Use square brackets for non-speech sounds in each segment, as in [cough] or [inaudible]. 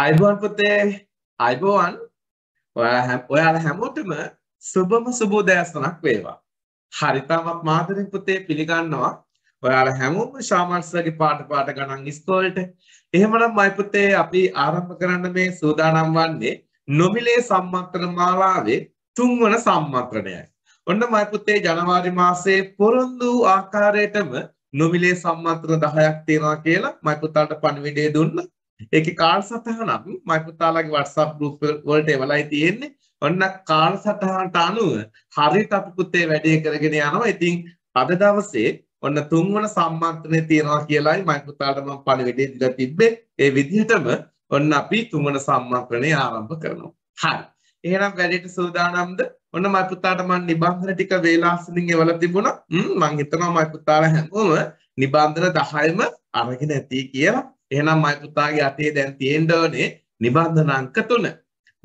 ආයිබෝන් පුතේ අයිබෝවන් ඔයාලා හැමෝටම සුබම සුබෝදෑසනක් වේවා. හරිතාමත් මාදරින් පුතේ පිළිගන්නවා ඔයාලා හැමෝම ශාමර්ස්ලගේ පාට පාට ගණන් ඉස්කෝල්ට එහෙමනම් මයි පුතේ අපි ආරම්භ කරන්න මේ සූදානම් වන්නේ නොමිලේ සම්මන්ත්‍රණ මාලාවේ තුන්වන සම්මන්ත්‍රණයයි. ඔන්න මයි පුතේ ජනවාරි මාසයේ පොරොන්දු ආකාරයටම නොමිලේ සම්මන්ත්‍රණ 10ක් තියෙනවා කියලා මයි පුතාට පණිවිඩය දුන්නා. ඒකේ කාල් සටහනක් මයිපුතාලාගේ WhatsApp group වලට එවලයි තියෙන්නේ. ඔන්න කාල් සටහනට අනුව හරියට අපි පුතේ වැඩේ කරගෙන යනවා. ඉතින් අද දවසේ ඔන්න තුන්වන සම්මන්ත්‍රණය තියෙනවා කියලායි මයිපුතාලට මම පණිවිඩය දීලා තිබ්බේ. ඒ විදිහටම ඔන්න අපි තුන්වන සම්මන්ත්‍රණය ආරම්භ කරනවා. හරි. එහෙනම් වැඩේට සූදානම්ද? ඔන්න මයි පුතාට මම නිබන්ධන ටික වේලාසනින් එවලා තිබුණා. මම හිතනවා මයි පුතාලා හැමෝම නිබන්ධන 10ම අරගෙන ඇති කියලා. එහෙනම් මයි පුතාගේ අතේ දැන් තියෙන්න ඕනේ නිබන්ධන අංක 3.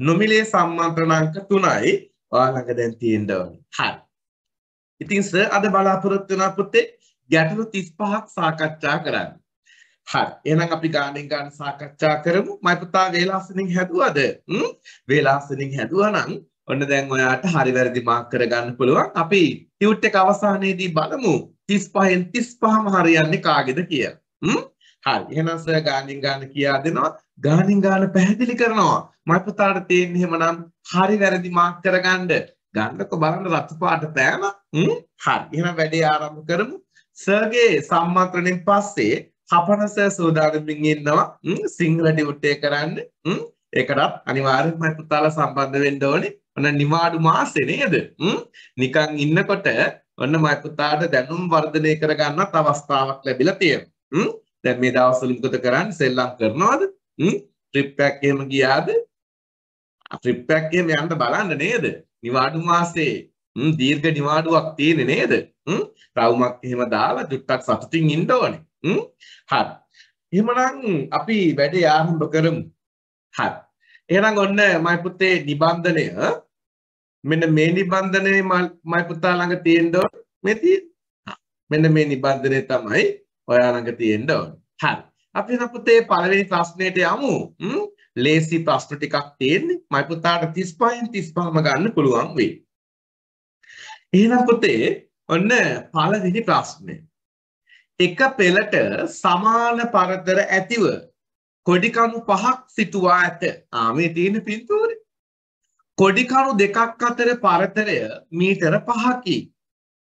නොමිලේ සම්මන්ත්‍රණ අංක 3යි ඔයාලඟ දැන් තියෙන්න ඕනේ. හරි. ඉතින් සර් අද බලාපොරොත්තු වෙන පුතේ ගැටලු 35ක් සාකච්ඡා කරන්න. හරි. එහෙනම් අපි ගානෙන් ගාන සාකච්ඡා කරමු. මයි පුතා වේලාසනින් හැදුවද? හ්ම්. වේලාසනින් හැදුවා නම් ඔන්න දැන් ඔයාට හරි වැරදි මාක් කරගන්න පුළුවන්. අපි ටියුට් එක අවසානයේදී බලමු. 35න් 35ම හරියන්නේ කාගේද කියලා. හ්ම්. හරි එහෙනම් සර් ගානින් ගාන කියා දෙනවා ගානින් ගාන පැහැදිලි කරනවා මයිපතාට තේන්නේ එහෙමනම් හරි වැරදි මාක් කරගන්න ගන්නකො බලන්න රතු පාට පෑම හරි එහෙනම් වැඩේ ආරම්භ කරමු සර්ගේ සම්මන්ත්‍රණයෙන් පස්සේ හපන සර් සෝදානමින් ඉන්නවා සිංහල ඩියුටි කරන්න ඒකටත් අනිවාර්යෙන්ම පුතාලා සම්බන්ධ වෙන්න ඕනේ. ඔන්න නිවාඩු මාසේ නේද? නිකන් ඉන්නකොට ඔන්න මම පුතාට දැනුම් වර්ධනය කරගන්නත් අවස්ථාවක් ලැබිලා තියෙනවා. දැන් මේ දවස්වල මොකද කරන්නේ? සෙල්ලම් කරනවද? හ්ම් ට්‍රිප් එකක් එහෙම ගියාද? ට්‍රිප් එකක් එහෙම යන්න බලන්න නේද? නිවාඩු මාසේ හ්ම් දීර්ඝ නිවාඩුවක් තියෙන්නේ නේද? හ්ම් රවුමක් එහෙම දාලා චුට්ටක් සතුටින් ඉන්න ඕනේ. හ්ම් හරි. එහෙමනම් අපි වැඩේ ආරම්භ කරමු. හරි. එහෙනම් ඔන්න මයි පුතේ නිබන්ධනය මෙන්න මේ නිබන්ධනය මයි පුතා ළඟ තියෙන්න ඕනේ. මේ තියෙන. මෙන්න මේ නිබන්ධනය තමයි ඔයා ළඟ තියෙන්න ඕනේ. හරි. අපි නම් පුතේ පළවෙනි ප්‍රශ්නෙට යමු. ලේසි ප්‍රශ්න ටිකක් තියෙන්නේ. මයි පුතාට 35න් 35ම ගන්න පුළුවන් වෙයි. එහෙනම් පුතේ ඔන්න පළවෙනි ප්‍රශ්නේ. එක පෙළට සමාන පරතර ඇතිව කොඩිකණු පහක් සිටුවා ඇත. ආ මේ තියෙන පින්තූරේ. කොඩිකණු දෙකක් අතර පරතරය මීටර 5කි.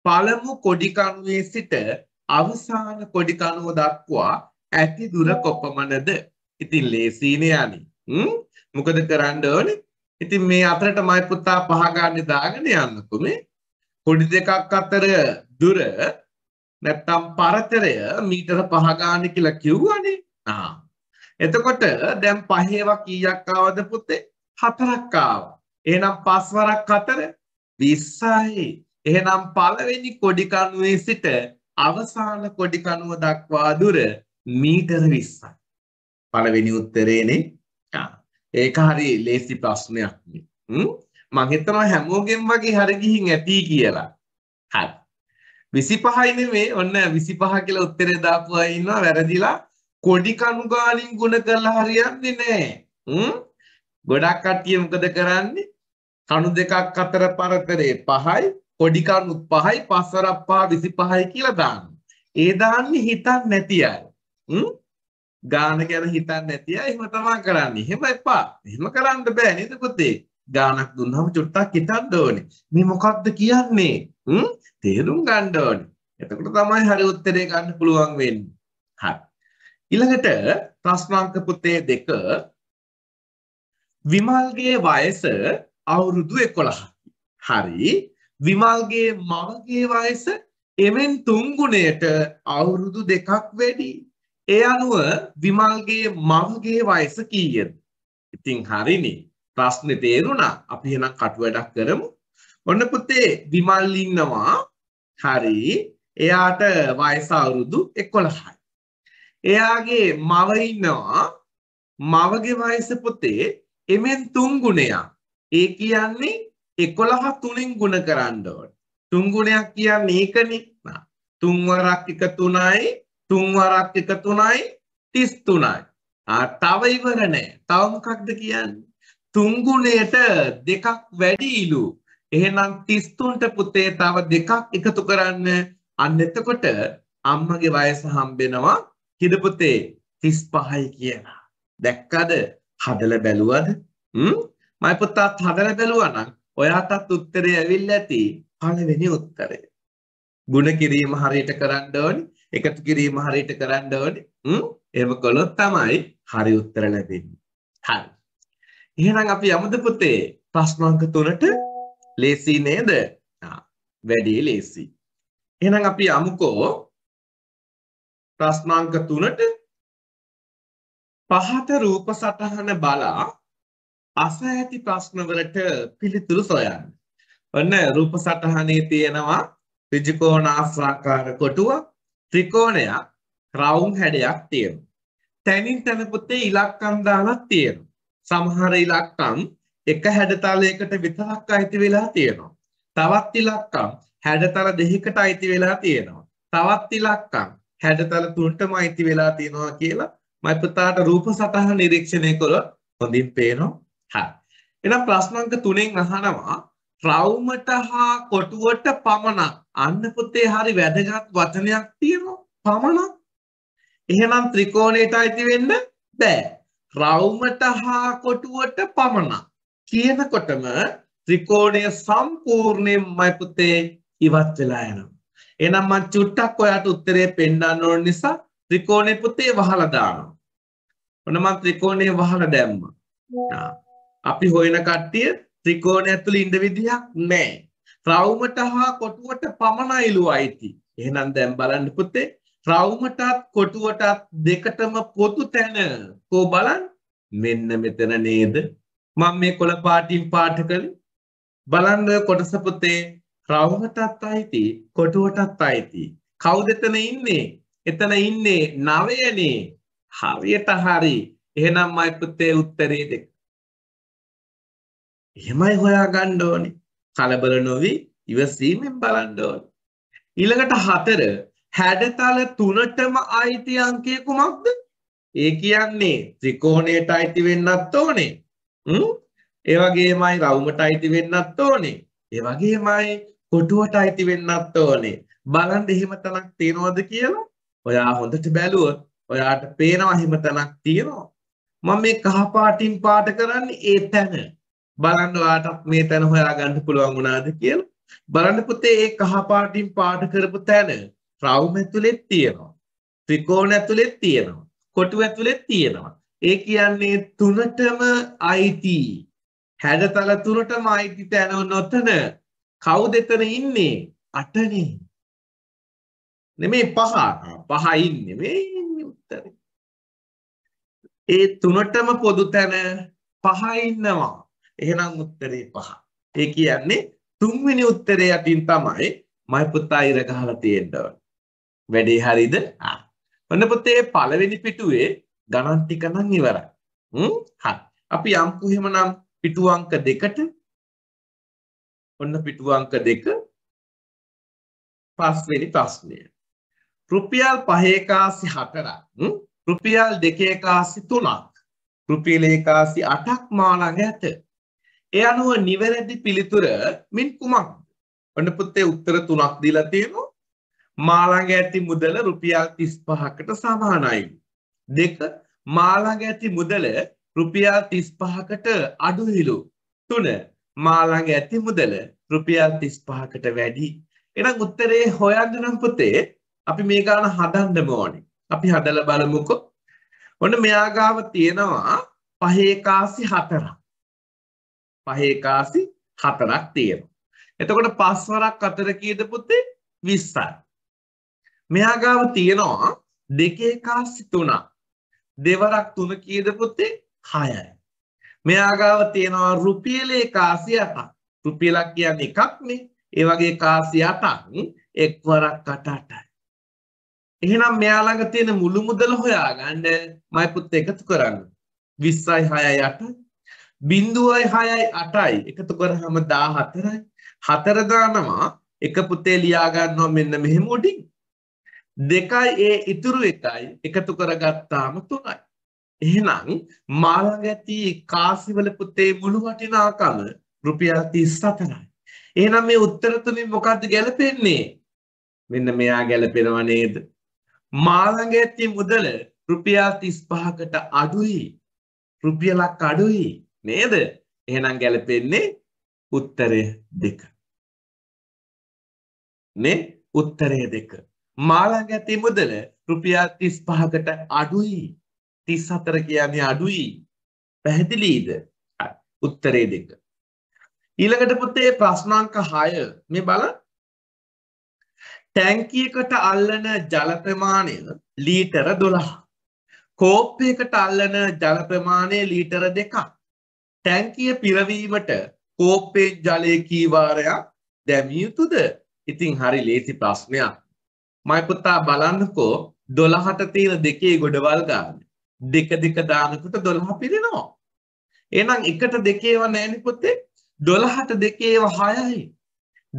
පළමු කොඩිකණුවේ සිට අවසාන පොඩි කණුව දක්වා ඇති දුර කොපමණද? ඉතින් ලේසිනේ යනි. මොකද කරන්න ඕනේ? ඉතින් මේ අතරට මයි පුතා පහ ගන්න දාගෙන යන්නකෝ මේ. පොඩි දෙකක් අතර දුර නැත්තම් පරතරය මීටර පහ ගන්න කියලා කිව්වනේ. ආ. එතකොට දැන් පහේවා කීයක් ආවද පුතේ? හතරක් ආවා. එහෙනම් පස්වරක් අතර 20යි. එහෙනම් පළවෙනි කොඩි කණුවේ සිට අවසාන කොඩි කණුව දක්වා දුර මීටර 20යි. පළවෙනි උත්තරේනේ ඒක හරි ලේසි ප්‍රශ්නයක් නේ. මම හිතනවා හැමෝගෙම වගේ හරි ගිහින් ඇති කියලා. හරි. 25යි නෙමේ ඔන්න 25 කියලා උත්තරේ දාපු අය ඉන්නවා වැරදිලා කොඩි කණු ගානින් ගුණ කරලා හරියන්නේ නැහැ. ගොඩක් කට්ටිය මොකද කරන්නේ? කණු දෙකක් අතර පරතරේ 5යි කොඩිකරුණු පහයි පස්වරක් පහ විසි පහයි කියලා දාන්න. ඒ දාන්නේ හිතන් නැති අය. ගාන ගැන හිතන් නැති අය එහෙම තමයි කරන්නේ. එහෙම එපා. එහෙම කරන්න බෑ නේද පුතේ? ගානක් දුන්නාම චුට්ටක් හිතන්න ඕනේ. මේ මොකක්ද කියන්නේ? හ්ම් තේරුම් ගන්න ඕනේ. එතකොට තමයි හරි උත්තරේ ගන්න පුළුවන් වෙන්නේ. හරි. ඊළඟට ප්‍රශ්න අංක පුතේ දෙක විමල්ගේ වයස අවුරුදු 11යි. හරි. විමල්ගේ මවගේ වයස එමෙන් තුන්ගුණයට අවුරුදු දෙකක් වැඩි. ඒ අනුව විමල්ගේ මවගේ වයස කීයද? ඉතින් හරිනි. ප්‍රශ්නේ තේරුණා. අපි එහෙනම් කටුවැඩක් කරමු. ඔන්න පුතේ විමල් ඉන්නවා. හරි. එයාට වයස අවුරුදු 11යි. එයාගේ මව ඉන්නවා. මවගේ වයස පුතේ එමෙන් තුන්ගුණයක්. ඒ කියන්නේ එකොළහ තුනෙන් ගුණ කරන්න ඕන. තුන්ගුණයක් කියන්න ඒකනික්නා. තුන්වරක් එක තුනයි තුන්වරක් එක තුනයි තිස් තුනයි. තව ඉවර නෑ තවමකක්ද කියන්න. තුන්ගුණයට දෙකක් වැඩිලු. එහෙනම් තිස්තුන්ට පුතේ තව දෙකක් එකතු කරන්න අන්න එතකොට අම්මගේ වයස හම්බෙනවා හිදපුතේ තිස් පහයි කියලා. දැක්කද හදල බැලුවද මයි පුතාත් හදල බැලුවනම් ඔයාටත් උත්තරේ ඇවිල්ලා ඇති පළවෙනි උත්තරේ. ಗುಣ කිරීම හරියට කරන්න ඕනි, එකතු කිරීම හරියට කරන්න ඕනි. හ්ම් එහෙම කළොත් තමයි හරි උත්තර ලැබෙන්නේ. හරි. එහෙනම් අපි යමුද පුතේ ප්‍රශ්න අංක 3ට ලේසි නේද? වැඩි ලේසි. එහෙනම් අපි යමුකෝ ප්‍රශ්න අංක 3ට පහත රූප සටහන බලා අසහැටි ප්‍රශ්නවලට පිළිතුරු සොයන්න. ඔන්න රූප සටහනේ තියෙනවා ත්‍රිජිකෝණාස්‍රාකාර කොටුවක්, ත්‍රිකෝණයක්, රවුම් හැඩයක් තියෙනවා. තැනින් තැන පුතේ ඉලක්කම් දාලා තියෙනවා. සමහර ඉලක්කම් එක හැඩතලයකට විතරක් අයිති වෙලා තියෙනවා. තවත් ඉලක්කම් හැඩතල දෙකකට අයිති වෙලා තියෙනවා. තවත් ඉලක්කම් හැඩතල තුනටම අයිති වෙලා තියෙනවා කියලා මම පුතාට රූප සටහන නිරීක්ෂණය කළොත් හොඳින් පේනවා. හැ. එනම් ප්‍රශ්නංක තුනෙන් අහනවා ට්‍රවුමට හා කොටුවට පමණක් අන්න පුතේ හරි වැදගත් වචනයක් තියෙනවා පමණක්. එහෙනම් ත්‍රිකෝණයට අයිති වෙන්න බෑ. ට්‍රවුමට හා කොටුවට පමණක් කියනකොටම ත්‍රිකෝණය සම්පූර්ණයෙන්මයි පුතේ ඉවත් වෙලා යනවා. එහෙනම් මම චුට්ටක් ඔයාට උත්තරේ පෙන්වන්න ඕන නිසා ත්‍රිකෝණේ පුතේ වහලා දානවා. ඔන්න මම ත්‍රිකෝණේ වහලා දැම්මා. අපි හොයන කට්ටිය ත්‍රිකෝණ ඇතුළ ඉන්ඩ විදිහක් නෑ. රවුමට හා කොටුවට පමණයිලු අයිති. එහෙනම් දැම් බලන්න පුතේ රවුමටත් කොටුවටත් දෙකටම පොතු තැන කෝ බලන් මෙන්න මෙතන නේද. මං මේ කොළ පාටින් පාට කළ බලන්න කොටසපුතේ රවුමටත් අයිති කොටුවටත් අයිති. කවු දෙතන ඉන්නේ එතන ඉන්නේ නවයනේ හරියට හරි එහෙනම් මයිපුතේ උත්තරේ දෙක එහෙමයි හොයාගන්න ඕනේ. කලබල නොවි ඉවසීමෙන් බලන්න ඕනේ. ඊළඟට හතර හැඩතල තුනටම අයිති අංකය කුමක්ද? ඒ කියන්නේ ත්‍රිකෝණයට අයිති වෙන්නත් ඕනේ. හ්ම්? ඒ වගේමයි රවුමට අයිති වෙන්නත් ඕනේ. ඒ වගේමයි කොටුවට අයිති වෙන්නත් ඕනේ. බලන්න එහෙම තනක් තියනවද කියලා ඔයා හොඳට බැලුවොත් ඔයාට පේනවා එහෙම තනක් තියෙනවා. මම මේ කහ පාටින් පාට කරන්නේ ඒ තැන. බලන්න ඔයාට මේ තැන හොයාගන්න පුළුවන් වුණාද කියලා. බලන්න පුතේ ඒ කහ පාටින් පාට කරපු තැන රවුම් ඇතුලේ තියෙනවා. ත්‍රිකෝණ ඇතුලේ තියෙනවා. කොටු ඇතුලේ තියෙනවා. ඒ කියන්නේ තුනටම අයිති. හැඩතල තුනටම අයිති තැන නොතන කවුද එතන ඉන්නේ? අටනේ. නෙමේ පහ. පහ ඉන්නේ මේ ඉන්නේ උත්තරේ. ඒ තුනටම පොදු තැන පහ ඉන්නවා. එහෙනම් උත්තරේ පහ. ඒ කියන්නේ තුන්වෙනි උත්තරේ යටින් තමයි මයි පුතා ඉර ගහලා තියෙන්න ඕන. වැඩේ හරිද? ආ. ඔන්න පුතේ පළවෙනි පිටුවේ ගණන් ටික නම් ඉවරයි. හ්ම් හරි. අපි යම්කු එහෙමනම් පිටුව අංක දෙකට ඔන්න පිටුව අංක දෙක පස්වෙනි ප්‍රශ්නය. රුපියල් 5.84ක් රුපියල් 2.83ක් රුපියල් 1.8ක් මාළඟ ඇත. ඒ අනුව නිවැරදි පිළිතුර මින් කුමක්ද? ඔන්න පුතේ උත්තර තුනක් දීලා තියෙනවා. මා ළඟ ඇති මුදල රුපියල් 35කට සමානයි. දෙක මා ළඟ ඇති මුදල රුපියල් 35කට අඩුයිලු. තුන මා ළඟ ඇති මුදල රුපියල් 35කට වැඩි. එහෙනම් උත්තරේ හොයන්න නම් පුතේ අපි මේ ගාන හදන්න ඕනේ. අපි හදලා බලමුකෝ. ඔන්න මෙයා ගාව තියෙනවා පහේ කාසි හතරක්. පහේ කාසි හතරක් තියෙනවා. එතකොට පස්වරක් අතර කීයද පුතේ 20යි. මෙහා ගාව තියෙනවා දෙකේ කාසි තුනක්. දෙවරක් තුන කීයද පුතේ 6යි. මෙහා ගාව තියෙනවා රුපියලේ කාසි 8ක්. රුපියලක් කියන්නේ එකක්නේ. ඒ වගේ කාසි 8ක් එක්වරක් අට 8යි. එහෙනම් මෙයා ළඟ තියෙන මුළු මුදල හොයාගන්න මයි පුත් එකතු කරන්න. 20යි 6යි 8යි බින්දුවයි හයයි අටයි එකතු කරහම දා හතරයි හතරදානවා එක පුතේ ලියාගන්නවා මෙන්න මෙහෙම උඩින් දෙකයි ඒ ඉතුරු එකයි එකතු කරගත්තාම තුනයි එහෙනම් මාළඟ ඇති කාසිවල පුතේ මුළු වටිනාකම රුපියල් 34යි එහෙනම් මේ උත්තර තුنين මොකද්ද ගැලපෙන්නේ මෙන්න මෙයා ගැලපෙනව නේද මාළඟ ඇති මුදල රුපියල් 35කට අඩුයි රුපියලක් අඩුයි නේද? එහෙනම් ගැලපෙන්නේ උත්තරය දෙක. නේ උත්තරය දෙක. මාළඟ ඇති මුදල රුපියල් 35කට අඩුයි. 34 කියන්නේ අඩුයි. පැහැදිලිද? උත්තරේ දෙක. ඊළඟට පුතේ ප්‍රශ්න අංක 6 මේ බලන්න. ටැංකියකට අල්ලන ජල ප්‍රමාණය ලීටර 12. කෝප්පයකට අල්ලන ජල ප්‍රමාණය ලීටර 2ක්. ටැංකිය පිරවීමට කෝප්පේ ජලය කී වාරයක් දැමිය යුතුද? ඉතින් හරි ලේසි ප්‍රශ්නයක්. මම පුතා බලන්නකෝ 12ට තියෙන දෙකේ ගොඩවල් ගන්න. දෙක දෙක දානකොට 12 පිරෙනවා. එහෙනම් එකට දෙකේව නැණි පුතේ 12ට දෙකේව 6යි.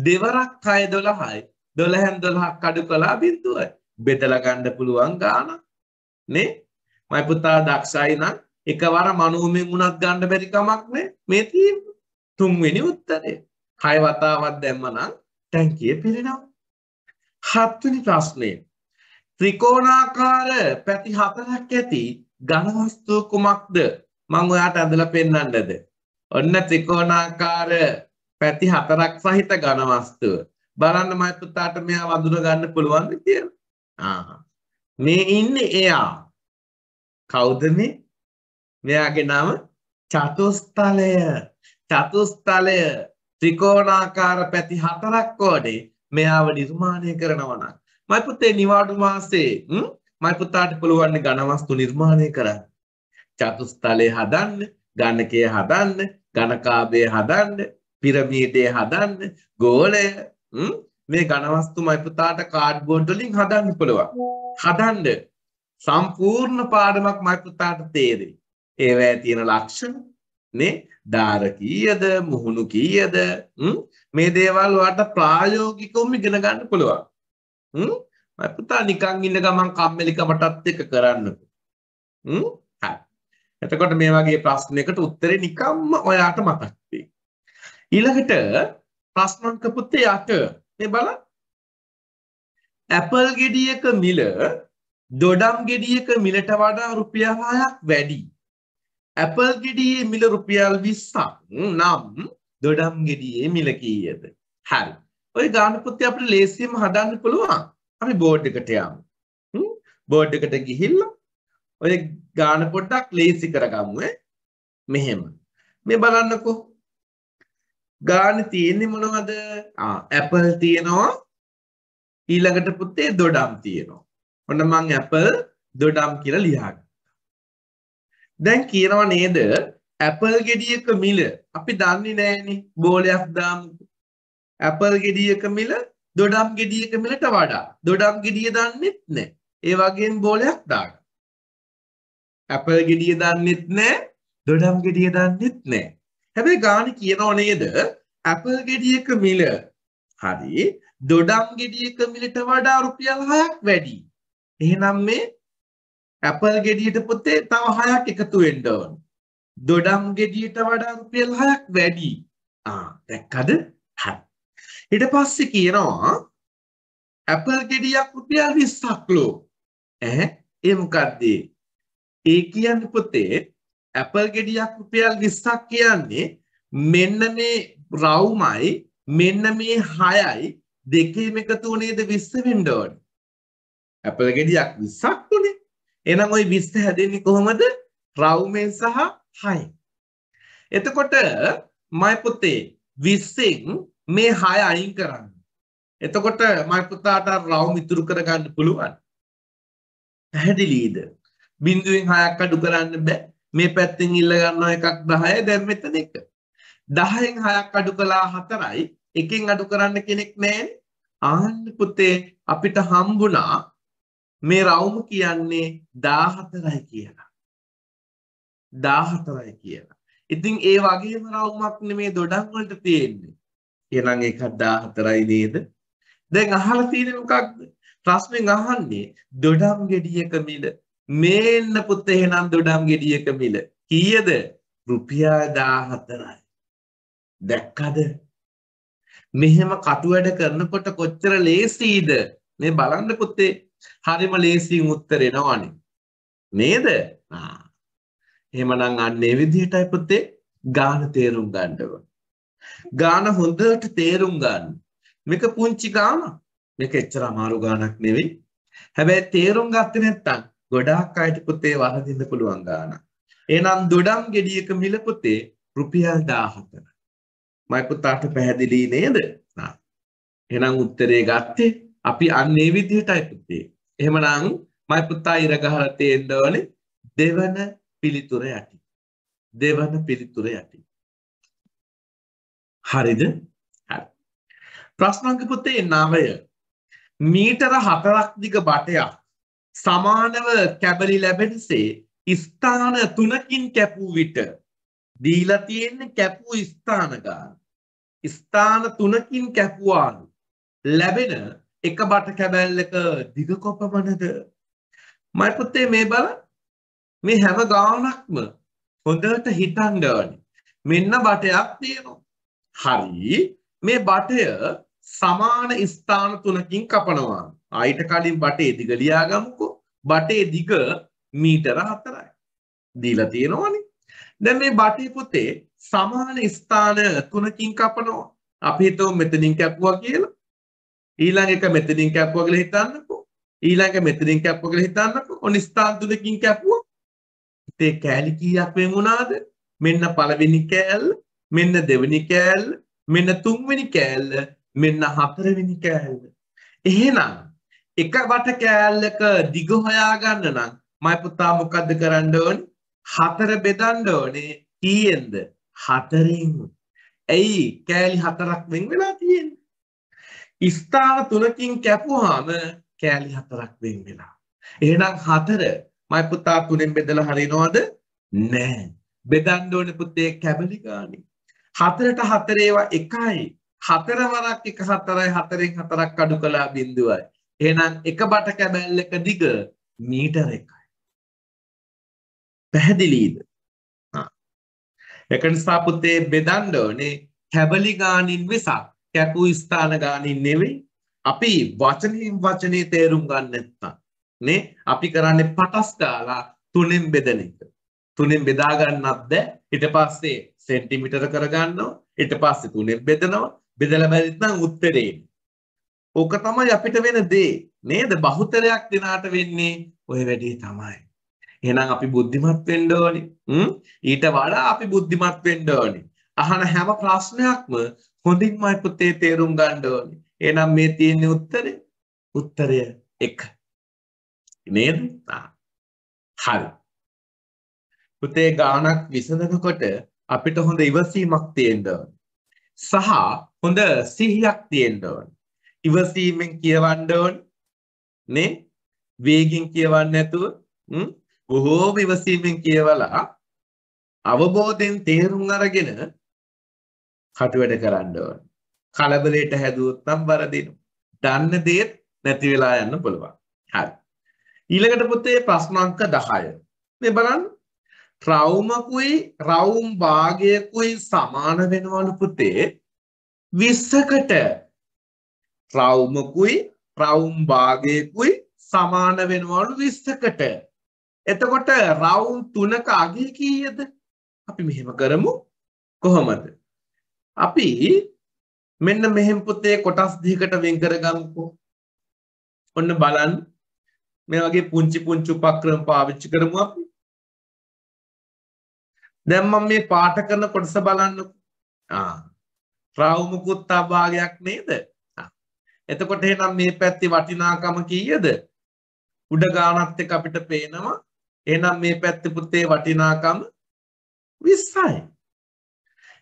දෙවරක් 6 12යි. 12න් 12ක් අඩු කළා බිඳුවයි. බෙදලා ගන්න පුළුවන් ගාන. නේ? මම පුතා දක්ෂයි නම් එකවර මනුවමෙන් වුණත් ගණ්ඩ බැරිකමක්න මේ තිීන් තුන්වෙනි උත්තරය කය වතාවත් දැම්මනම් ටැන්කිය පිරෙනවා. හත්වනි ප්‍රශ්නය ත්‍රිකෝණාකාර පැති හතරක් ඇති ගණවස්තුව කුමක්ද මං ඔයාට ඇඳල පෙන්නන්නද. ඔන්න ත්‍රිකෝණාකාර පැති හතරක් සහිත ගණවස්තුව බලන්න මයිපුතාට මෙයා වදුර ගන්න පුළුවන්ද කිය මේ ඉන්න එයා කෞදමේ මෙයාගේ නම චතුස්තලය. චතුස්තලය ත්‍රිකෝණාකාර පැති හතරක් වඩේ මෙයාව නිර්මාණය කරනවා නම් මයි පුතේ නිවාඩු මාසේ මයි පුතාට පුළුවන් ඝනවස්තු නිර්මාණය කරන්න. චතුස්තලය හදන්න, ඝනකය හදන්න, ඝනකාභය හදන්න, පිරමීඩය හදන්න, ගෝලය මේ ඝනවස්තු මයි පුතාට කාඩ්බෝඩ් වලින් හදන්න පුළුවන්. හදන්න සම්පූර්ණ පාඩමක් මයි පුතාට තේරෙයි. ඒවැය තියෙන ලක්ෂණ නේ ධාර කීයද මුහුණු කීයද මේ දේවල් ඔයාලට ප්‍රායෝගිකවම ඉගෙන ගන්න පුළුවන් හ්ම් මම පුතා නිකන් ඉන්න ගමන් කම්මැලිකමටත් එක කරන්නකෝ හ්ම් හරි එතකොට මේ වගේ ප්‍රශ්නයකට උත්තරේ නිකම්ම ඔයාට මතක් වෙයි ඊළඟට ප්‍රශ්න අංක පුතේ 8 මේ බලන්න ඇපල් ගෙඩියක මිල දොඩම් ගෙඩියක මිලට වඩා රුපියල් 6ක් වැඩි ඇපල් ගෙඩියේ මිල රුපියල් 20ක් නම් දොඩම් ගෙඩියේ මිල කීයද? හරි. ওই ගාන පොතේ අපිට ලේසියෙන්ම හදන්න පුළුවන්. අපි බෝඩ් එකට යමු. බෝඩ් එකට ගිහිල්ලා ඔය ගාන පොඩ්ඩක් ලේසි කරගමු මෙහෙම. මේ බලන්නකෝ. ගාන තියෙන්නේ මොනවද? ආ ඇපල් තියෙනවා. ඊළඟට පුතේ දොඩම් තියෙනවා. ඔන්න මං ඇපල් දොඩම් කියලා ලියහගන්න. දැන් කියනවා නේද ඇපල් ගෙඩියක මිල අපි දන්නේ නෑනේ බෝලයක් දාමුකෝ. ඇපල් ගෙඩියක මිල දොඩම් ගෙඩියක මිලට වඩා. දොඩම් ගෙඩිය දන්නෙත් නෑ. ඒ වගේම බෝලයක් දාගන්න. ඇපල් ගෙඩිය දන්නෙත් නෑ දොඩම් ගෙඩිය දන්නෙත් නෑ හැබැයි ගාන කියනව නේද ඇපල් ගෙඩියක මිල හරි දොඩම් ගෙඩියක මිලට වඩා රුපියල් 6ක් වැඩි එහෙනම් මේ ඇපල් ගෙඩියට පුතේ තව හයක් එකතු වෙන්න ඕන. දොඩම් ගෙඩියට වඩා රුපියල් හයක් වැඩි. ආ දැක්කද? හරි. ඊට පස්සේ කියනවා ඇපල් ගෙඩියක් රුපියල් 20ක් ලෝ. ඈ ඒ මොකද්ද? ඒ කියන්නේ පුතේ ඇපල් ගෙඩියක් රුපියල් 20ක් කියන්නේ මෙන්න මේ රවුමයි මෙන්න මේ 6යි දෙකේම එකතු වුණේද 20 වෙන්න ඕනේ. ඇපල් ගෙඩියක් 20ක් උනේ. එහෙනම් ওই 20 හැදෙන්නේ කොහොමද? රවුමෙන් සහ 6. එතකොට මයි පුතේ 20න් මේ 6 අයින් කරන්න. එතකොට මයි පුතාට රවුම් ඉතුරු කරගන්න පුළුවන්. පැහැදිලිද? බිඳුවෙන් 6ක් අඩු කරන්න බෑ. මේ පැත්තෙන් ඉල්ල ගන්නවා එකක් 10 දැන් මෙතන එක. 10න් 6ක් අඩු කළා 4යි. එකෙන් අඩු කරන්න කෙනෙක් නැහැ. ආන්න පුතේ අපිට හම්බුණා මේ රවුම කියන්නේ 14යි කියලා. 14යි කියලා. ඉතින් ඒ වගේම රවුමක් නෙමේ දොඩම් වලට තියෙන්නේ. එහෙනම් ඒක 14යි නේද? දැන් අහලා තියෙන්නේ මොකක්ද? ප්‍රශ්නෙන් අහන්නේ දොඩම් ගෙඩියක මිල. මේන්න පුත් එහෙනම් දොඩම් ගෙඩියක මිල කීයද? රුපියල් 14යි. දැක්කද? මෙහෙම කටුවැඩ කරනකොට කොච්චර ලේසියිද? මේ බලන්න පුතේ හරිම ලේසියෙන් උත්තර එනවනේ. නේද? ආ. එහෙමනම් අන්න ඒ විදිහටයි පුතේ ගාන තේරුම් ගන්න ඕන. ගාන හොඳට තේරුම් ගන්න. මේක පුංචි ගාන. මේක එච්චර අමාරු ගානක් නෙවෙයි. හැබැයි තේරුම් ගත්තේ නැත්නම් ගොඩාක් අයට පුතේ වරදින්න පුළුවන් ගාන. එහෙනම් දොඩම් ගෙඩියක මිල පුතේ රුපියල් 14. මයි පුතාට පැහැදිලි නේද? එහෙනම් උත්තරේ ගත්තේ අපි අන්න ඒ විදිහටයි පුතේ එහෙමනම් මයි පුතා ඉර ගහලා තියෙන්න ඕනේ දෙවන පිළිතුර යටි. දෙවන පිළිතුර යටි. හරිද? හරි. ප්‍රශ්න අංක පුතේ 9 මීටර 4ක් දිග බටයක් සමානව කැබලි ලැබෙනසේ ස්ථාන තුනකින් කැපූ විට දීලා තියෙන්නේ කැපූ ස්ථාන ගාන. ස්ථාන තුනකින් කැපුවාලු. ලැබෙන එක බට කැබැල්ලක දිගකොපමනද මයි පුත්තේ මේ බල මේ හැම ගානක්ම හොඳට හිතන්ඩවනි මෙන්න බටයක් තියෙනවා හරි මේ බටය සමාන ස්ථාන තුනකින් කපනවා අයිට කලින් බටේ දිග ලියාගමුකෝ බටේ දිග මීටර හතරයි දීලා තියෙනවානි දැන් මේ බටේ පුතේ සමාන ස්ථාන තුනකින් කපනවා අපි හිතමු මෙතනින් කැපුවා කියලා ඊළඟ එක මෙතනින් කැපුවා කියලා හිතන්නකෝ. ඊළඟ මෙතනින් කැපුවා කියලා හිතන්නකෝ. ඔන්න ස්ථාන තුනකින් කැපුවා. හිතේ කෑලි කීයක් වෙන් වුණාද? මෙන්න පළවෙනි කෑල්ල, මෙන්න දෙවෙනි කෑල්ල, මෙන්න තුන්වෙනි කෑල්ල, මෙන්න හතරවෙනි කෑල්ල. එහෙනම් එක වට කෑල්ලක දිග හොයාගන්න නම් මයි පුතා මොකද්ද කරන්න ඕනේ? හතර බෙදන්න ඕනේ කීයෙන්ද? හතරෙන්. ඇයි කෑලි හතරක් වෙන් වෙලා තියෙන්නේ? ස්ථාන තුනකින් කැපුවාම කෑලි හතරක් වෙන් වෙලා. එහෙනම් හතර මයි පුතා තුනෙන් බෙදලා හරිනවද? නෑ. බෙදන්න ඕනේ පුතේ කැබලි ගානේ. හතරට හතර ඒවා එකයි. හතර වරක් එක හතරයි හතරෙන් හතරක් අඩු කළා බිඳුවයි. එහෙනම් එක බට කැබැල් එක දිග මීටර එකයි. පැහැදිලිද? ඒක නිසා පුතේ බෙදන්න ඕනේ කැබලි ගානින් විසක්. කැපූ ස්ථාන ගානින් නෙවෙයි අපි වචනයෙන් වචනේ තේරුම් ගන්න නැත්නම් නේ අපි කරන්නේ පටස් ගාලා තුනෙන් බෙදන එක. තුනෙන් බෙදා ගන්නත් බෑ. ඊට පස්සේ සෙන්ටිමීටර කරගන්නවා. ඊට පස්සේ තුනෙන් බෙදනවා. බෙදලා බැලුවත් නම් උත්තරේ. ඕක තමයි අපිට වෙන දේ. නේද? බහුතරයක් දිනාට වෙන්නේ ওই වැඩේ තමයි. එහෙනම් අපි බුද්ධිමත් වෙන්න ඕනේ. ඊට වඩා අපි බුද්ධිමත් වෙන්න ඕනේ. අහන හැම ප්‍රශ්නයක්ම හොඳින්මයි පුතේ තේරුම් ගන්න ඕනේ. එහෙනම් මේ තියෙන උත්තරය උත්තරය 1. නේද? හරි. පුතේ ගානක් විසඳනකොට අපිට හොඳ ඉවසීමක් තියෙන්න සහ හොඳ සිහියක් තියෙන්න ඉවසීමෙන් කියවන්න නේ? වේගින් කියවන්නේ නැතුව බොහෝම ඉවසීමෙන් කියවලා අවබෝධයෙන් තේරුම් අරගෙන කටුවැඩ කරන්න ඕන. කලබලයට හැදුවොත් නම් බර දෙනවා. දන්න දේත් නැති වෙලා යන්න පුළුවන්. හරි. ඊළඟට පුතේ ප්‍රශ්න අංක 10. මේ බලන්න රවුමකුයි රවුම් භාගයකුයි සමාන වෙනවලු පුතේ 20කට රවුමකුයි රවුම් භාගයකුයි සමාන වෙනවලු 20කට එතකොට රවුම් 3ක අගය කීයද අපි මෙහෙම කරමු කොහොමද අපි මෙන්න මෙහෙම පුතේ කොටස් දෙකකට වෙන් කරගමුකෝ. ඔන්න බලන්න මේ වගේ පුංචි පුංචි උපක්‍රම පාවිච්චි කරමු අපි. දැන් මම මේ පාට කරන කොටස බලන්නකෝ. ආ. රාවුමුකුත් අභාගයක් නේද? එතකොට එහෙනම් මේ පැත්තේ වටිනාකම කීයද? උඩ ගානත් එක්ක අපිට පේනවා. එහෙනම් මේ පැත්තේ පුතේ වටිනාකම 20යි.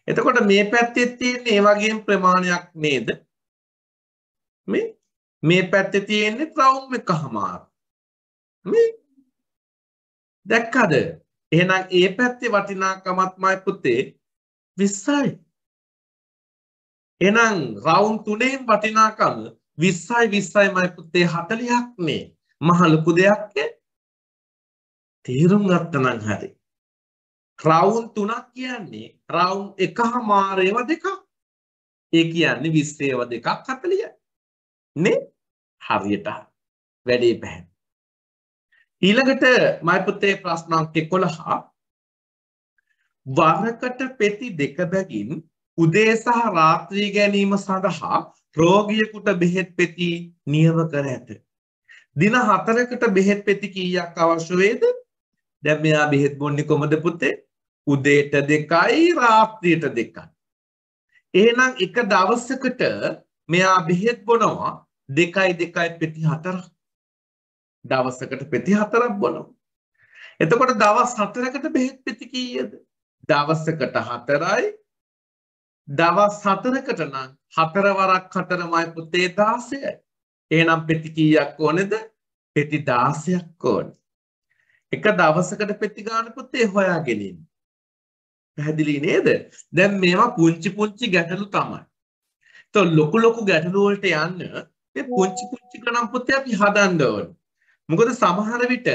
එතකොට මේ පැත්තෙත් තියෙන ඒ වගේම ප්‍රමාණයක් නේද? මේ මේ පැත්තේ තියෙන්නේ ට්‍රවුම් එකමාර. මේ දැක්කද? එහෙනම් ඒ පැත්තේ වටිනාකමත්මයි පුතේ 20යි. එහෙනම් රවුන්ඩ් තුනෙන් වටිනාකම 20යි 20යිමයි පුතේ 40ක් නේ. මහ ලොකු දෙයක් නේ. තේරුම් ගත්තා නම් හරියි. රවුන් තුනක් කියන්නේ රවුන් එක හමාරයව දෙකක් ඒ කියන්නේ විස්සේව දෙකක් හතලිය නේ හරියට වැඩේ පැහැ ඊළඟට මයිපතේ ප්‍රශ්නංක කොළහා වරකට පෙති දෙක බැගින් උදේ සහ රාත්‍රී ගැනීම සඳහා රෝගියෙකුට බෙහෙත් පෙති නියම කර ඇත. දින හතරකට බෙහෙත් පෙති කීයක් අවශ්‍ය වේද? දැන් මෙයා බෙහෙත් බොන්නේ කොහමද පුතේ? උදේට දෙකයි රාත්‍රියට දෙකයි. එහෙනම් එක දවසකට මෙයා බෙහෙත් බොනවා දෙකයි දෙකයි පෙති හතරක්. දවසකට පෙති හතරක් බොනවා. එතකොට දවස් හතරකට බෙහෙත් පෙති කීයද? දවසකට හතරයි දවස් හතරකට නම් හතර වරක් හතරමයි පුතේ 16යි. එහෙනම් පෙති කීයක් ඕනේද? පෙති 16ක් ඕනේ. එක දවසකට පෙති ගන්න පුතේ හොයාගෙන ඉන්න. පැහැදිලි නේද? දැන් මේවා පුංචි පුංචි ගැටලු තමයි. તો ලොකු ලොකු ගැටලු වලට යන්න මේ පුංචි පුංචි ගණන් පුතේ අපි හදන්න ඕනේ. මොකද සමහර විට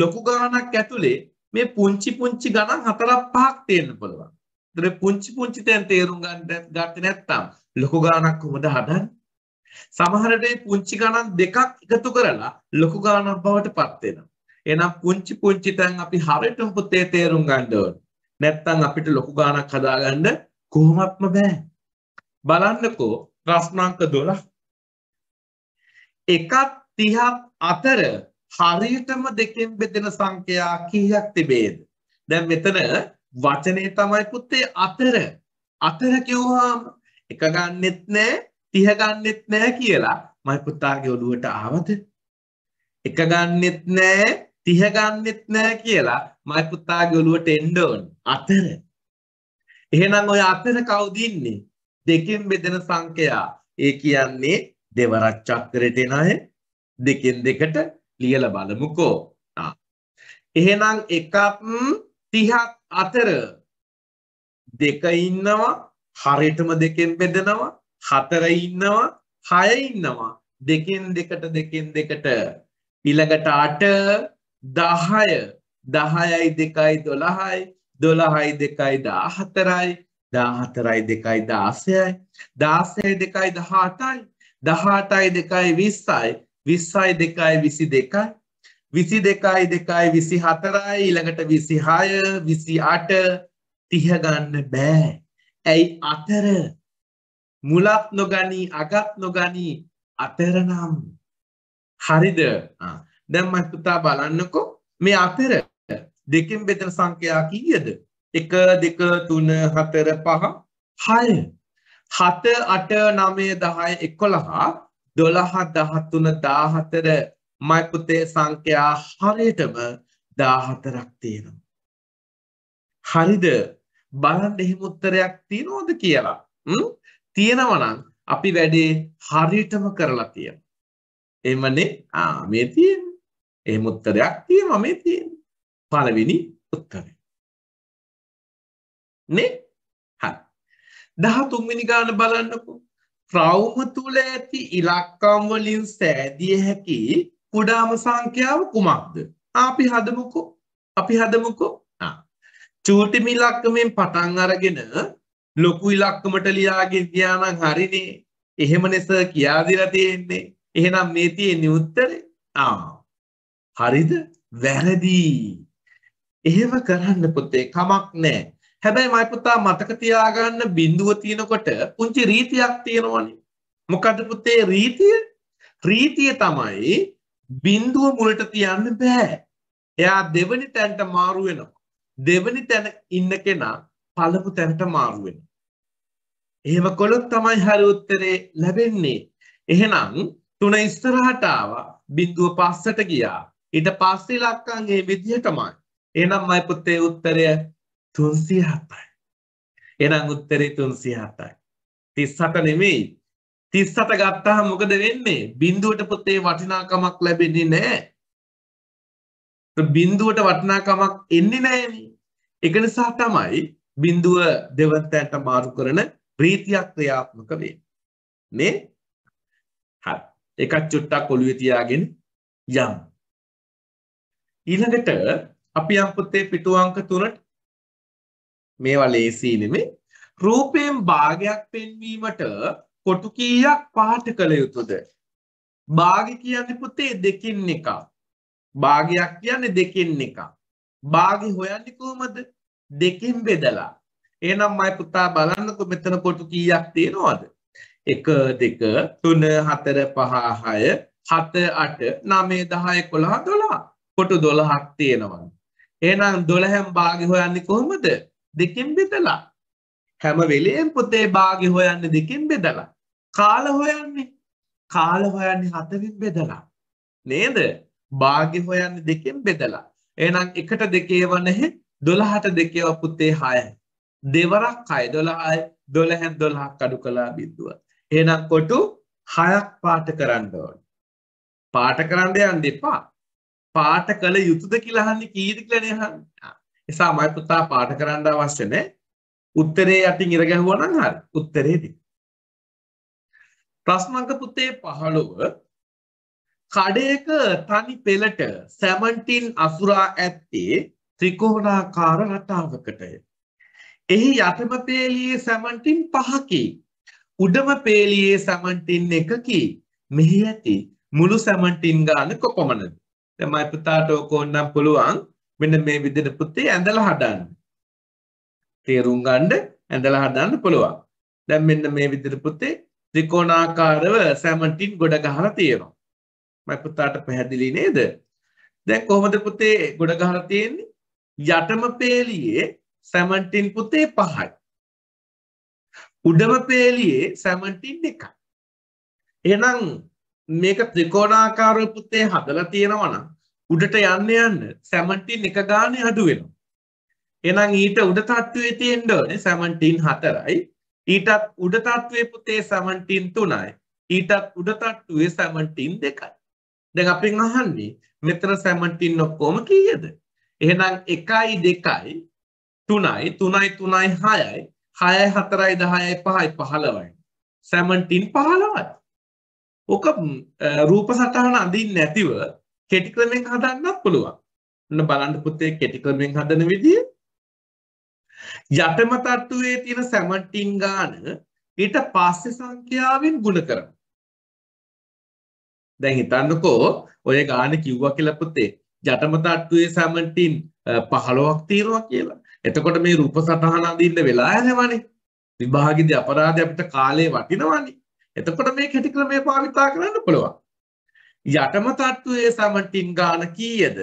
ලොකු ගණනක් ඇතුලේ මේ පුංචි පුංචි ගණන් හතරක් පහක් තියෙන්න පුළුවන්. ඒතර පුංචි පුංචි තැන් තේරුම් ගන්න ගත්තේ නැත්නම් ලොකු ගණනක් කොහොමද හදන්නේ? සමහර වෙලේ පුංචි ගණන් දෙකක් එකතු කරලා ලොකු ගණනක් බවට පත් වෙනවා. එහෙනම් පුංචි පුංචි තැන් අපි හරියටම පුතේ තේරුම් ගන්න ඕනේ. නැත්තම් අපිට ලොකු ගාණක් හදාගන්න කොහොමත්ම බෑ. බලන්නකෝ ප්‍රශ්න අංක 12. එකක් 30ක් අතර හරියටම දෙකෙන් බෙදෙන සංඛ්‍යා කීයක් තිබේද? දැන් මෙතන වචනේ තමයි පුතේ අතර. අතර කිව්වහම එක ගන්නෙත් නෑ 30 ගන්නෙත් නෑ කියලා මයි පුතාගේ ඔළුවට ආවද? එක ගන්නෙත් නෑ තිහ ගන්නෙත් නැහැ කියලා මයි පුතාගේ ඔළුවට එන්න ඕන අතර එහෙනම් ওই අතර කවුද ඉන්නේ දෙකෙන් බෙදෙන සංඛ්‍යා ඒ කියන්නේ දෙවරක් චක්‍රයට එන අය දෙකෙන් දෙකට ලියලා බලමුකෝ එහෙනම් එකක් 30ක් අතර දෙක ඉන්නවා හරියටම දෙකෙන් බෙදෙනවා හතර ඉන්නවා හය ඉන්නවා දෙකෙන් දෙකට දෙකෙන් දෙකට ඊළඟට 8 දහය දහයයි දෙකයි දොළහයි දොළහයි දෙකයි දාහතරයි දාහතරයි දෙකයි දාසයයි දාසය දෙකයි දහටයි දහටයි දෙකයි විස්සයි විස්සයි දෙකයි විසි දෙකයි විසි දෙකයි දෙකයි විසි හතරයි ඉළඟට විසිහාය විසි අට තිහගන්න බෑ ඇයි අතර මුලත් නොගනී අගත් නොගනී අතරනම් හරිද දැන් මම පුතා බලන්නකෝ මේ අතර දෙකෙන් බෙදෙන සංඛ්‍යා කීයද? 1 2 3 4 5 6 7 8 9 10 11 12 13 14 මයි පුතේ සංඛ්‍යා හරියටම 14ක් තියෙනවා. හරිද? බලන්න එහෙම උත්තරයක් තියනවද කියලා. හ්ම්? තියෙනවා නම් අපි වැඩේ හරියටම කරලා තියෙනවා. එමනේ ආ මේ තියෙන එහෙම උත්තරයක් තියෙනවා මේ තියෙන්නේ. පළවෙනි උත්තරය. නේ? හරි. 13 වෙනි ගාන බලන්නකෝ. ත්‍රවම තුල ඇති ඉලක්කම් වලින් සෑදිය හැකි කුඩාම සංඛ්‍යාව කුමක්ද? අපි හදමුකෝ. අපි හදමුකෝ. ආ. චූටි මිලක්කමෙන් පටන් අරගෙන ලොකු ඉලක්කමට ලියාගෙන ගියා නම් හරිනේ. එහෙමනේ සර් කියා දීලා තියෙන්නේ. එහෙනම් මේ තියෙන්නේ උත්තරේ. ආ. හරිද? වැරදි. එහෙම කරන්න පුතේ කමක් නැහැ. හැබැයි මයි පුතා මතක තියාගන්න බිඳුව තියෙනකොට පුංචි රීතියක් තියෙනවනේ. මොකද පුතේ රීතිය? රීතිය තමයි බිඳුව මුලට තියන්න බෑ. එයා දෙවනි තැනට මාරු වෙනවා. දෙවනි තැන ඉන්න කෙනා පළමු තැනට මාරු වෙනවා. එහෙම කළොත් තමයි හරි උත්තරේ ලැබෙන්නේ. එහෙනම් තුන ඉස්සරහට ආවා, බිඳුව පස්සට ගියා. ඊට පස්සේ ඉලක්කම් ඒ විදිහටමයි. එහෙනම් මයි පුතේ උත්තරය 307යි. එහෙනම් උත්තරේ 307යි. 37 නෙමෙයි. 37 ගත්තාම මොකද වෙන්නේ? බිඳුවට පුතේ වටිනාකමක් ලැබෙන්නේ නැහැ. බිඳුවට වටිනාකමක් එන්නේ නැහැ ඒක නිසා තමයි බිඳුව දෙවන්තයට මාරු කරන ප්‍රීතියක් ක්‍රියාත්මක වෙන්නේ. මේ හරි. එකක් චුට්ටක් ඔළුවේ තියාගෙන යමු. ඊළඟට අපි යම් පුතේ පිටු අංක 3ට මේවා ලේසි නෙමෙයි රූපයෙන් භාගයක් පෙන්වීමට කොටු කීයක් පාට කළ යුතුද භාග කියන්නේ පුතේ දෙකින් එකක් භාගයක් කියන්නේ දෙකින් එකක් භාගි හොයන්නේ කොහොමද දෙකින් බෙදලා එහෙනම් මයි පුතා බලන්නකෝ මෙතන කොටු කීයක් තියෙනවද 1 2 3 4 5 6 7 8 9 10 11 12 කොටු දොළහක් තියෙනවලු. එහෙනම් දොළහැම් භාගය හොයන්නේ කොහොමද? දෙකෙන් බෙදලා. හැම වෙලේම පුතේ භාගය හොයන්නේ දෙකෙන් බෙදලා. කාල හොයන්නේ කාල හොයන්නේ හතරින් බෙදලා. නේද? භාගය හොයන්නේ දෙකෙන් බෙදලා. එහෙනම් එකට දෙකේව නැහැ 12ට දෙකේව පුතේ 6යි. දෙවරක් 6 12යි 12න් 12ක් අඩු කළා බිඳුව. එහෙනම් කොටු 6ක් පාට කරන්න ඕනේ. පාට කරන්න යන්න එපා. පාට කළ යුතුද කියලා අහන්නේ කීයද කියලානේ අහන්නේ. ඒ සාමාන්‍ය පුතා පාට කරන්න අවශ්‍ය නැහැ. උත්තරේ යටින් ඉර ගැහුවා නම් හරි. උත්තරේදී. ප්‍රශ්න අංක පුතේ 15 කඩයක තනි පෙළට 17 අසුරා ඇත්තේ ත්‍රිකෝණාකාර රටාවකටය. එහි යටම පේලියේ 17 පහකි. උඩම පේලියේ 17 එකකි. මෙහි ඇති මුළු 17 ගාන කොපමණද? දැන් මම පුතාට ඕක ඕනනම් පුළුවන් මෙන්න මේ විදිහට පුතේ ඇඳලා හදන්න. තේරුම් ගන්න ඇඳලා හදන්න පුළුවන්. දැන් මෙන්න මේ විදිහට පුතේ ත්‍රිකෝණාකාරව සැමටින් ගොඩ ගහලා තියෙනවා. මම පුතාට පැහැදිලි නේද? දැන් කොහොමද පුතේ ගොඩ ගහලා තියෙන්නේ? යටම පේලියේ සැමටින් පුතේ පහයි. උඩම පේලියේ සැමටින් එකයි. එහෙනම් මේක ත්‍රිකෝණාකාර පුතේ හදලා තියෙනවා නම් උඩට යන්න යන්න සැමන්ටින් එක ගානේ අඩු වෙනවා. එහෙනම් ඊට උඩ තට්ටුවේ තියෙන්න ඕනේ සැමන්ටින් 4යි. ඊටත් උඩ තට්ටුවේ පුතේ සැමන්ටින් 3යි. ඊටත් උඩ තට්ටුවේ සැමන්ටින් 2යි. දැන් අපෙන් අහන්නේ මෙතන සැමන්ටින් ඔක්කොම කීයද? එහෙනම් 1යි 2යි 3යි 3යි 3යි 6යි 6යි 4යි 10යි 5යි 15යි. සැමන්ටින් 15යි. ඔක රූප සටහන අඳින්නේ නැතිව කෙටි ක්‍රමෙන් හදන්නත් පුළුවන්. ඔන්න බලන්න පුතේ කෙටි ක්‍රමෙන් හදන විදිය. යටම තට්ටුවේ තියෙන සැමටින් ගාන ඊට පස්සේ සංඛ්‍යාවෙන් ගුණ කරමු. දැන් හිතන්නකෝ ඔය ගාන කිව්වා කියලා පුතේ යටම තට්ටුවේ සැමටින් 15ක් තියෙනවා කියලා. එතකොට මේ රූප සටහන අඳින්න වෙලා යනවනේ. විභාගෙදී අපරාධය අපිට කාලේ වටිනවනේ. එතකොට මේ කෙටි ක්‍රමය භාවිතා කරන්න පුළුවන්. යටම තට්ටුවේ සමටින් ගාන කීයද?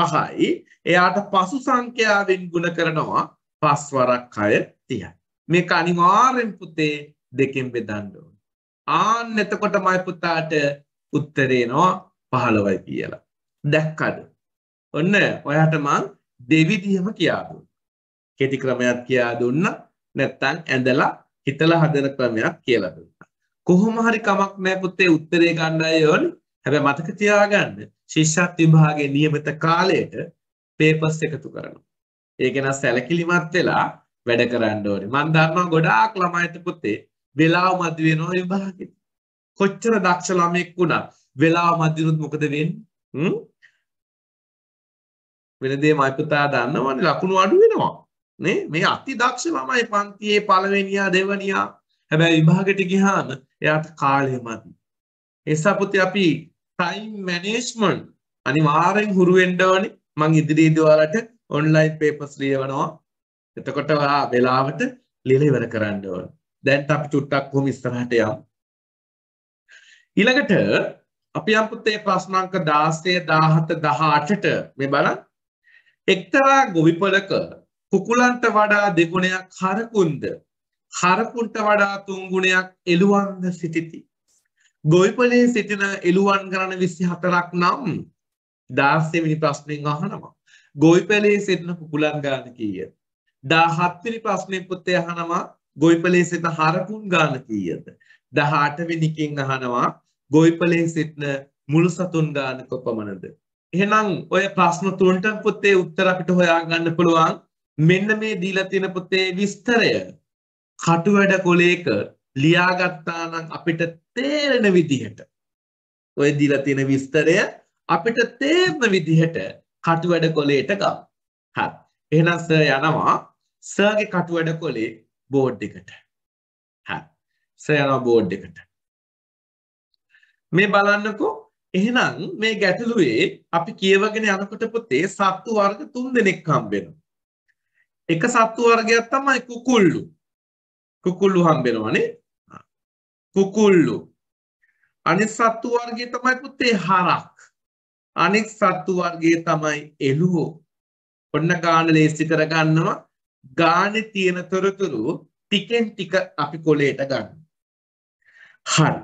5යි. එයාට පසු සංඛ්‍යාවෙන් ගුණ කරනවා 5 වරක් 6 30යි. මේක අනිවාර්යෙන් පුතේ දෙකෙන් බෙදන්න ඕනේ. ආන්න එතකොටමයි පුතාට උත්තරේ එනවා 15යි කියලා. දැක්කද? ඔන්න ඔයාට මං දෙවිදිහම කියා දුන්නා. කෙටි ක්‍රමයක් කියා දුන්නා. නැත්තම් ඇඳලා හිතලා හදන ක්‍රමයක් කියලා දුන්නා. කොහොම හරි කමක් නෑ පුතේ උත්තරේ ගන්නයි ඕනි. හැබැයි මතක තියාගන්න ශිෂ්‍යත් විභාගයේ નિયમિત කාලයට පේපර්ස් එකතු කරනවා. ඒ ගැන සැලකිලිමත් වෙලා වැඩ කරන්න ඕනේ. මම දන්නවා ගොඩාක් ළමයිට පුතේ වෙලාව මදි වෙනවා විභාගෙට. කොච්චර දක්ෂ ළමෙක් වුණා වෙලාව මදි වුණොත් මොකද වෙන්නේ? වෙන දේ මයි පුතා දන්නවනේ ලකුණු අඩු වෙනවා. නේ මේ අති දක්ෂ ළමයි පන්තියේ පළවෙනියා දෙවනියා හැබැයි විභාගෙට ගියාම එයාත් කාලය මදි. එසා පුතේ අපි ටයිම් මැනේජ්මන්ට් අනිවාර්යෙන් හුරු වෙන්න ඕනේ. මම ඉදිරියේදී ඔයාලට ඔන්ලයින් පේපර්ස් ලියවනවා. එතකොට ඔයා වෙලාවට ලියලා ඉවර කරන්න ඕනේ. දැන් අපි චුට්ටක් කොහොම ඉස්සරහට යමු. ඊළඟට අපි යම් පුතේ ප්‍රශ්න අංක 16 17 18ට මේ බලන්න. එක්තරා ගොවිපලක කුකුලන්ට වඩා දෙගුණයක් හරකුන්ද හරකුන්ට වඩා තුන් ගුණයක් එළුවන්ද සිටිති. ගොවිපලේ සිටින එළුවන් ගණන විසි හතරක් නම් දාස්සෙවිනි ප්‍රශ්නයෙන් අහනවා. ගොයිපලේ සිටින කුකුලන් ගාන කීය. දාහත්විනි ප්‍රශ්නය පුත්තය අහනවා ගොයිපලේ සිට හරකුන් ගාන කීයද. දහටවිනිකින් අහනවා ගොයිපලේ සිටින මුළු සතුන් ගාන කොපමණද. එහෙනම් ඔය ප්‍රශ්න තුන්ට පුත්තේ උත්තර අපිට හොයා ගන්න පුළුවන් මෙන්න මේ දීලා තියෙන පුතේ විස්තරය කටු වැඩ කොලේක ලියාගත්තා නම් අපිට තේරෙන විදිහට ඔය දීලා තියෙන විස්තරය අපිට තේරෙන විදිහට කටු වැඩ කොලේට ගම්. හරි. එහෙනම් සර් යනවා සර්ගේ කටු වැඩ කොලේ බෝඩ් එකට. හරි. සර් යනවා බෝඩ් එකට. මේ බලන්නකෝ එහෙනම් මේ ගැටලුවේ අපි කියවගෙන යනකොට පොතේ සත්තු වර්ග තුන් දෙනෙක් හම්බ වෙනවා. එක සත්තු වර්ගයක් තමයි කුකුල්ලු. කුකුල්ලු හම්බෙනවනේ කුකුල්ලු අනිත් සත්තු වර්ගයේ තමයි පුතේ හරක් අනිත් සත්තු වර්ගයේ තමයි එළුවෝ ඔන්න ගාන ලේස්ති කරගන්නවා ගානේ තියෙන තොරතුරු ටිකෙන් ටික අපි කොලේට ගන්න හරි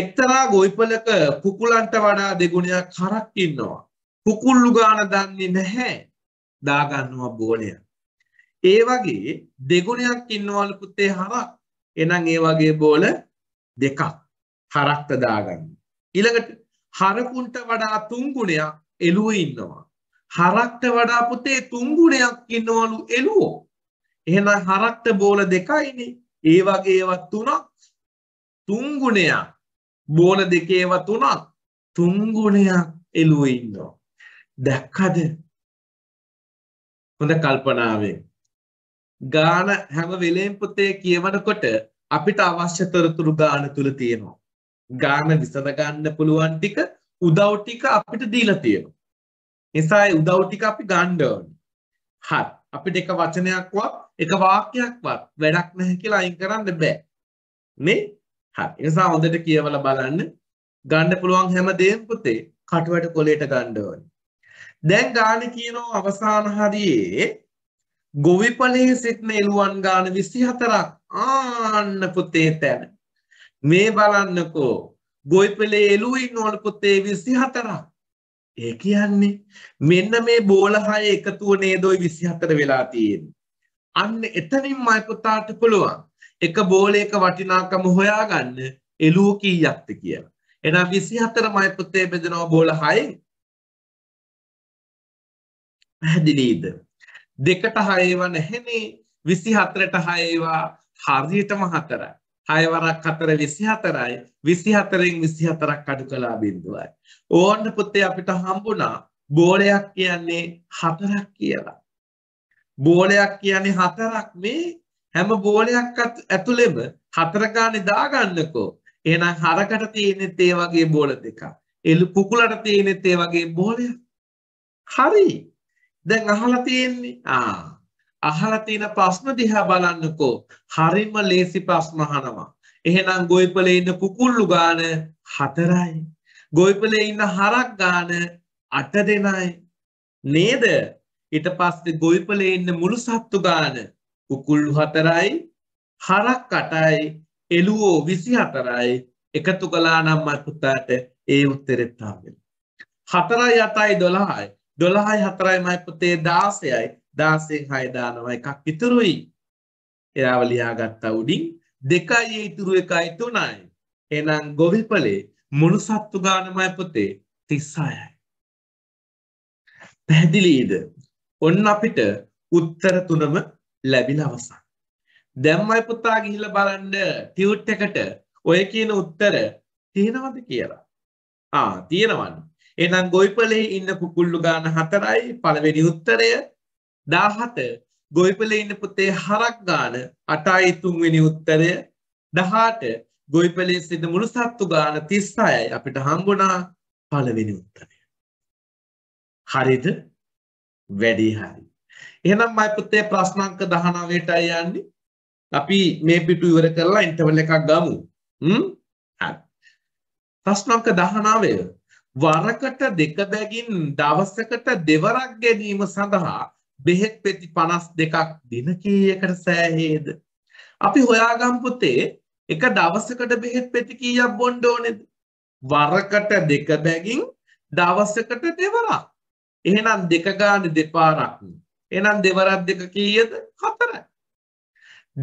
එක්තරා ගොවිපලක කුකුලන්ට වඩා දෙගුණයක් හරක් ඉන්නවා කුකුල්ලු ගාන දන්නේ නැහැ දාගන්නවා බෝලයක් ඒ වගේ දෙගුණයක් ඉන්නවලු පුතේ හරක්. එහෙනම් ඒ වගේ බෝල දෙකක් හරක්ත දාගන්න. ඊළඟට හරකුන්ට වඩා තුන් ගුණයක් එළුව ඉන්නවා. හරක්ට වඩා පුතේ තුන් ගුණයක් ඉන්නවලු එළුවෝ. එහෙනම් හරක්ට බෝල දෙකයිනේ. ඒ වගේ ඒවා තුනක් තුන් ගුණයක් බෝල දෙකේ ඒවා තුනක් තුන් ගුණයක් එළුව ඉන්නවා. දැක්කද? හොඳ කල්පනාවෙන් ගාන හැම වෙලෙම පුතේ කියවනකොට අපිට අවශ්‍ය තොරතුරු ගාන තුල තියෙනවා. ගාන විසඳ ගන්න පුළුවන් ටික උදව් ටික අපිට දීලා තියෙනවා. නිසා ඒ උදව් ටික අපි ගන්න ඕනේ. හරි. අපිට එක වචනයක්වත් එක වාක්‍යයක්වත් වැඩක් නැහැ කියලා අයින් කරන්න බෑ. නේ? හරි. ඒ නිසා හොඳට කියවලා බලන්න. ගන්න පුළුවන් හැම දෙයක්ම පුතේ කටුවට කොලයට ගන්න ඕනේ. දැන් ගාන කියනවා අවසාන හරියේ ගොවිපලේ සිටින එළුවන් ගාන විසි හතරක් ආන්න පුතේ තැන. මේ බලන්නකෝ ගොයිපලේ එළුයි නොන පුතේ විසි හතරක්. ඒ කියන්නේ මෙන්න මේ බෝලහය එකතුව නේදොයි විසි හතර වෙලා තියෙන්. අන්න එතනින් මයිපොතාට පුළුවන් එක බෝලයක වටිනාකම හොයාගන්න එලුව කීයක්ද කියලා. එනම් විසි හතර මයිපොතේ බෙදෙනව බෝල හයින් පැහැදිලීද. දෙකට හයව නැහැනේ 24ට හයවා හරියටම හතරයි. හය වරක් හතර 24යි 24න් 24ක් අඩු කළා බිඳුවයි. ඕන්න පුතේ අපිට හම්බුණා බෝලයක් කියන්නේ හතරක් කියලා. බෝලයක් කියන්නේ හතරක් මේ හැම බෝලයක් ඇතුළෙම හතර ගානේ දාගන්නකෝ. එහෙනම් හරකට තියෙනෙත් ඒ වගේ බෝල දෙකක්. එළු කුකුලට තියෙනෙත් ඒ වගේ බෝලයක්. හරි. දැන් අහලා තියෙන්නේ ආ අහලා තියෙන ප්‍රශ්න දිහා බලන්නකෝ හරිම ලේසි ප්‍රශ්න අහනවා එහෙනම් ගොයිපලේ ඉන්න කුකුල්ලු ගාන හතරයි ගොයිපලේ ඉන්න හරක් ගාන අට දෙනයි නේද ඊට පස්සේ ගොවිපලේ ඉන්න මුළු සත්තු ගාන කුකුල්ලු හතරයි හරක් අටයි එළුවෝ විසි හතරයි එකතු කලා නම් මල් පුතාට ඒ උත්තරෙත්තාගෙන. හතරයි අතයි දොළහයි දොළහයි හතරයි මයිපොතේ දාසයයි දාසයෙන් හයදානව එකක් ඉතුරුයි එයාව ලියාගත්තා උඩින් දෙකයි ඉතුරු එකයි තුනයි එනම් ගොවිපලේ මුළු සත්තු ගානමයි පොතේ තිස්සායයි පැහැදිලීද ඔන්න අපිට උත්තර තුනම ලැබිල අවසන් දැම්මයි පුතා ගිහිල බලන්ඩ ටියුට් එකට ඔය කියන උත්තර තියෙනවද කියලා ආ තියෙනවන්න එනම් ගොයිපලේ ඉන්න කුකුල්ලු ගාන හතරයි පළවෙනි උත්තරය දාහත ගොයිපල ඉන්න පුතේ හරක් ගාන අටයි තුන්වෙනි උත්තරය දහට ගොයිපලින් සිට මුළු සත්තු ගාන තිස්සායයි අපිට හම්බුනා පළවෙනි උත්තරය. හරිද වැඩි හරි. එහෙනම් මයි පුතේ ප්‍රශ්නංක 19ටයි යන්නේ. අපි මේ පිටු ඉවර කරලා ඉන්ටර්වල් එකක් ගමු. හ්ම්? හරි. ප්‍රශ්නංක 19 වරකට දෙක බැගින් දවසකට දෙවරක් ගැනීම සඳහා බෙහෙත් පෙති 52ක් දින කීයකට සෑහේද? අපි හොයාගම් පුතේ එක දවසකට බෙහෙත් පෙති කීයක් බොන්න ඕනේද? වරකට දෙක බැගින් දවසකට දෙවරක්. එහෙනම් දෙක ගානේ දෙපාරක්. එහෙනම් දෙවරක් දෙක කීයද? හතරයි.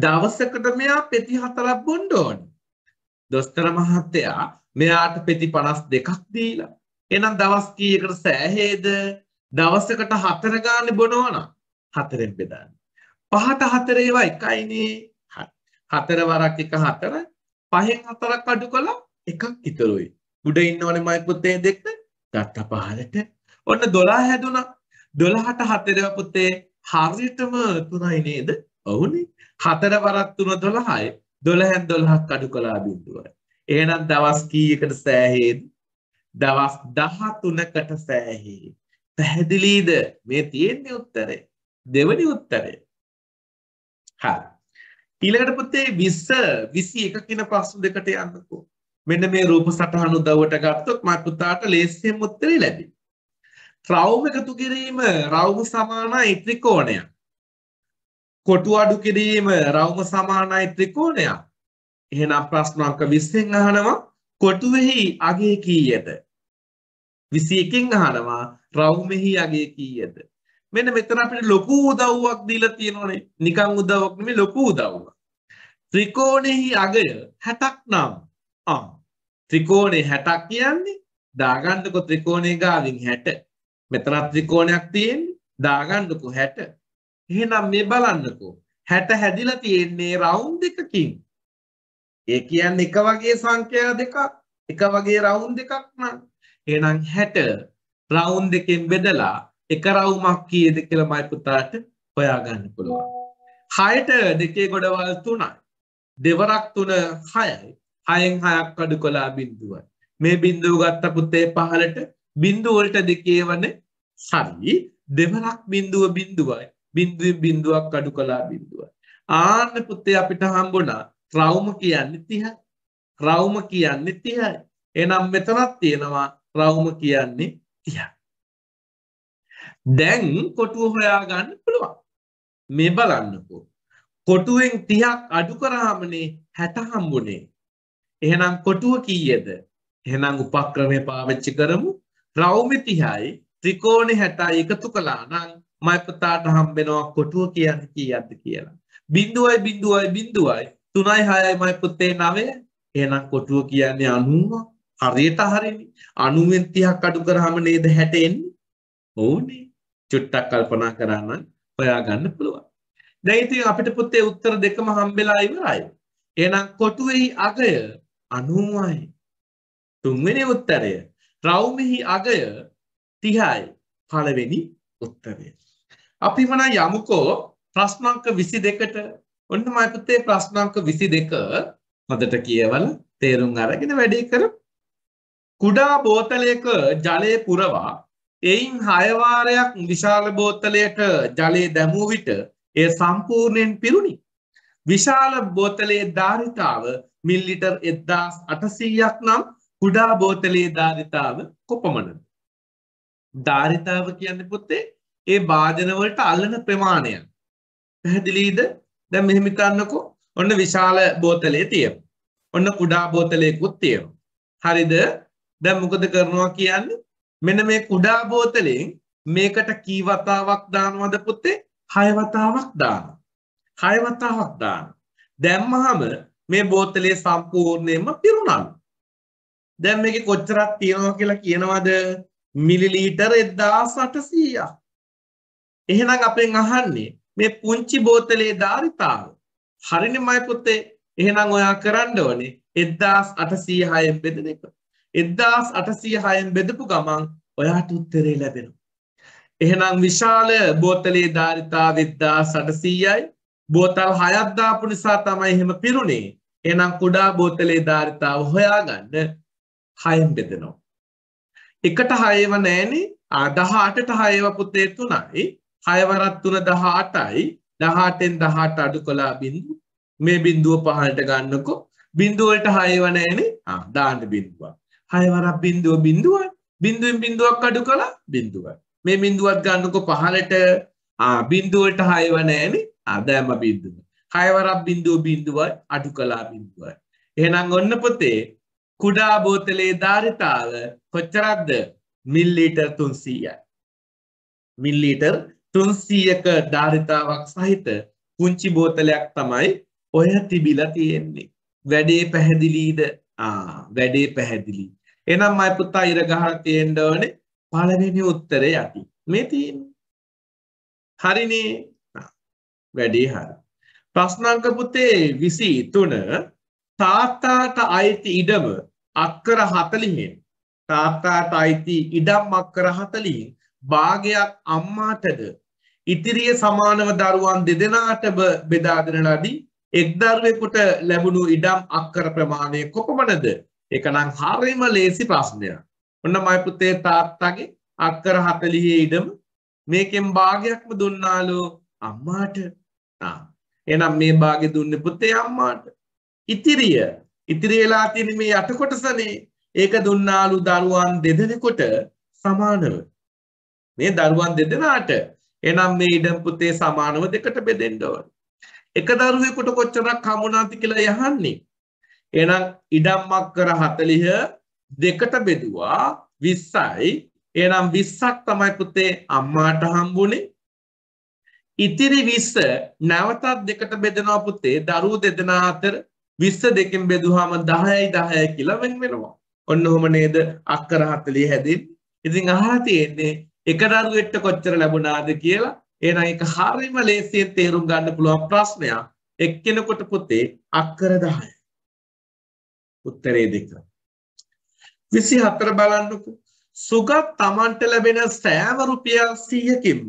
දවසකට මෙයා පෙති හතරක් බොන්න ඕනේ. දොස්තර මහත්තයා මෙයාට පෙති 52ක් දීලා එහෙනම් දවස් කීයකට සෑහේද දවසකට හතර ගානේ බොනවා නම් හතරෙන් බෙදාන්න. පහට හතර ඒවා එකයිනේ. හතර වරක් එක හතර පහෙන් හතරක් අඩු කළා එකක් ඉතුරුයි. උඩ ඉන්නවනේ මයිකුත් ඒ දෙක ගත්ත පහලට ඔන්න 12 හැදුනා 12ට හතර පුතේ හරියටම තුනයි නේද ඔවුනේ හතර වරක් තුන 12යි 12න් 12ක් අඩු කළා බිඳුවයි එහෙනම් දවස් කීයකට සෑහේද දවස් 13කට සෑහි. පැහැදිලිද? මේ තියෙන්නේ උත්තරේ. දෙවනි උත්තරේ. හරි. ඊළඟට පුතේ 20 21 කියන ප්‍රශ්න දෙකට යන්නකෝ. මෙන්න මේ රූප සටහන උදව්වට ගත්තොත් මා පුතාට ලේසියෙන් උත්තරේ ලැබෙයි. රවුම එකතු කිරීම රවුම සමානයි ත්‍රිකෝණයක්. කොටු අඩු කිරීම රවුම සමානයි ත්‍රිකෝණයක්. එහෙනම් ප්‍රශ්න අංක 20 අහනවා කොටුවෙහි අගේ කීයද විසි එකෙන් අහනවා රවුමෙහි අගේ කීයද මෙන්න මෙතන අපිට ලොකු උදව්වක් දීලා තියෙනවනේ නිකං උදව්වක් නෙමෙයි ලොකු උදව්වක් ත්‍රිකෝණෙහි අගය 60ක් නම් අම් ත්‍රිකෝණේ 60ක් කියන්නේ දාගන්නකො ත්‍රිකෝණේ ගාවින් 60 මෙතන ත්‍රිකෝණයක් තියෙන්නේ දාගන්නකො 60 එහෙනම් මේ බලන්නකො 60 හැදිලා තියෙන්නේ රවුන්ඩ් එකකින් ඒ කියන්න එක වගේ සංඛ්‍යා දෙකක් එක වගේ රවුන් දෙකක් නම් එනම් හැට රවුන් දෙකෙන් බෙදලා එක රවුමක් කියද කියලා මයිපුතාට හොයාගන්න පුළුවන්. හයට දෙකේ ගොඩවල් තුනයි. දෙවරක් තුන හයයි හයෙන් හයක් අඩු කොලා බිින්දුවයි. මේ බිින්දුව ගත්ත පුතේ පහලට බිින්දුවලට දෙකේ වන සරි දෙවරක් බිින්දුව බිින්දුවයි බිින්දුව බිින්දුවක් අඩු කලා බිින්දුවයි. ආන්න පුත්තේ අපිට හම්බුනා රවුම කියන්නේ 30යි. රවුම කියන්නේ 30යි. එහෙනම් මෙතනක් තියෙනවා රවුම කියන්නේ 30යි. දැන් කොටුව හොයාගන්න පුළුවන්. මේ බලන්නකෝ. කොටුවෙන් 30ක් අඩු කරාමනේ 60 හම්බුනේ. එහෙනම් කොටුව කීයද? එහෙනම් උපක්‍රමය පාවිච්චි කරමු. රවුම 30යි ත්‍රිකෝණෙ 60යි එකතු කළා නම් මයිපතාට හම්බෙනවා කොටුව කියන්නේ කීයක්ද කියලා. බිඳුවයි බිඳුවයි බිඳුවයි තුනයි හයමයි පුතේ නවය එහෙනම් කොටුව කියන්නේ අනුව හරියට හරිනි අනුවෙන් තිහක් අඩු කරහම නේද හැටෙන්නේ ඕනේ චුට්ටක් කල්පනා කරන්න හොයාගන්න පුළුවන් දැන් ඉතින් අපිට පුතේ උත්තර දෙකම හම්බෙලා ඉවරයි එහෙනම් කොටුවේහි අගය 90යි තුන්වෙනි උත්තරය රවුමෙහි අගය 30යි පළවෙනි උත්තරය අපි මන යමුකෝ ප්‍රශ්න අංක 22ට ඔන්න තමයි පුතේ ප්‍රශ්න අංක 22 හොඳට කියවලා තේරුම් අරගෙන වැඩේ කරමු. කුඩා බෝතලයක ජලය පුරවා එයින් 6 වාරයක් විශාල බෝතලයට ජලය දැමූ විට එය සම්පූර්ණයෙන් පිරුණි. විශාල බෝතලයේ ධාරිතාව මිලිලීටර් 1800ක් නම් කුඩා බෝතලයේ ධාරිතාව කොපමණද? ධාරිතාව කියන්නේ පුතේ ඒ භාජන වලට අල්ලන ප්‍රමාණය. පැහැදිලිද? දැන් මෙහෙම හිතන්නකෝ ඔන්න විශාල බෝතලේ තියෙනවා. ඔන්න කුඩා බෝතලයකුත් තියෙනවා. හරිද? දැන් මොකද කරනවා කියන්නේ? මෙන්න මේ කුඩා බෝතලෙන් මේකට කී වතාවක් දානවද පුතේ? 6 වතාවක් දානවා. 6 වතාවක් දානවා. දැම්මහම මේ බෝතලේ සම්පූර්ණයෙන්ම පිරුණලු. දැන් මේකේ කොච්චරක් තියෙනවා කියලා කියනවද? මිලිලීටර 1800ක්. එහෙනම් අපෙන් අහන්නේ මේ පුංචි බෝතලේ ධාරිතාව හරිනේ මයි පුතේ එහෙනම් ඔයා කරන්න ඕනේ 1806 න් බෙදන එක 1806 න් බෙදපු ගමන් ඔයාට උත්තරේ ලැබෙනවා එහෙනම් විශාල බෝතලේ ධාරිතාව 1800යි බෝතල් හයක් දාපු නිසා තමයි එහෙම පිරුණේ එහෙනම් කුඩා බෝතලේ ධාරිතාව හොයාගන්න හයෙන් බෙදෙනවා එකට හයව නෑනේ දහ අටට හයව පුතේ තුනයි හයවරත් තුන දහටයි දහටෙන් දහට අඩු කොලා බිඳු මේ බින්දුව පහලට ගන්නකො බින්දුවලට හයවන එන දාන්න බින්දුවක් හයවරක් බින්දුව බින්දුවයි බින්දුවෙන් බින්දුවක් අඩු කලා බින්දුවයි මේ බින්දුවත් ගන්නකො පහලට බින්දුවලට හයවන එන අදෑම බින්දුව හයවරක් බින්දුව බින්දුවයි අඩු කලා බින්දුවයි එහෙනම් ඔන්න පොතේ කුඩා බෝතලේ ධාරිතාව කොච්චරක්ද මිල්ලීටර් තුන්සීයයි මිල්ලීටර් 300ක ධාරිතාවක් සහිත කුංචි බෝතලයක් තමයි ඔය තිබිලා තියෙන්නේ. වැඩේ පැහැදිලිද? ආ වැඩේ පැහැදිලි. එහෙනම් මයි පුතා ඉර ගහලා තියෙන්න ඕනේ පළවෙනි උත්තරේ යටි. මේ තියෙන්නේ. හරිනේ. වැඩේ හරි. ප්‍රශ්නාංක පුතේ 23 තාත්තාට අයිති ඉඩම අක්කර 40න් තාත්තාට අයිති ඉඩම් අක්කර 40න් භාගයක් අම්මාටද ඉතිරිය සමානව දරුවන් දෙදෙනාටම බෙදා දෙන ලදී එක් දරුවෙකුට ලැබුණු ඉඩම් අක්කර ප්‍රමාණය කොපමණද? ඒකනම් හරිම ලේසි ප්‍රශ්නයක්. ඔන්න මයි පුතේ තාත්තගේ අක්කර 40 ඉඩම මේකෙන් භාගයක්ම දුන්නාලු අම්මාට. ආ එහෙනම් මේ භාගෙ දුන්නේ පුතේ අම්මාට. ඉතිරිය ඉතිරියලා තියෙන මේ යට කොටසනේ ඒක දුන්නාලු දරුවන් දෙදෙනෙකුට සමානව. මේ දරුවන් දෙදෙනාට. එනම් මේ ඉඩම් පුතේ සමානව දෙකට බෙදෙන්න ඕනේ. එක දරුවෙකුට කොච්චරක් හමුණාද කියලා යහන්නේ. එහෙනම් ඉඩම්මක් කර 40 දෙකට බෙදුවා 20යි. එහෙනම් 20ක් තමයි පුතේ අම්මාට හම්බුනේ. ඉතිරි 20 නැවතත් දෙකට බෙදනවා පුතේ දරුවෝ දෙදෙනා අතර 20 දෙකෙන් බෙදුවාම 10යි 10යි කියලා වෙන වෙනවා. ඔන්න ඔහොම නේද අක්කර 40 හැදෙන්නේ. ඉතින් අහලා තියෙන්නේ එක දරුවෙක්ට කොච්චර ලැබුණාද කියලා එහෙනම් ඒක හරිම ලේසියෙන් තේරුම් ගන්න පුළුවන් ප්‍රශ්නයක් එක්කෙනෙකුට පුතේ අක්කර 10 උත්තරේ දෙක 24 බලන්නකෝ සුගත් Tamanට ලැබෙන සෑම රුපියල් 100කින්ම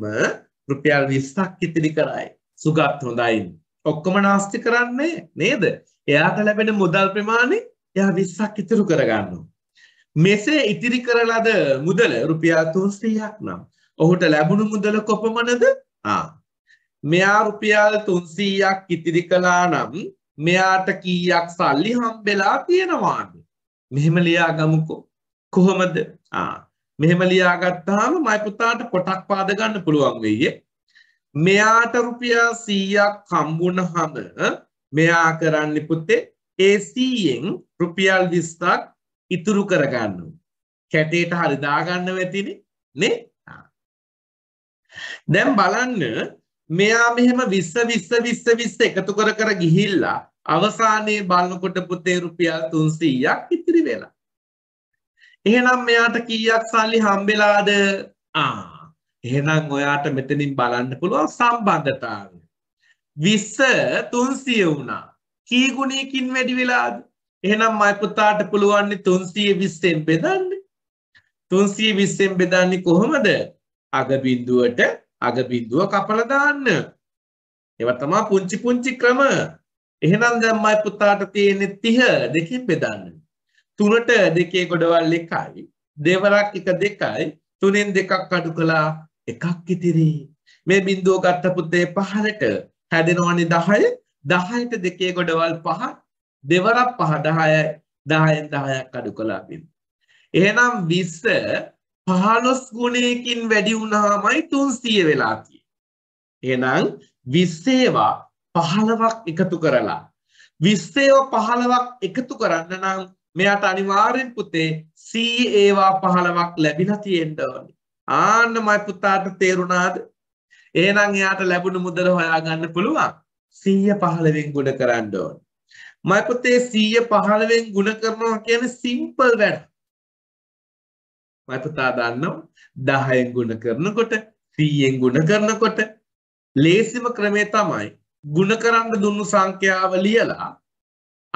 රුපියල් 20ක් ඉතිරි කරයි සුගත් හොඳයි ඔක්කොම නාස්ති කරන්නේ නේද එයාට ලැබෙන මුදල් ප්‍රමාණය එයා 20ක් ඉතුරු කරගන්නවා මෙසේ ඉතිරි කරලද මුදල රුපියා 300ක් නම් ඔහුට ලැබුණු මුදල කොපමණද? ආ. මෙයා රුපියල් 300ක් ඉතිරි කළා නම් මෙයාට කීයක් සල්ලි හම්බෙලා තියෙනවාද? මෙහෙම ලියා ගමුකෝ. කොහොමද? ආ. මෙහෙම ලියා ගත්තාම මයි පුතාට පොටක් පාද ගන්න පුළුවන් වෙයි. මෙයාට රුපියල් 100ක් හම්බුනහම මෙයා කරන්නේ පුතේ ඒ 100ෙන් රුපියල් 20ක් ඉතුරු කරගන්න කැටේට හරි දාගන්න වෙතිනේ නේ දැන් බලන්න මෙයා මෙහෙම 20 20 20 20 එකතු කර කර ගිහිල්ලා අවසානයේ බලනකොට පුතේ රුපියල් 300ක් ඉතිරි වෙලා එහෙනම් මෙයාට කීයක් සල්ලි හම්බෙලාද ආ එහෙනම් ඔයාට මෙතනින් බලන්න පුළුවන් සම්බන්ධතාවය 20 300 වුණා කී ගුණයකින් වැඩි වෙලාද එහෙනම් මයි පුතාට පුළුවන් 320 න් බෙදන්න 320 න් බෙදන්නේ කොහොමද අග බිඳුවට අග බිඳුව කපලා දාන්න ඒවා තමයි පුංචි පුංචි ක්‍රම එහෙනම් දැන් මයි පුතාට තියෙන්නේ 30 දෙකෙන් බෙදන්න තුනට දෙකේ ගොඩවල් එකයි දෙවරක් එක දෙකයි තුනෙන් දෙකක් අඩු කළා එකක් ඉතිරි මේ බිඳුව ගත්ත පුතේ පහලට හැදෙනවනේ 10 10ට දෙකේ ගොඩවල් පහක් දෙවරක් පහ 10යි 10න් 10ක් අඩු කළා අපි. එහෙනම් 20 15 ගුණයකින් වැඩි වුණාමයි 300 වෙලා තියෙන්නේ. එහෙනම් 20 ඒවා 15ක් එකතු කරලා 20 ඒවා 15ක් එකතු කරන්න නම් මෙයාට අනිවාර්යෙන් පුතේ 100 ඒවා 15ක් ලැබිලා තියෙන්න ඕනේ. ආන්න මයි පුතාට තේරුණාද? එහෙනම් එයාට ලැබුණු මුදල හොයාගන්න පුළුවන්. 100 15 වෙන් ගුණ කරන්න ඕනේ. මම පුතේ 115න් ගුණ කරනවා කියන්නේ සිම්පල් වැඩ. මම පුතා දන්නවා 10න් ගුණ කරනකොට 100න් ගුණ කරනකොට ලේසිම ක්‍රමේ තමයි ගුණ කරන්න දුන්නු සංඛ්‍යාව ලියලා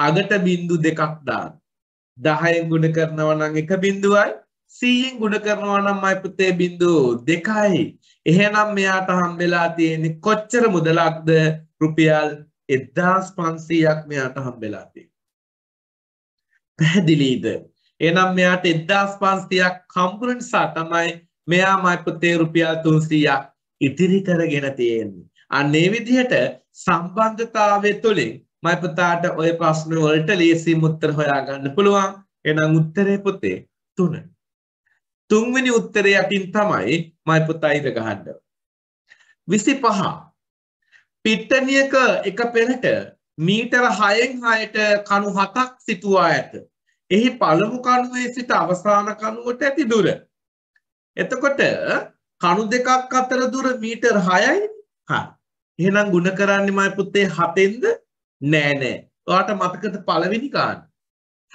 අගට බින්දු දෙකක් දාන්න. 10න් ගුණ කරනවා නම් 1 බින්දුවයි 100න් ගුණ කරනවා නම් මම පුතේ බින්දුව 2යි. එහෙනම් මෙයාට හම්බෙලා තියෙන්නේ කොච්චර මුදලක්ද රුපියල් එදදාස් පන්සීයක් මෙයාට හම්බෙලාතිී. පැහැදිලීද එනම් මෙයාට එදදාස් පන්ස්තියක් කම්පුරන් නිසා තමයි මෙයා මයිපතේ රුපියල් තුන්සීයක් ඉතිරි කරගෙන තියෙන්නේ. අන්නේ විදිහට සම්බන්ධතාවය තුළින් මයිපතාට ඔය ප්‍රශ්න වලට ලේසි මුත්තර හොයාගන්න පුළුවන් එනම් උත්තරය පොතේ තුන. තුන්වෙනි උත්තරය යටින් තමයි මයිපතා ඉර ගහන්න. විසි පහා පිට්ටනියක එක පෙරට මීටර 6න් 6ට කණු 7ක් සිටුවා ඇත. එහි පළමු කණුවේ සිට අවසාන කණුවට ඇති දුර. එතකොට කණු දෙකක් අතර දුර මීටර 6යි. හා. එහෙනම් ಗುಣ කරන්නේ මම පුතේ 7ෙන්ද? නෑ නෑ. ඔයාට මතකද පළවෙනි කාණ?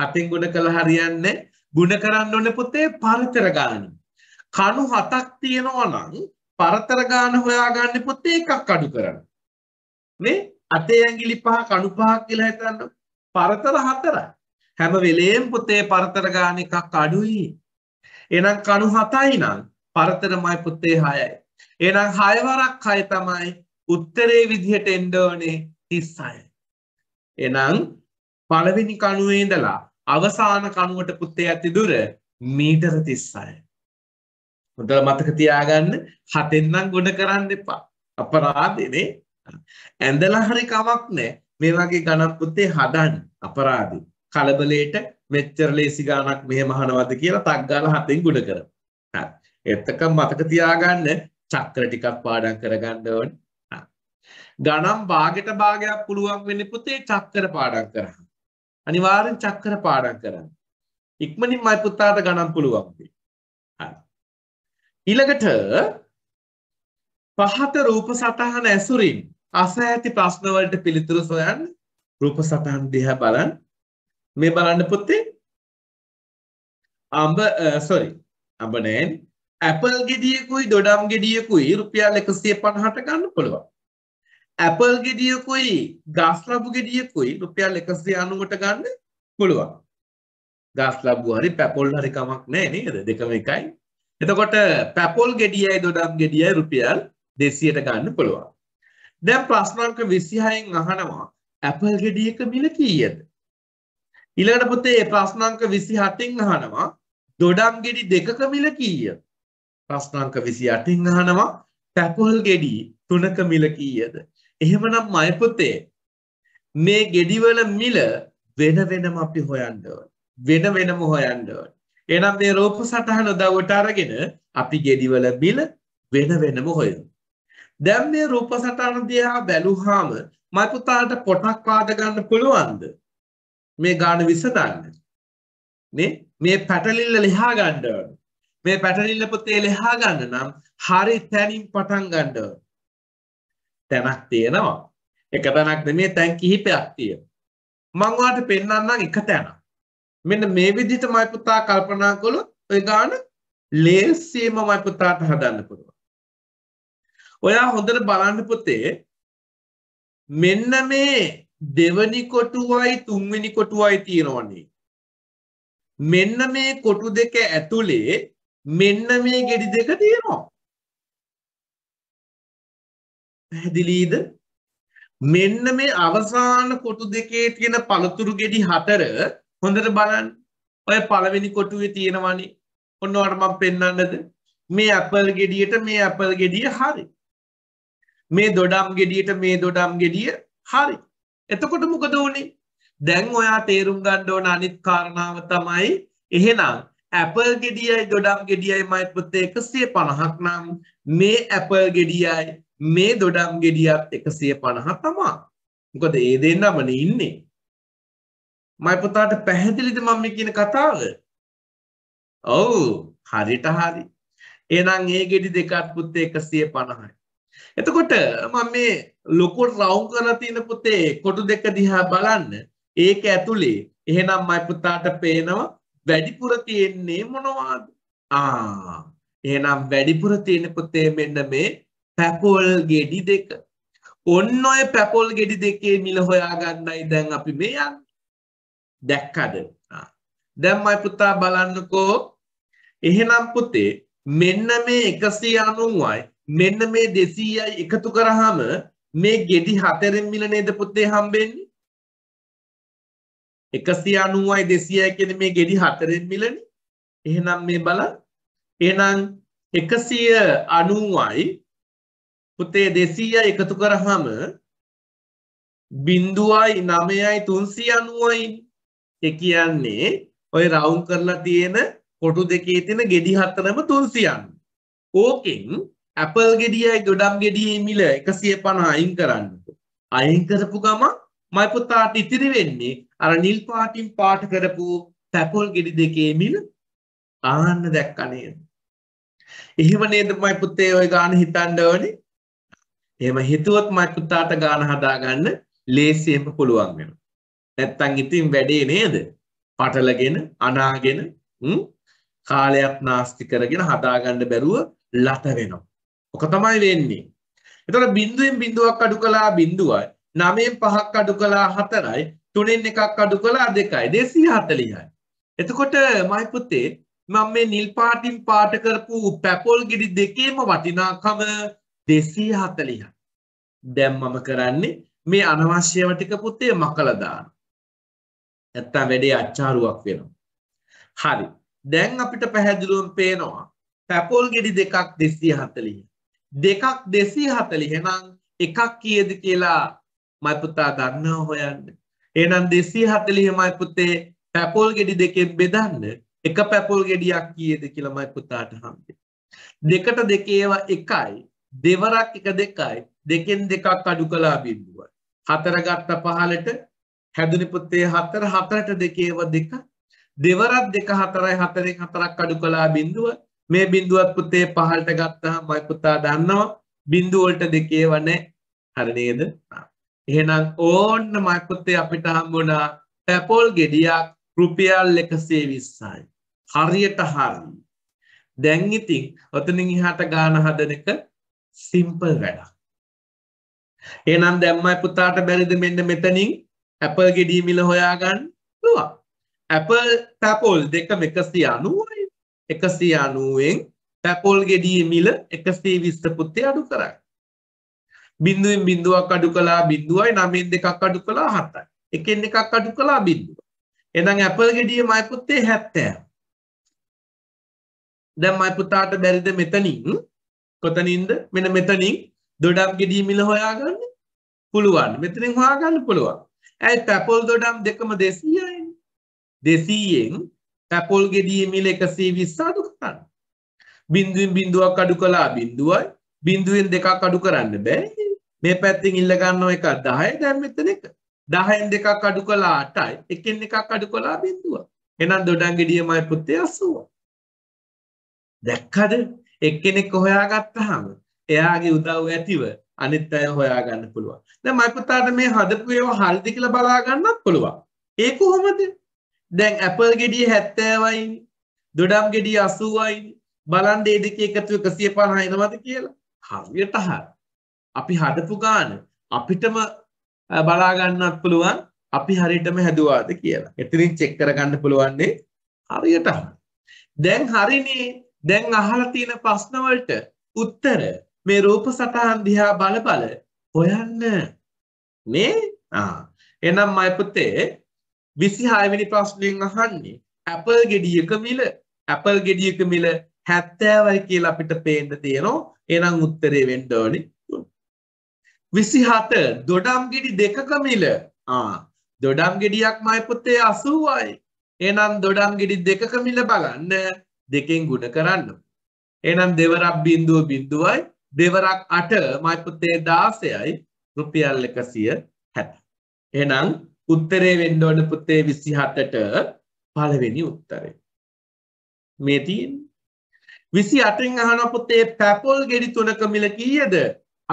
7ෙන් ಗುಣ කළා හරියන්නේ ಗುಣ කරන්න ඕනේ පුතේ පරතර ගාන. කණු 7ක් තියෙනවා නම් පරතර ගාන හොයාගන්න පුතේ එකක් අඩු කරන්න. මේ අතේ ඇඟිලි පහ කණු පහක් කියලා හිතන්න පරතර හතරයි. හැම වෙලේම පුතේ පරතර ගාන එකක් අඩුයි. එහෙනම් කණු හතයි නම් පරතරමයි පුතේ හයයි. එහෙනම් හය වරක් හය තමයි උත්තරේ විදිහට එන්න ඕනේ 36. එහෙනම් පළවෙනි කණුවේ ඉඳලා අවසාන කණුවට පුතේ ඇති දුර මීටර 36. හොඳට මතක තියාගන්න හතෙන් නම් ගුණ කරන්න එපා. අපරාධෙනේ ඇඳලා හරි කමක් නැහැ. මේ වගේ ගණන් පුතේ හදන්න අපරාධි. කලබලයට මෙච්චර ලේසි ගාණක් මෙහෙම අහනවද කියලා තක් ගාලා හතෙන් ගුණ කරමු. හරි. එතක මතක තියාගන්න චක්‍ර ටිකක් පාඩම් කරගන්න ඕනේ. ගණන් භාගයට භාගයක් පුළුවන් වෙන්නේ පුතේ චක්‍ර පාඩම් කරහම. අනිවාර්යෙන් චක්‍ර පාඩම් කරන්න. ඉක්මනින් මයි පුතාට ගණන් පුළුවන් වෙයි. හරි. ඊළඟට පහත රූප සටහන ඇසුරින් අස ඇති ප්‍රශ්න වලට පිළිතුරු සොයන්න රූප සටහන් දිහා බලන්න මේ බලන්න පුතේ අඹ සොරි අඹ නෑ ඇපල් ගෙඩියකුයි දොඩම් ගෙඩියකුයි රුපියල් 150ට ගන්න පුළුවන් ඇපල් ගෙඩියකුයි ගස් ලබු ගෙඩියකුයි රුපියල් 190ට ගන්න පුළුවන් ගස් ලබු හරි පැපොල් හරි කමක් නෑ නේද දෙකම එකයි එතකොට පැපොල් ගෙඩියයි දොඩම් ගෙඩියයි රුපියල් 200ට ගන්න පුළුවන් දැන් ප්‍රශ්න අංක 26න් අහනවා ඇපල් ගෙඩියක මිල කීයද? ඊළඟට පුතේ ප්‍රශ්න අංක 28න් අහනවා දොඩම් ගෙඩි දෙකක මිල කීයද? ප්‍රශ්න අංක 28න් අහනවා පැපල් ගෙඩි තුනක මිල කීයද? එහෙමනම් මය පුතේ මේ ගෙඩිවල මිල වෙන වෙනම අපි හොයන්න වෙන වෙනම හොයන්න එහෙනම් මේ රූප සටහන උදව්වට අරගෙන අපි ගෙඩිවල මිල වෙන වෙනම හොයමු. දැන් මේ රූප සටහන දිහා බැලුවාම මයි පුතාලට පොටක් පාද ගන්න පුළුවන්ද? මේ ගාන විසඳන්න. නේ? මේ පැටලිල්ල ලියා ගන්න මේ පැටලිල්ල පුතේ ලියා ගන්න නම් හරි තැනින් පටන් ගන්න තැනක් තියෙනවා. එක තැනක් නෙමෙයි තැන් කිහිපයක් තියෙනවා. මම ඔයාලට පෙන්වන්නම් එක තැනක්. මෙන්න මේ විදිහට මයි පුතා කල්පනා කළොත් ඔය ගාන ලේසියෙන්ම මයි පුතාට හදන්න පුළුවන්. ඔයා හොඳට බලන්න පුතේ මෙන්න මේ දෙවනි කොටුවයි තුන්වෙනි කොටුවයි තියෙනවනේ. මෙන්න මේ කොටු දෙක ඇතුලේ මෙන්න මේ ගෙඩි දෙක තියෙනවා. පැහැදිලිද? මෙන්න මේ අවසාන කොටු දෙකේ තියෙන පළතුරු ගෙඩි හතර හොඳට බලන්න. ඔය පළවෙනි කොටුවේ තියෙනවනේ. ඔන්න ඔයාලට මම පෙන්වන්නද? මේ ඇපල් ගෙඩියට මේ ඇපල් ගෙඩිය හරි. මේ දොඩම් ගෙඩියට මේ දොඩම් ගෙඩිය හරි. එතකොට මොකද වනේ දැන් ඔයා තේරුම් ගණ්ඩ ඕන අනිත් කාරණාව තමයි එහෙනම් ඇපල් ගෙඩියයි දොඩම් ගෙඩියයි මයිපොත එකසිය පණහක් නම් මේ ඇපල් ගෙඩියයි මේ දොඩම් ගෙඩියත් එකසිය පණහ තමා මොකද ඒ දෙන්නමන ඉන්නේ මයිපොතාට පැහැදිලිද මම කියන කතාව ඔවු හරිට හරි එනම් ඒ ගෙඩි දෙකත් පුත්තේ එකසිය පණහයි එතකොට මම මේ ලොකු රවුම් කරලා තියෙන පුතේ කොටු දෙක දිහා බලන්න ඒක ඇතුලේ එහෙනම් මයි පුතාට පේනවා වැඩිපුර තියෙන්නේ මොනවද ආ එහෙනම් වැඩිපුර තියෙන පුතේ මෙන්න මේ පැපොල් ගෙඩි දෙක ඔන්න ඔය පැපොල් ගෙඩි දෙකේ මිල හොයාගන්නයි දැන් අපි මේ යන්නේ දැක්කද දැන් මයි පුතා බලන්නකෝ එහෙනම් පුතේ මෙන්න මේ 190යි මෙන්න මේ 200යි එකතු කරාම මේ ගෙඩි 4න් මිල නේද පුතේ හම්බෙන්නේ 190යි 200යි කියන මේ ගෙඩි 4න් මිලනේ එහෙනම් මේ බලන්න එහෙනම් 190යි පුතේ 200යි එකතු කරාම බිඳුවයි 9යි 390යි ඒ කියන්නේ ඔය රවුම් කරලා තියෙන කොටු දෙකේ තියෙන ගෙඩි හතරම 390 ඕකෙන් ඇපල් ගෙඩියයි ගොඩම් ගෙඩියේ මිල එකසිය පණහා අයින් කරන්නකෝ. අයින් කරපු ගමන් මයි පුතාට ඉතිරි වෙන්නේ අර නිල් පාටින් පාට කරපු පැපොල් ගෙඩි දෙකේ මිල ආන්න දැක්ක නේද? එහෙම නේද මයි පුතේ ওই ගාන හිතන්න ඕනේ? එහෙම හිතුවොත් මයි පුතාට ගාන හදාගන්න ලේසියෙන්ම පුළුවන් වෙනවා. නැත්තම් ඉතින් වැඩේ නේද? පටලගෙන අනාගෙන කාලයක් නාස්ති කරගෙන හදාගන්න බැරුව ලත වෙනවා. ඕක තමයි වෙන්නේ. එතකොට බිඳුවෙන් බිඳුවක් අඩු කළා බිඳුවයි. 9න් 5ක් අඩු කළා 4යි. 3න් 1ක් අඩු කළා 2යි. 240යි. එතකොට මයි පුතේ මම මේ නිල් පාටින් පාට කරපු පැපොල් ගිඩි දෙකේම වටිනාකම 240යි. දැන් මම කරන්නේ මේ අනවශ්‍ය ඒවා ටික පුතේ මකලා දානවා. නැත්තම් වැඩේ අච්චාරුවක් වෙනවා. හරි. දැන් අපිට පැහැදිලිවම පේනවා පැපොල් ගෙඩි දෙකක් 240. දෙකක් දෙසී හතලි හෙනම් එකක් කියද කියලා මයිපුතා දන්නා හොයන්න එනම් දෙසී හතලිහමයි පුතේ පැපොල් ගෙඩි දෙකෙන් බෙදන්න එක පැපොල් ගෙඩියක් කියද කියලමයි පුතාට හම්ද දෙකට දෙකේවා එකයි දෙවරක් එක දෙකයි දෙකෙන් දෙකක් අඩු කලා බින්දුව හතරගත්ත පහලට හැදුනිපුත්තේ හතර හතරට දෙකේව දෙක දෙවරත් දෙක හතරයි හතරෙන් හතරක් අඩු කලා බින්දුවත් මේ බින්දුවත් පුතේ පහළට ගත්තහම මයි පුතා දන්නවා බින්දුව වලට දෙකේ වනේ හරි නේද? එහෙනම් ඕන්න මයි පුතේ අපිට හම්බුණා පැපොල් ගෙඩියක් රුපියල් 120යි. හරියට හරි. දැන් ඉතින් ඔතනින් එහාට ගාන හදන එක සිම්පල් වැඩක්. එහෙනම් දැම්මයි පුතාට බැරිද මෙන්න මෙතනින් ඇපල් ගෙඩිය මිල හොයාගන්න? පුළුවන්. ඇපල් පැපොල් දෙක 190 එකසිය අනුවෙන් පැපොල් ගෙඩිය මිල එකසේ විස්ස පුත්තේ අඩු කරයි. බිඳුවෙන් බිඳුවක් අඩු කලා බිඳුවයි නමෙන් දෙකක් අඩු කලා හතයි එකෙන් එකක් අඩු කලා බිඳුව එනම් ඇපල් ගෙඩිය මයිපුත්තේ හැත්තෑ දැම් මයිපුතාට බැරිද මෙතනින් කොතනින්ද මෙන මෙතනින් දොඩම් ගෙඩී මිල හොයාගන්න පුළුවන් මෙතනින් හොයාගන්න පුළුවන් ඇයි පැපොල් දොඩම් දෙකම දෙසීයයි දෙසීයෙන් තැපොල් ගෙඩිය මිල එකසේ විස්සාදු කරන්න බින්දුවෙන් බිඳුවක් අඩු කලා බින්දුවයි බින්දුවෙන් දෙකක් අඩු කරන්න බෑ මේ පැත්තිෙන් ඉල්ලගන්න එක දහය දැම්මතන එක දහයෙන් දෙකක් අඩු කලාටයි එකෙන් එකක් අඩු කලා බින්දුව එනම් දොඩන් ගෙඩියමයි පුත්තේ අස්සුව දැක්කද එක්කෙනෙක් හොයා ගත්තහම එයාගේ උදව් ඇතිව අනිත් අය හොයාගන්න පුළුවන් දැ මයිපතාට මේ හදපු ඒවා හල්දි කියල බලාගන්නත් පුළුවන් ඒ කොහොමද දැන් ඇපල් ගෙඩිය හැත්තෑවයින් දොඩම් ගෙඩිය අසුවයින් බලන්ඩ ඒ දෙක එකතු එකසිය පණහ එනවද කියලා හරියට හර අපි හදපු ගාන අපිටම බලාගන්නත් පුළුවන් අපි හරිටම හැදුවාද කියලා එතිරින් චෙක් කරගන්න පුළුවන්නේ හරියට දැන් හරිනේ දැන් අහලා තියෙන ප්‍රශ්නවලට උත්තර මේ රූප සටහන් දිහා බල බල හොයන්න නේ ආ එහෙනම් මයි පුතේ විසි හයවැනි ප්‍රශ්නයෙන් අහන්නේ ඇපල් ගෙඩියක මිල ඇපල් ගෙඩියක මිල හැත්තෑවයි කියලා අපිට පේන්න තියෙනවා එනම් උත්තරේ වෙන්ඩෝනි විසි හත දොඩම් ගෙඩි දෙකක මිල දොඩම් ගෙඩියක් මයි පුතේ අසුවයි එනම් දොඩම් ගෙඩි දෙකක මිල බලන්න දෙකෙන් ගුණ කරන්න එනම් දෙවරක් බින්දුව බින්දුවයි දෙවරක් අට මයිපුතේ දාසයයි රුපියල් එකසිය හැට එනම් උත්තරේ වෙන්න ඕන පුතේ 27ට පළවෙනි උත්තරේ. මේ තියෙන්නේ 28න් අහන පුතේ පැපොල් ගෙඩි තුනක මිල කීයද?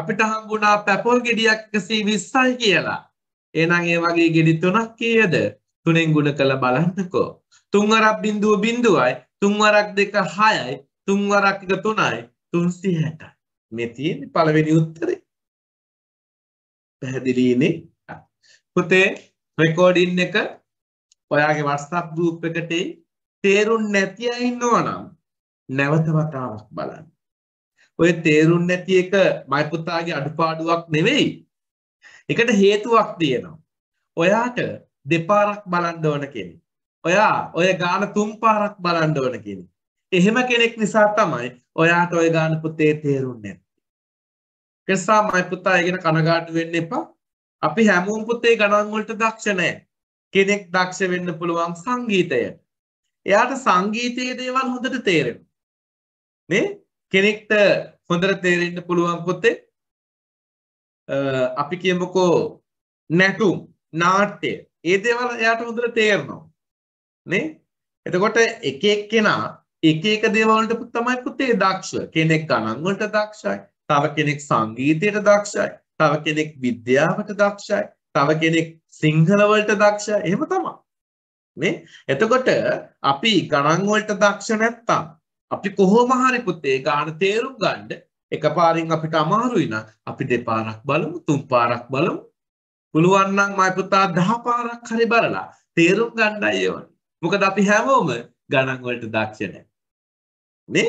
අපිට හම්බුණා පැපොල් ගෙඩියක් 120යි කියලා. එහෙනම් ඒ වගේ ගෙඩි තුනක් කීයද? තුනෙන් ගුණ කළ බලන්නකෝ. තුන් වරක් බිඳුව බිඳුවයි, තුන් වරක් දෙක 6යි, තුන් වරක් එක 3යි, 360යි. මේ තියෙන්නේ පළවෙනි උත්තරේ. පැහැදිලිනේ? පුතේ රෙකෝඩින් එක ඔයාගේ WhatsApp group එකට තේරුම් නැති අය ඉන්නවනම් නැවත වතාවක් බලන්න. ඔය තේරුම් නැති එක මයි පුතාගේ අඩුපාඩුවක් නෙවෙයි. එකට හේතුවක් තියෙනවා. ඔයාට දෙපාරක් බලන්න ඕන කෙනෙක්. ඔයා ඔය ගාන තුන් පාරක් බලන්න ඕන කෙනෙක්. එහෙම කෙනෙක් නිසා තමයි ඔයාට ඔය ගාන පුතේ තේරුන්නේ නැත්තේ. ඒ නිසා මයි පුතා ඒගෙන කනගාටු වෙන්න එපා. අපි හැමෝම පුතේ ගණන් වලට දක්ෂ නැහැ. කෙනෙක් දක්ෂ වෙන්න පුළුවන් සංගීතයට. එයාට සංගීතයේ දේවල් හොඳට තේරෙනවා. නේ? කෙනෙක්ට හොඳට තේරෙන්න පුළුවන් පුතේ අපි කියමුකෝ නැටුම් නාට්‍ය ඒ දේවල් එයාට හොඳට තේරෙනවා. නේ? එතකොට එක එක්කෙනා එක එක දේවල් වලට තමයි පුතේ දක්ෂ. කෙනෙක් ගණන් වලට දක්ෂයි. තව කෙනෙක් සංගීතයට දක්ෂයි. තව කෙනෙක් විද්‍යාවට දක්ෂයි, තව කෙනෙක් සිංහල වලට දක්ෂයි. එහෙම තමයි. නේ? එතකොට අපි ගණන් වලට දක්ෂ නැත්තම් අපි කොහොම හරි පුතේ ගාන තේරුම් ගන්න එකපාරින් අපිට අමාරුයි නම් අපි දෙපාරක් බලමු, තුන් පාරක් බලමු. පුළුවන් නම් මයි පුතා 10 පාරක් හරි බලලා තේරුම් ගන්නයි ඕනේ. මොකද අපි හැමෝම ගණන් වලට දක්ෂ නැහැ. නේ?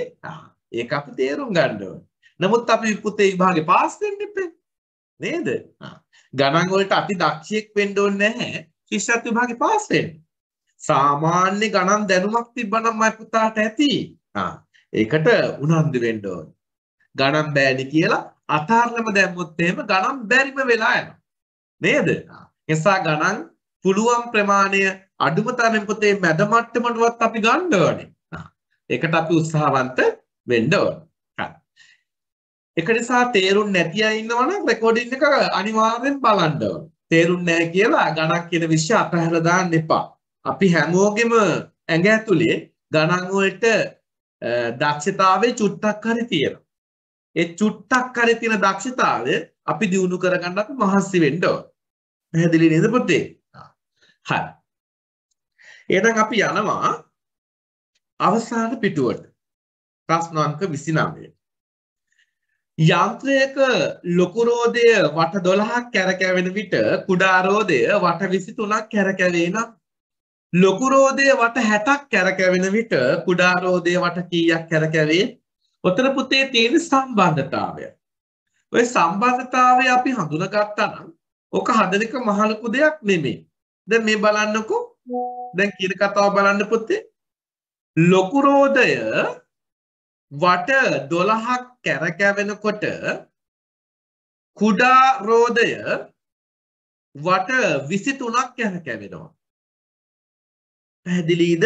ඒක අපි තේරුම් ගන්න ඕනේ. නමුත් අපි පුතේ විභාගේ පාස් වෙන්න ඉපේ. නේද? ගණන් වලට අති දක්ෂයෙක් වෙන්න ඕනේ නැහැ. ශිෂ්‍යත්ව විභාගේ පාස් වෙන්න. සාමාන්‍ය ගණන් දැනුමක් තිබ්බනම් මයි පුතාට ඇති. ආ ඒකට උනන්දු වෙන්න ඕනේ. ගණන් බෑනි කියලා අතාරලම දැම්මොත් එහෙම ගණන් බැරිම වෙලා යනවා. නේද? එසා ගණන් පුළුවන් ප්‍රමාණය අඩුම තරමින් පුතේ මැද මට්ටමටවත් අපි ගන්න ඕනේ. ඒකට අපි උත්සාහවන්ත වෙන්න ඕනේ. එක නිසා තේරුම් නැති අය ඉන්නවනම් රෙකෝඩින් එක අනිවාර්යෙන් බලන්න ඕන. තේරුම් නැහැ කියලා ගණක් කියන විශ්ය අපහැර දාන්න එපා. අපි හැමෝගෙම ඇඟ ඇතුලේ ගණන් වලට දක්ෂතාවයේ චුට්ටක් හරි තියෙනවා. ඒ චුට්ටක් හරි තියෙන දක්ෂතාවය අපි දිනු කරගන්න අපි මහන්සි වෙන්න ඕන. පැහැදිලි නේද පුතේ? හරි. එහෙනම් අපි යනවා අවසාන පිටුවට. ප්‍රශ්න අංක 29. යන්ත්‍රයක ලොකුරෝධය වට දොළහක් කැරකැවෙන විට කුඩාරෝධය වට විසි තුනක් කැරකැවේ නම් ලොකුරෝධය වට හැටක් කැරකැවෙන විට කුඩාරෝධය වට කීයක් කැරකැවේ ඔතන පුතේ තියෙන සම්බන්ධතාවය ඔය සම්බන්ධතාවය අපි හඳුනගත්තා නම් ඕක හදනක මහලකු දෙයක් නෙමේ දැන් මේ බලන්නකෝ දැන් කියන කතාව බලන්න පුතේ ලොකුරෝධය වට දොළහක් කැරකැවෙනකොට කුඩා රෝධය වට විසි තුනක් කැරකැවෙනවා. පැහැදිලීද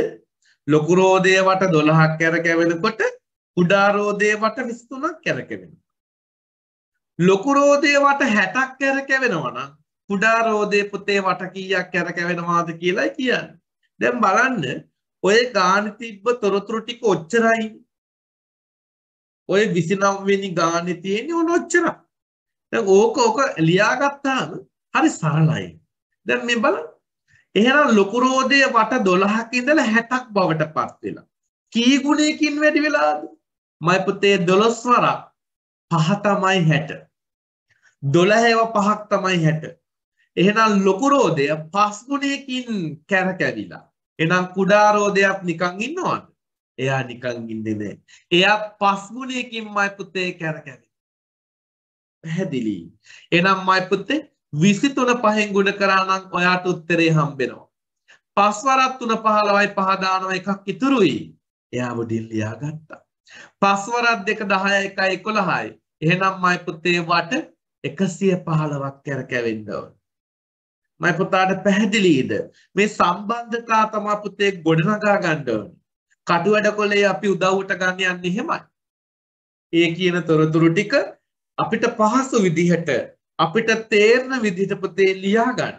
ලොකුරෝධය වට දොළහක් කැරකැවෙනකොට කුඩාරෝධය වට විස්තුනක් කැරකැවෙන. ලොකුරෝධය වට හැටක් කැරකැවෙනවන කුඩාරෝධය පුතේ වට කීයක් කැරකැවෙනවාද කියලා කියන්න. දැම් බලන්න ඔය ගාන තිබ්බ තොරතුරු ටික ඔච්චරයි ඔය 29 වෙනි ගානේ තියෙන්නේ ඔන ඔච්චරක්. දැන් ඕක ඕක ලියාගත්තාම හරි සරලයි. දැන් මේ බලන්න. එහෙනම් ලොකු රෝදයේ වට 12ක ඉඳලා 60ක් බවට පත් වෙලා. කී ගුණයකින් වැඩි වෙලාද? මයි පුතේ 12 වරක් පහ තමයි 60. 12ව පහක් තමයි 60. එහෙනම් ලොකු රෝදය පස් ගුණයකින් කැරකැවිලා. එහෙනම් කුඩා රෝදයක් නිකන් ඉන්නවද? එයා නිකන් ඉන්නේ නෑ. එයා පස්මුණයකින්මයි පුතේ කරකැවෙන්නේ. පැහැදිලි. එහෙනම් මයි පුතේ 23 පහෙන් ගුණ කරා නම් ඔයාට උත්තරේ හම්බෙනවා. පස් වරක් 3 15යි 5 දානවා එකක් ඉතුරුයි. එයාව ඩිල් ලියා ගත්තා. පස් වරක් 2 10 1 11යි. එහෙනම් මයි පුතේ වට 115ක් කරකැවෙන්න ඕන. මයි පුතාට පැහැදිලිද? මේ සම්බන්ධතා තමයි පුතේ ගොඩනගා ගන්න ඕනේ. කඩුවැඩ කොලේ අපි උදව්වට ගන්න යන්න එහෙමයි. ඒ කියන තොරතුරු ටික අපිට පහසු විදිහට අපිට තේරණ විදිහට පුතේ ලියා ගන්න.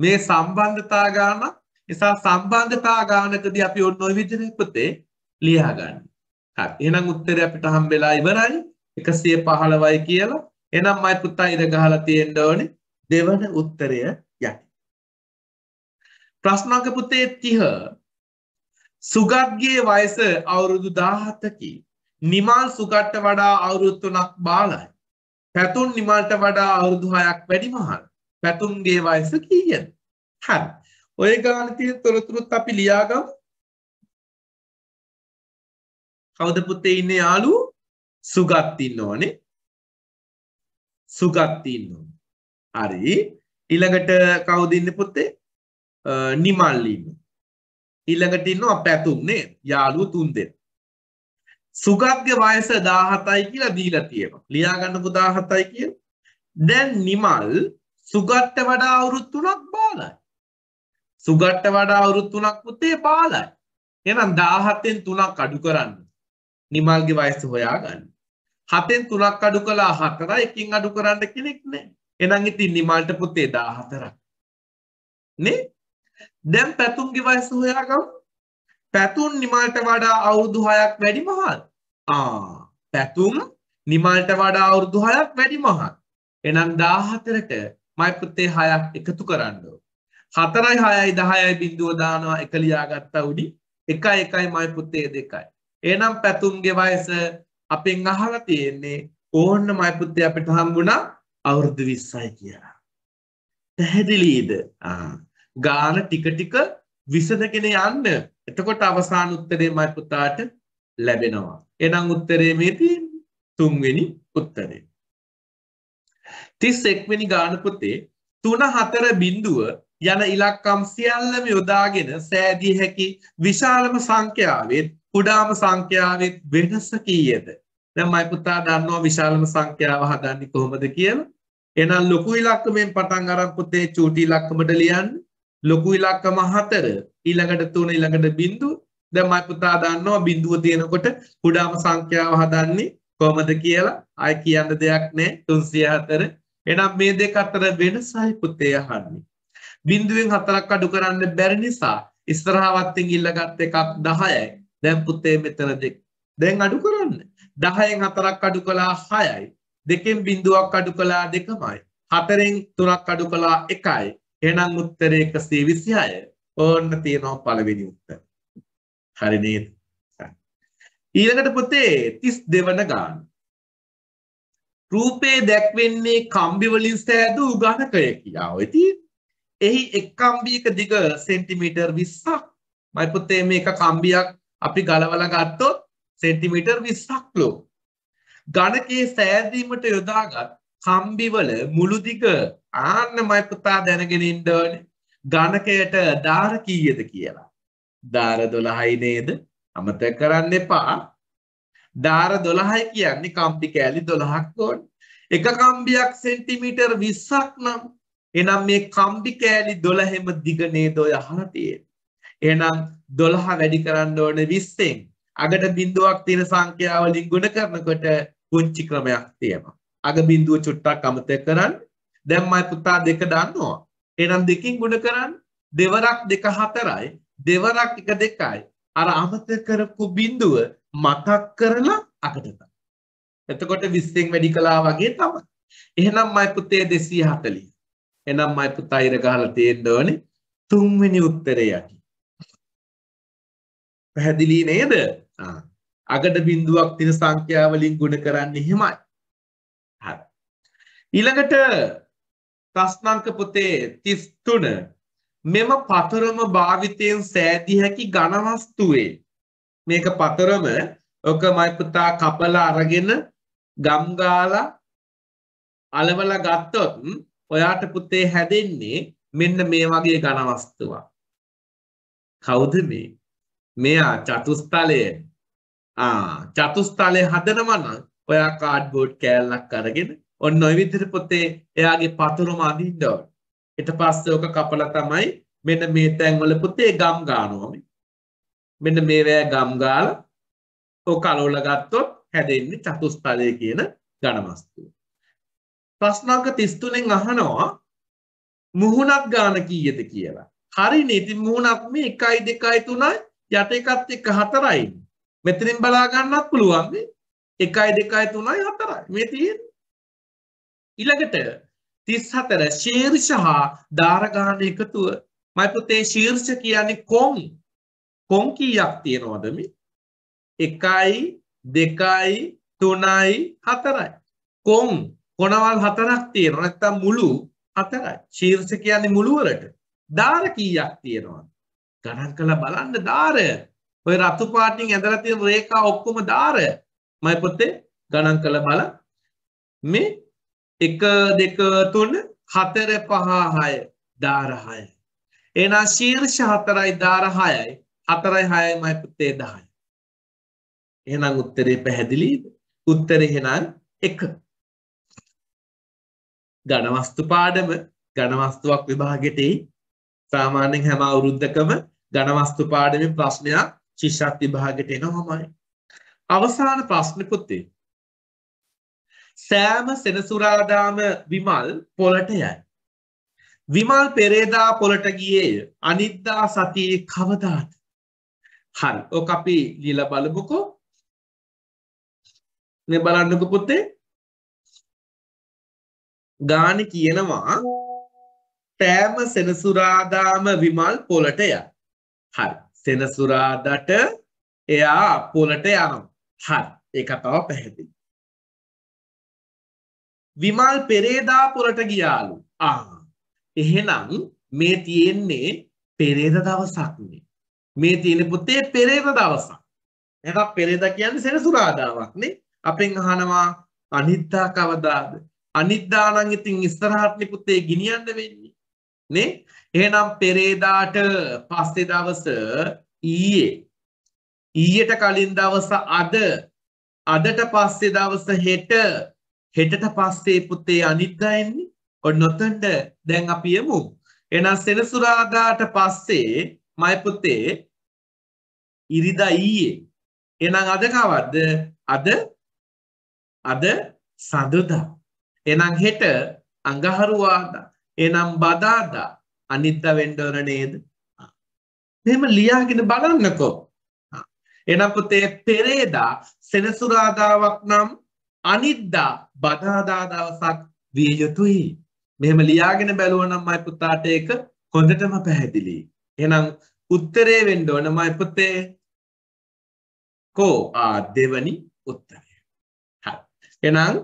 මේ සම්බන්ධතා ගාන නිසා සම්බන්ධතා ගානකදී අපි ඔන්න ඔය විදිහට පුතේ ලියා ගන්න. හරි. එහෙනම් උත්තරය අපිට හම්බෙලා ඉවරයි. 115යි කියලා. එහෙනම් මයි පුතා ඉර ගහලා තියෙන්න ඕනේ දෙවන උත්තරය යටි. ප්‍රශ්න අංක පුතේ 30 සුගත්ගේ වයස අවුරුදු දාහත්තකි. නිමල් සුගට්ට වඩා අවුරුත්තුනක් බාලයි. පැතුන් නිමල්ට වඩා අවුරුදු හයක් වැඩිමහල්. පැතුන්ගේ වයස කීයෙන්. හැ. ඔය ගානතිය තොරතුරුත් අපි ලියාගම් කවදපුත්තේ ඉන්න යාලු සුගත්තින්න ඕනේ සුගත්තින්න හරි ඉළඟට කවුදඉන්න පුත්තේ නිමල්ලින්න ඊළඟට ඉන්නවා පැතුම්නේ යාළුවෝ තුන්දෙනෙක්. සුගත්ගේ වයස 17යි කියලා දීලා තියෙනවා. ලියාගන්නකෝ 17යි කියලා. දැන් නිමල් සුගත්ට වඩා අවුරුදු 3ක් බාලයි. සුගත්ට වඩා අවුරුදු 3ක් පුතේ බාලයි. එහෙනම් 17න් 3ක් අඩු කරන්න. නිමල්ගේ වයස හොයාගන්න. 7න් 3ක් අඩු කළා 4යි. එකකින් අඩු කරන්න කෙනෙක් නැහැ. එහෙනම් ඉතින් නිමල්ට පුතේ 14ක්. නේ? දැන් පැතුම්ගේ වයස හොයාගමු. පැතුම් නිමල්ට වඩා අවුරුදු 6ක් වැඩි මහල්. ආ පැතුම් නිමල්ට වඩා අවුරුදු 6ක් වැඩි මහල්. එහෙනම් 14ට මයි පුතේ 6ක් එකතු කරන්න ඕන. 4යි 6යි 10යි බිඳුව දානවා එක ලියාගත්තා උඩි. 1යි 1යි මයි පුතේ 2යි. එහෙනම් පැතුම්ගේ වයස අපෙන් අහලා තියෙන්නේ ඕන්න මයි පුතේ අපිට හම්බුණා අවුරුදු 20යි කියලා. පැහැදිලිද? ආ ගාන ටික ටික විසඳගෙන යන්න. එතකොට අවසාන උත්තරේ මයි පුතාට ලැබෙනවා. එහෙනම් උත්තරේ මේ තියෙන්නේ තුන්වෙනි උත්තරේ. 31 වෙනි ගාන පොතේ 3 4 බිඳුව යන ඉලක්කම් සියල්ලම යොදාගෙන සෑදිය හැකි විශාලම සංඛ්‍යාවෙත් කුඩාම සංඛ්‍යාවෙත් වෙනස කීයද? දැන් මයි පුතා දන්නවා විශාලම සංඛ්‍යාව හදන්නේ කොහොමද කියලා. එහෙනම් ලොකු ඉලක්කමෙන් පටන් අරන් පුතේ චූටි ඉලක්කමට ලියන්න. ලොකු ඉලක්කම හතර ඊළඟට තුන ඊළඟට බින්දු දැන් මයි පුතා දන්නවා බින්දුව තියෙනකොට කුඩාම සංඛ්‍යාව හදන්නේ කොහොමද කියලා අය කියන්න දෙයක් නැහැ 304 එහෙනම් මේ දෙක අතර වෙනසයි පුතේ අහන්නේ බින්දුවෙන් හතරක් අඩු කරන්න බැරි නිසා ඉස්සරහවත්තෙන් ඉල්ලගත් එකක් 10යි දැන් පුතේ මෙතන දෙක දැන් අඩු කරන්න 10න් හතරක් අඩු කළා 6යි දෙකෙන් බින්දුවක් අඩු කළා දෙකමයි හතරෙන් තුනක් අඩු කළා එකයි එහෙනම් උත්තරේ 126. ඕන්න තියෙනවා පළවෙනි උත්තර. හරි නේද? ඊළඟට පුතේ 32 වන ගාන. රූපේ දැක්වෙන්නේ කම්බි වලින් සෑදූ ගණකය කියලා. ඔය එහි එක් කම්බියක දිග සෙන්ටිමීටර් 20ක්. මයි පුතේ මේක කම්බියක් අපි ගලවලා ගත්තොත් සෙන්ටිමීටර් 20ක් ලෝ. ගණකයේ සෑදීමට යොදාගත් කම්බිවල මුළු දිග ආන්න මයිපුතා දැනගෙන ඉන්ඩෝන ගණකයට ධාර කීයද කියලා. ධාර දොළහයි නේද අමත කරන්න එපා ධාර දොළහයි කියන්නේ කම්පි කෑලි දොළහක් ඕන් එක කම්බියක් සෙන්ටිමීටර් විස්සක් නම් එනම් මේ කම්බි කෑලි දොළහෙම දිගනේ දොය හලතියෙන්. එනම් දොළහ වැඩි කරන්න ඕන විස්සෙන් අගට බින්දුවක් තියෙන සංඛ්‍යාවලින් ගුණ කරනකොට පුංචි ක්‍රමයක් තියෙනවා. අග බින්දුව චුට්ටක් අමතක කරන්න දැන් මයි පුතා දෙක දන්නවා එහෙනම් දෙකින් ගුණ කරන්න දෙවරක් දෙක හතරයි දෙවරක් එක දෙකයි අර අමතක කරපු බිඳුව මතක් කරලා අකට එතකොට 20න් වැඩි කළා වගේ තමයි එහෙනම් මයි පුතේ 240 එහෙනම් මයි පුතා ඉර ගහලා තියෙන්න ඕනේ තුන්වෙනි උත්තරේ යටි පැහැදිලි නේද අගට බිඳුවක් තින සංඛ්‍යාවලින් ගුණ කරන්න එහෙමයි හරි ඊළඟට ප්‍රශ්නාංක පොතේ 33 මෙම පතරම භාවිතයෙන් සෑදී හැකි ඝන වස්තුවේ මේක පතරම ඔක මයි පුතා කපලා අරගෙන ගම් ගාලා අලවලා ගත්තොත් ඔයාට පුතේ හැදෙන්නේ මෙන්න මේ වගේ ඝන වස්තුවක්. කවුද මේ? මෙයා චතුස්තලය. ආ චතුස්තලය හදනවා නම් ඔයා කාඩ්බෝඩ් කෑල්ලක් අරගෙන ඔන්න ඔය විදිහට පුතේ එයාගේ පතුරුම අඳින්න ඕන. ඊට පස්සේ ඔක කපලා තමයි මෙන්න මේ තැන්වල පුතේ ගම් ගන්නවා මේ. මෙන්න මේවැය ගම් ගාලා ඔක අලවලා ගත්තොත් හැදෙන්නේ චතුස්පදය කියන ඝනවස්තුව. ප්‍රශ්න අංක 33න් අහනවා මුහුණක් ගාන කීයද කියලා. හරිනේ ඉතින් මුහුණක් මේ 1 2 3යි යට එකත් එක්ක 4යි. මෙතනින් බලා ගන්නත් පුළුවන් මේ 1 2 3යි 4යි. මේ තියෙන්නේ ඉළඟට තිස් හතර ශීර්ෂ හා ධාරගාන එකතුව මයිපුතේ ශීර්ෂ කියන්නේ කොන් කොන් කීයක් තියෙනවදමි එකයි දෙකයි තුනයි හතරයි කොන් කොනවල් හතරක් තියෙනවා නැත්තම් මුළු හතරයි ශීර්ෂ කියන්නේ මුළුවරට ධාර කීයක් තියෙනවා ගණන් කළා බලන්න ධාර ඔය රතු පාටින් ඇඳලා තියෙන රේඛා ඔක්කොම ධාර මයිපොතේ ගණන් කළා බලන්න මේ එක දෙක තුන හතර පහ හය දාරහය. එනා ශීර්ෂ හතරයි දාරහයයි හතරයි හයමයි පුතේ දහයි. එහෙනම් උත්තරේ පැහැදිලිද? උත්තරේ එහෙනම් එක. ඝනවස්තු පාඩම ඝනවස්තුවක් විභාගෙට සාමාන්‍යයෙන් හැම අවුරුද්දකම ඝනවස්තු පාඩමේ ප්‍රශ්නයක් ශිෂ්‍යත් විභාගෙට එනවාමයි. අවසාන ප්‍රශ්න පුතේ සෑම සෙනසුරාදාම විමල් පොලට යයි. විමල් පෙරේදා පොලට ගියේය අනිද්දා සතියේ කවදාද. හරි ඕක අපි ලියල බලමුකෝ මේ බලන්නක පුතේ ගාන කියනවා තෑම සෙනසුරාදාම විමල් පොලට ය හරි සෙනසුරාදට එයා පොලට යනම් හරි ඒ කතාව පැහැදිලි විමල් පෙරේදාපුරට ගියාලු ආ එහෙනම් මේ තියෙන්නේ පෙරේද දවසක්නේ මේ තියෙන පුතේ පෙරේද දවසක් එහෙනම් පෙරේද කියන්නේ සෙනසුරාදාවක්නේ අපෙන් අහනවා අනිද්දා කවදාද අනිද්දා නම් ඉතින් ඉස්සරහටනේ පුතේ ගිනියන්න වෙන්නේ නේ එහෙනම් පෙරේදාට පස්සේ දවස ඊයේ ඊයට කලින් දවස අද අදට පස්සේ දවස හෙට හෙටට පස්සේ පුතේ අනිද්දා එන්නේ. ඔන්න ඔතනට දැන් අපි යමු. එහෙනම් සෙනසුරාදාට පස්සේ මයි පුතේ ඉරිදා ඊයේ. එහෙනම් අද කවද්ද? අද අද සඳුදා. එහෙනම් හෙට අඟහරුවාදා. එහෙනම් බදාදා. අනිද්දා වෙන්න ඕන නේද? මෙහෙම ලියාගෙන බලන්නකෝ. එහෙනම් පුතේ පෙරේදා සෙනසුරාදාවක් නම් අනිද්දා බදාදා දවසක් විය යුතුයි. මෙහෙම ලියාගෙන බැලුවනම් මයි පුතාට ඒක හොඳටම පැහැදිලි. එහෙනම් උත්තරේ වෙන්න ඕන මයි පුතේ. කෝ ආ දෙවනි උත්තරය. හරි. එහෙනම්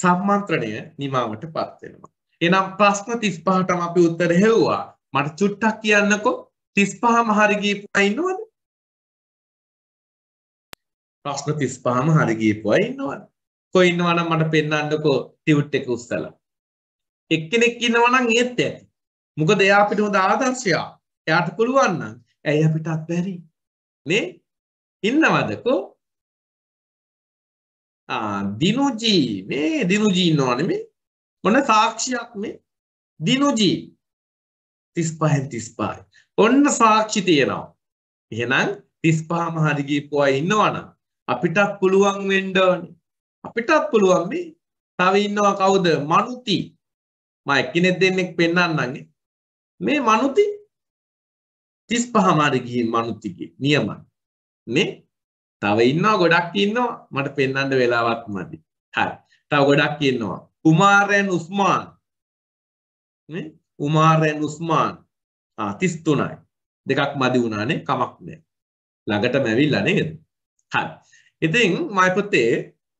සම්මන්ත්‍රණය නිමාවටපත් වෙනවා. එහෙනම් ප්‍රශ්න 35ටම අපි උත්තර හෙව්වා. මට චුට්ටක් කියන්නකෝ 35ම හරි ගියපුවා ඉන්නවද? ප්‍රශ්න 35ම හරි ගියපුවා ඉන්නවද? කොයි ඉන්නවා නම් මට පෙන්වන්නකෝ ටියුට් එක උස්සලා. එක්කෙනෙක් ඉන්නවා නම් ඒත් ඇති. මොකද එයා අපිට හොඳ ආදර්ශයක්. එයාට පුළුවන් නම් ඇයි අපිටත් බැරි? නේ? ඉන්නවදකෝ? ආ දිනුජී මේ දිනුජී ඉන්නවනේ මේ. මොන සාක්ෂියක් මේ? දිනුජී 35න් 35යි. ඔන්න සාක්ෂි තියෙනවා. එහෙනම් 35ම හරි ගිහපුවා ඉන්නවනම් අපිටත් පුළුවන් වෙන්න ඕනේ. අපිටත් පුළුවන් මේ තව ඉන්නවා කවුද මනුති මම එක්කෙනෙක් දෙන්නෙක් පෙන්වන්නම්නේ මේ මනුති 35 මාරි ගිහින් මනුතිගේ නියමයි නේ තව ඉන්නවා ගොඩක් ඉන්නවා මට පෙන්වන්න වෙලාවක් නැති හරි තව ගොඩක් ඉන්නවා උමාරයන් උස්මාන් නේ උමාරයන් උස්මාන් ආ 33යි දෙකක් මදි වුණානේ කමක් නෑ ළඟටම ඇවිල්ලා නේද හරි ඉතින් මම පුතේ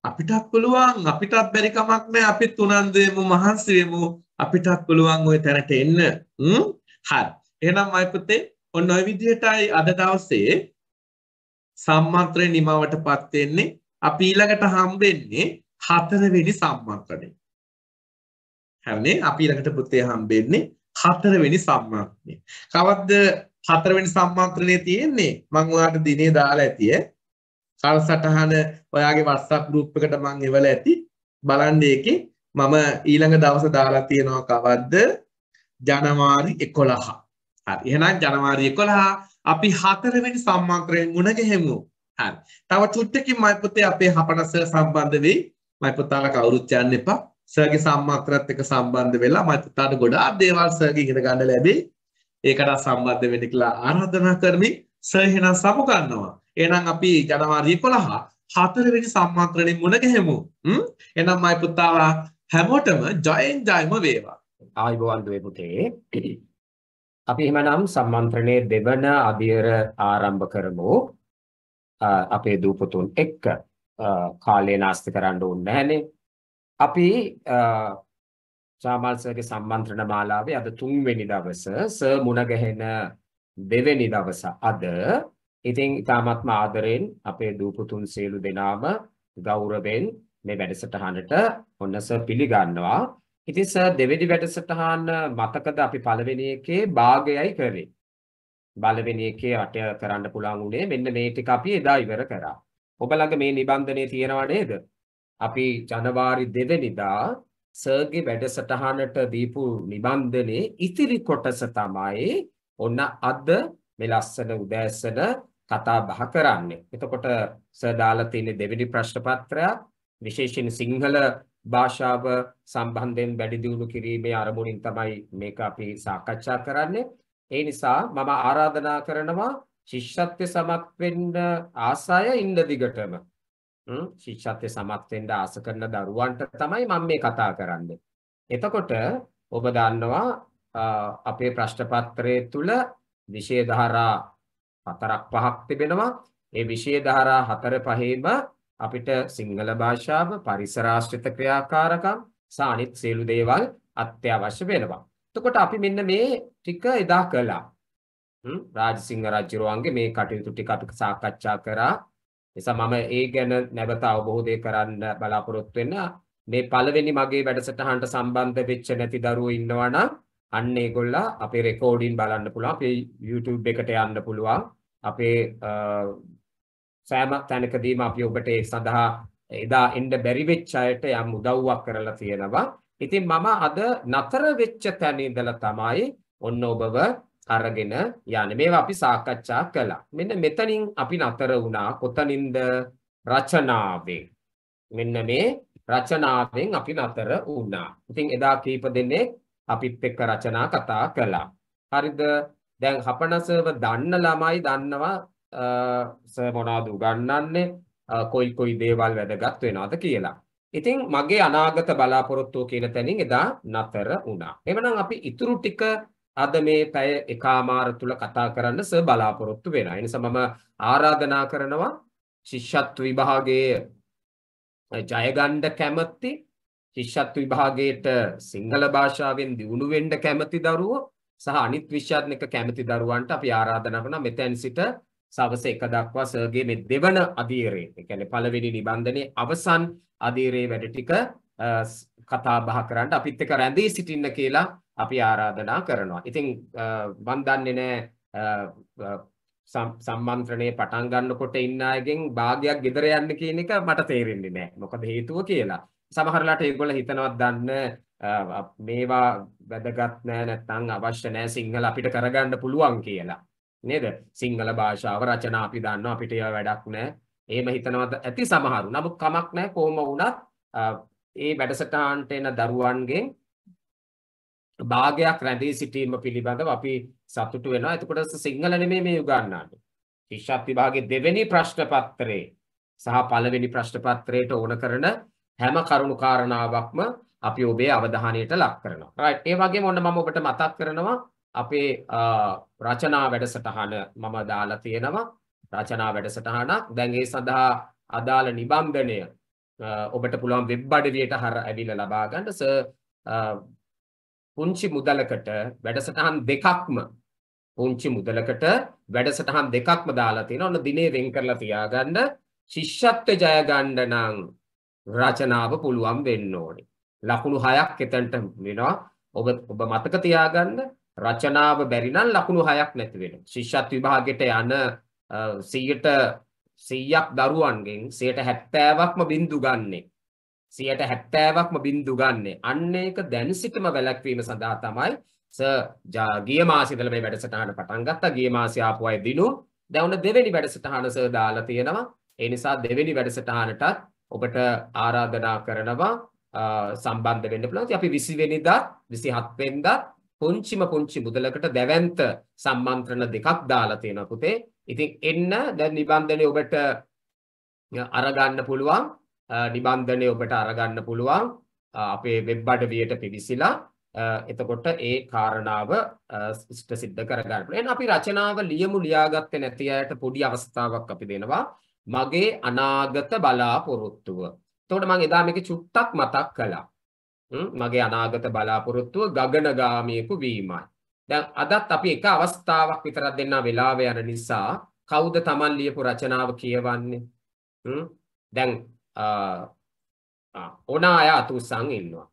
අපිටත් පුළුවන් අපිටත් බැරි කමක් නැහැ අපිත් උනන්දු වෙමු මහන්සි වෙමු අපිටත් පුළුවන් ওই තැනට එන්න හ්ම් හරි එහෙනම් මයි පුතේ ඔන්න ඔය විදිහටයි අද දවසේ සම්මන්ත්‍රණය නිමවටපත් වෙන්නේ අපි ඊළඟට හම්බෙන්නේ හතරවෙනි සම්මන්ත්‍රණය හරිනේ අපි ඊළඟට පුතේ හම්බෙන්නේ හතරවෙනි සම්මන්ත්‍රණය කවද්ද හතරවෙනි සම්මන්ත්‍රණය තියෙන්නේ මම ඔයාලට දිනේ දාලා ඇතියේ සල්සටහන ඔයාගේ WhatsApp group එකට මම එවලා ඇති. බලන්න ඒකේ මම ඊළඟ දවස දාලා තියෙනවා කවද්ද? ජනවාරි 11. හරි. එහෙනම් ජනවාරි 11 අපි හතරවෙනි සම්මාන්තරයෙන් මුණ ගැහෙමු. හරි. තව චුට්ටකින් මයි පුතේ අපේ හපනස සම්බන්ධ වෙයි. මයි පුතාලා කවුරුත් යන්න එපා. සර්ගේ සම්මාන්තරත් එක්ක සම්බන්ධ වෙලා මයි පුතාට ගොඩාක් දේවල් සර්ගේ ඉගෙන ගන්න ලැබෙයි. ඒකට සම්බන්ධ වෙන්න කියලා ආරාධනා කරමි. සර් එහෙනම් සමු ගන්නවා. එහෙනම් අපි ජනවාරි 11 හතරවෙනි සම්මන්ත්‍රණයෙන් මුණ ගැහෙමු. එහෙනම් මයි පුතාලා හැමෝටම ජයෙන් ජයම වේවා. ආයුබෝවන් දුවේ පුතේ. අපි එහෙමනම් සම්මන්ත්‍රණයේ දෙවන අදියර ආරම්භ කරමු. අපේ දූ පුතුන් එක්ක කාලේ නාස්ති කරන්න ඕනේ නැහනේ. අපි සාමාල්සර්ගේ සම්මන්ත්‍රණ මාලාවේ අද තුන්වෙනි දවස සර් මුණ ගැහෙන දෙවෙනි දවස අද ඉතින් ඉතාමත්ම ආදරයෙන් අපේ දූපුතුන් සියලු දෙනාම ගෞරවයෙන් මේ වැඩසටහනට ඔන්න සර් පිළිගන්නවා. ඉතින් සර් දෙවෙනි වැඩසටහන මතකද අපි පළවෙනි එකේ භාගයයි කරේ. පළවෙනි එකේ අට කරන්න පුළුවන් උනේ මෙන්න මේ ටික අපි එදා ඉවර කරා. ඔබ ළඟ මේ නිබන්ධනය තියෙනව නේද? අපි ජනවාරි 2 වෙනිදා සර්ගේ වැඩසටහනට දීපු නිබන්ධනේ ඉතිරි කොටස තමයි ඔන්න අද මේ ලස්සන උදෑසන කතා බහ කරන්නේ. එතකොට සර් දාලා තියෙන දෙවෙනි ප්‍රශ්න පත්‍රයක් විශේෂයෙන් සිංහල භාෂාව සම්බන්ධයෙන් වැඩි දියුණු කිරීමේ අරමුණින් තමයි මේක අපි සාකච්ඡා කරන්නේ. ඒ නිසා මම ආරාධනා කරනවා ශිෂ්‍යත්ව සමත් වෙන්න ආසය ඉන්න දිගටම. ශිෂ්‍යත්ව සමත් වෙන්න ආස කරන දරුවන්ට තමයි මම මේ කතා කරන්නේ. එතකොට ඔබ දන්නවා අපේ ප්‍රශ්න පත්‍රයේ තුල විෂය ධාරා හතරක් පහක් තිබෙනවා. ඒ විෂය ධාරා හතර පහේම අපිට සිංහල භාෂාව පරිසරාශ්‍රිත ක්‍රියාකාරකම් සානිත් සියලු දේවල් අත්‍යවශ්‍ය වෙනවා. එතකොට අපි මෙන්න මේ ටික එදා කළා. හ්ම් රාජසිංහ රජුරුවන්ගේ මේ කටයුතු ටික අපි සාකච්ඡා කරා. නිසා මම ඒ ගැන නැවත අවබෝධය කරන්න බලාපොරොත්තු වෙන මේ පළවෙනි මගේ වැඩසටහනට සම්බන්ධ වෙච්ච නැති දරුවෝ ඉන්නවා නම් අන්න ඒගොල්ලා අපේ රෙකෝඩින් බලන්න පුළුවන් අපේ YouTube එකට යන්න පුළුවන් අපේ සෑම තැනකදීම අපි ඔබට ඒ සඳහා එදා එන්න බැරි වෙච්ච අයට යම් උදව්වක් කරලා තියෙනවා ඉතින් මම අද නතර වෙච්ච තැන ඉඳලා තමයි ඔන්න ඔබව අරගෙන යන්නේ. මේවා අපි සාකච්ඡා කළා. මෙන්න මෙතනින් අපි නතර වුණා. කොතනින්ද? රචනාවෙන්. මෙන්න මේ රචනාවෙන් අපි නතර වුණා. ඉතින් එදා කීප දෙනෙක් අපිත් එක්ක රචනා කතා කළා. හරිද? දැන් හපනසව දන්න ළමයි දන්නවා සර් මොනවද උගන්වන්නේ කොයි කොයි දේවල් වැදගත් වෙනවද කියලා. ඉතින් මගේ අනාගත බලාපොරොත්තුව කියන තැනින් එදා නතර වුණා. එවනම් අපි ඉතුරු ටික අද මේ පැය එකමාර තුල කතා කරන්න සර් බලාපොරොත්තු වෙනවා. ඒ නිසා මම ආරාධනා කරනවා ශිෂ්‍යත්ව විභාගයේ ජයගණ්ඩ කැමති ශිෂ්‍යත් විභාගයට සිංහල භාෂාවෙන් දියුණු වෙන්න කැමති දරුවෝ සහ අනිත් විශ්‍යාත්මක කැමති දරුවන්ට අපි ආරාධනා කරන මෙතෙන් සිට සවස 1 දක්වා සර්ගේ මේ දෙවන අධීරයේ ඒ කියන්නේ පළවෙනි නිබන්ධනයේ අවසන් අධීරයේ වැඩ ටික කතා බහ කරන්න අපිත් එක්ක රැඳී සිටින්න කියලා අපි ආරාධනා කරනවා. ඉතින් මන් දන්නේ නැහැ සම්මන්ත්‍රණයේ පටන් ගන්නකොට ඉන්න අයගෙන් භාගයක් ගෙදර යන්න කියන එක මට තේරෙන්නේ නැහැ. මොකද හේතුව කියලා. සමහරලාට ඒගොල්ල හිතනවත් දන්න මේවා වැදගත් නෑ නැත්නම් අවශ්‍ය නෑ සිංහල අපිට කරගන්න පුළුවන් කියලා. නේද? සිංහල භාෂාව රචනා අපි දන්නවා අපිට ඒවා වැඩක් නෑ. එහෙම හිතනවත් ඇති සමහරු. නමුත් කමක් නැහැ කොහොම වුණත් ඒ වැඩසටහනට එන දරුවන්ගෙන් භාගයක් රැඳී සිටීම පිළිබඳව අපි සතුටු වෙනවා. එතකොට සිංහල නෙමෙයි මේ උගන්වන්නේ. ශිෂ්‍යත් විභාගයේ දෙවෙනි ප්‍රශ්න පත්‍රයේ සහ පළවෙනි ප්‍රශ්න පත්‍රයට ඕන කරන හැම කරුණු කාරණාවක්ම අපි ඔබේ අවධානයට ලක් කරනවා. රයිට්. ඒ වගේම ඔන්න මම ඔබට මතක් කරනවා අපේ රචනා වැඩසටහන මම දාලා තියෙනවා. රචනා වැඩසටහනක්. දැන් ඒ සඳහා අදාළ නිබන්ධනය ඔබට පුළුවන් වෙබ් අඩවියට හර ඇවිල්ලා ලබා ගන්න. සර් පුංචි මුදලකට වැඩසටහන් දෙකක්ම පුංචි මුදලකට වැඩසටහන් දෙකක්ම දාලා තියෙනවා. ඔන්න දිනේ වෙන් කරලා තියාගන්න. ශිෂ්‍යත්ව ජය ගන්න නම් රචනාව පුළුවන් වෙන්න ඕනේ. ලකුණු 6ක් එතනට වෙනවා. ඔබ ඔබ මතක තියාගන්න රචනාව බැරි නම් ලකුණු 6ක් නැති වෙනවා. ශිෂ්‍යත් විභාගයට යන 100ට 100ක් දරුවන්ගෙන් 70%ක්ම බිඳු ගන්නේ. 70%ක්ම බිඳු ගන්නේ. අන්න ඒක දැන් සිටම වැළැක්වීම සඳහා තමයි සර් ගිය මාසේ ඉඳලා මේ වැඩසටහන පටන් ගත්තා. ගිය මාසේ ආපු අය දිනු. දැන් උන දෙවෙනි වැඩසටහන සර් දාලා තියෙනවා. ඒ නිසා දෙවෙනි වැඩසටහනටත් ඔබට ආරාධනා කරනවා සම්බන්ධ වෙන්න පුළුවන්. අපි 20 වෙනිදා 27 වෙනිදා පුංචිම පුංචි මුදලකට දැවැන්ත සම්මන්ත්‍රණ දෙකක් දාලා තියෙනවා පුතේ. ඉතින් එන්න දැන් නිබන්ධනේ ඔබට අරගන්න පුළුවන්. නිබන්ධනේ ඔබට අරගන්න පුළුවන්. අපේ වෙබ් අඩවියට පිවිසිලා එතකොට ඒ කාරණාව ඉෂ්ට සිද්ධ කරගන්න පුළුවන්. අපි රචනාව ලියමු ලියාගත්තේ නැති අයට පොඩි අවස්ථාවක් අපි දෙනවා. මගේ අනාගත බලාපොරොත්තුව. එතකොට මම එදා මේක චුට්ටක් මතක් කළා. මගේ අනාගත බලාපොරොත්තුව ගගනගාමීකු වීමයි. දැන් අදත් අපි එක අවස්ථාවක් විතරක් දෙන්න වෙලාව යන නිසා කවුද Taman ලියපු රචනාව කියවන්නේ? දැන් ඕනා අය අතුසන් ඉන්නවා.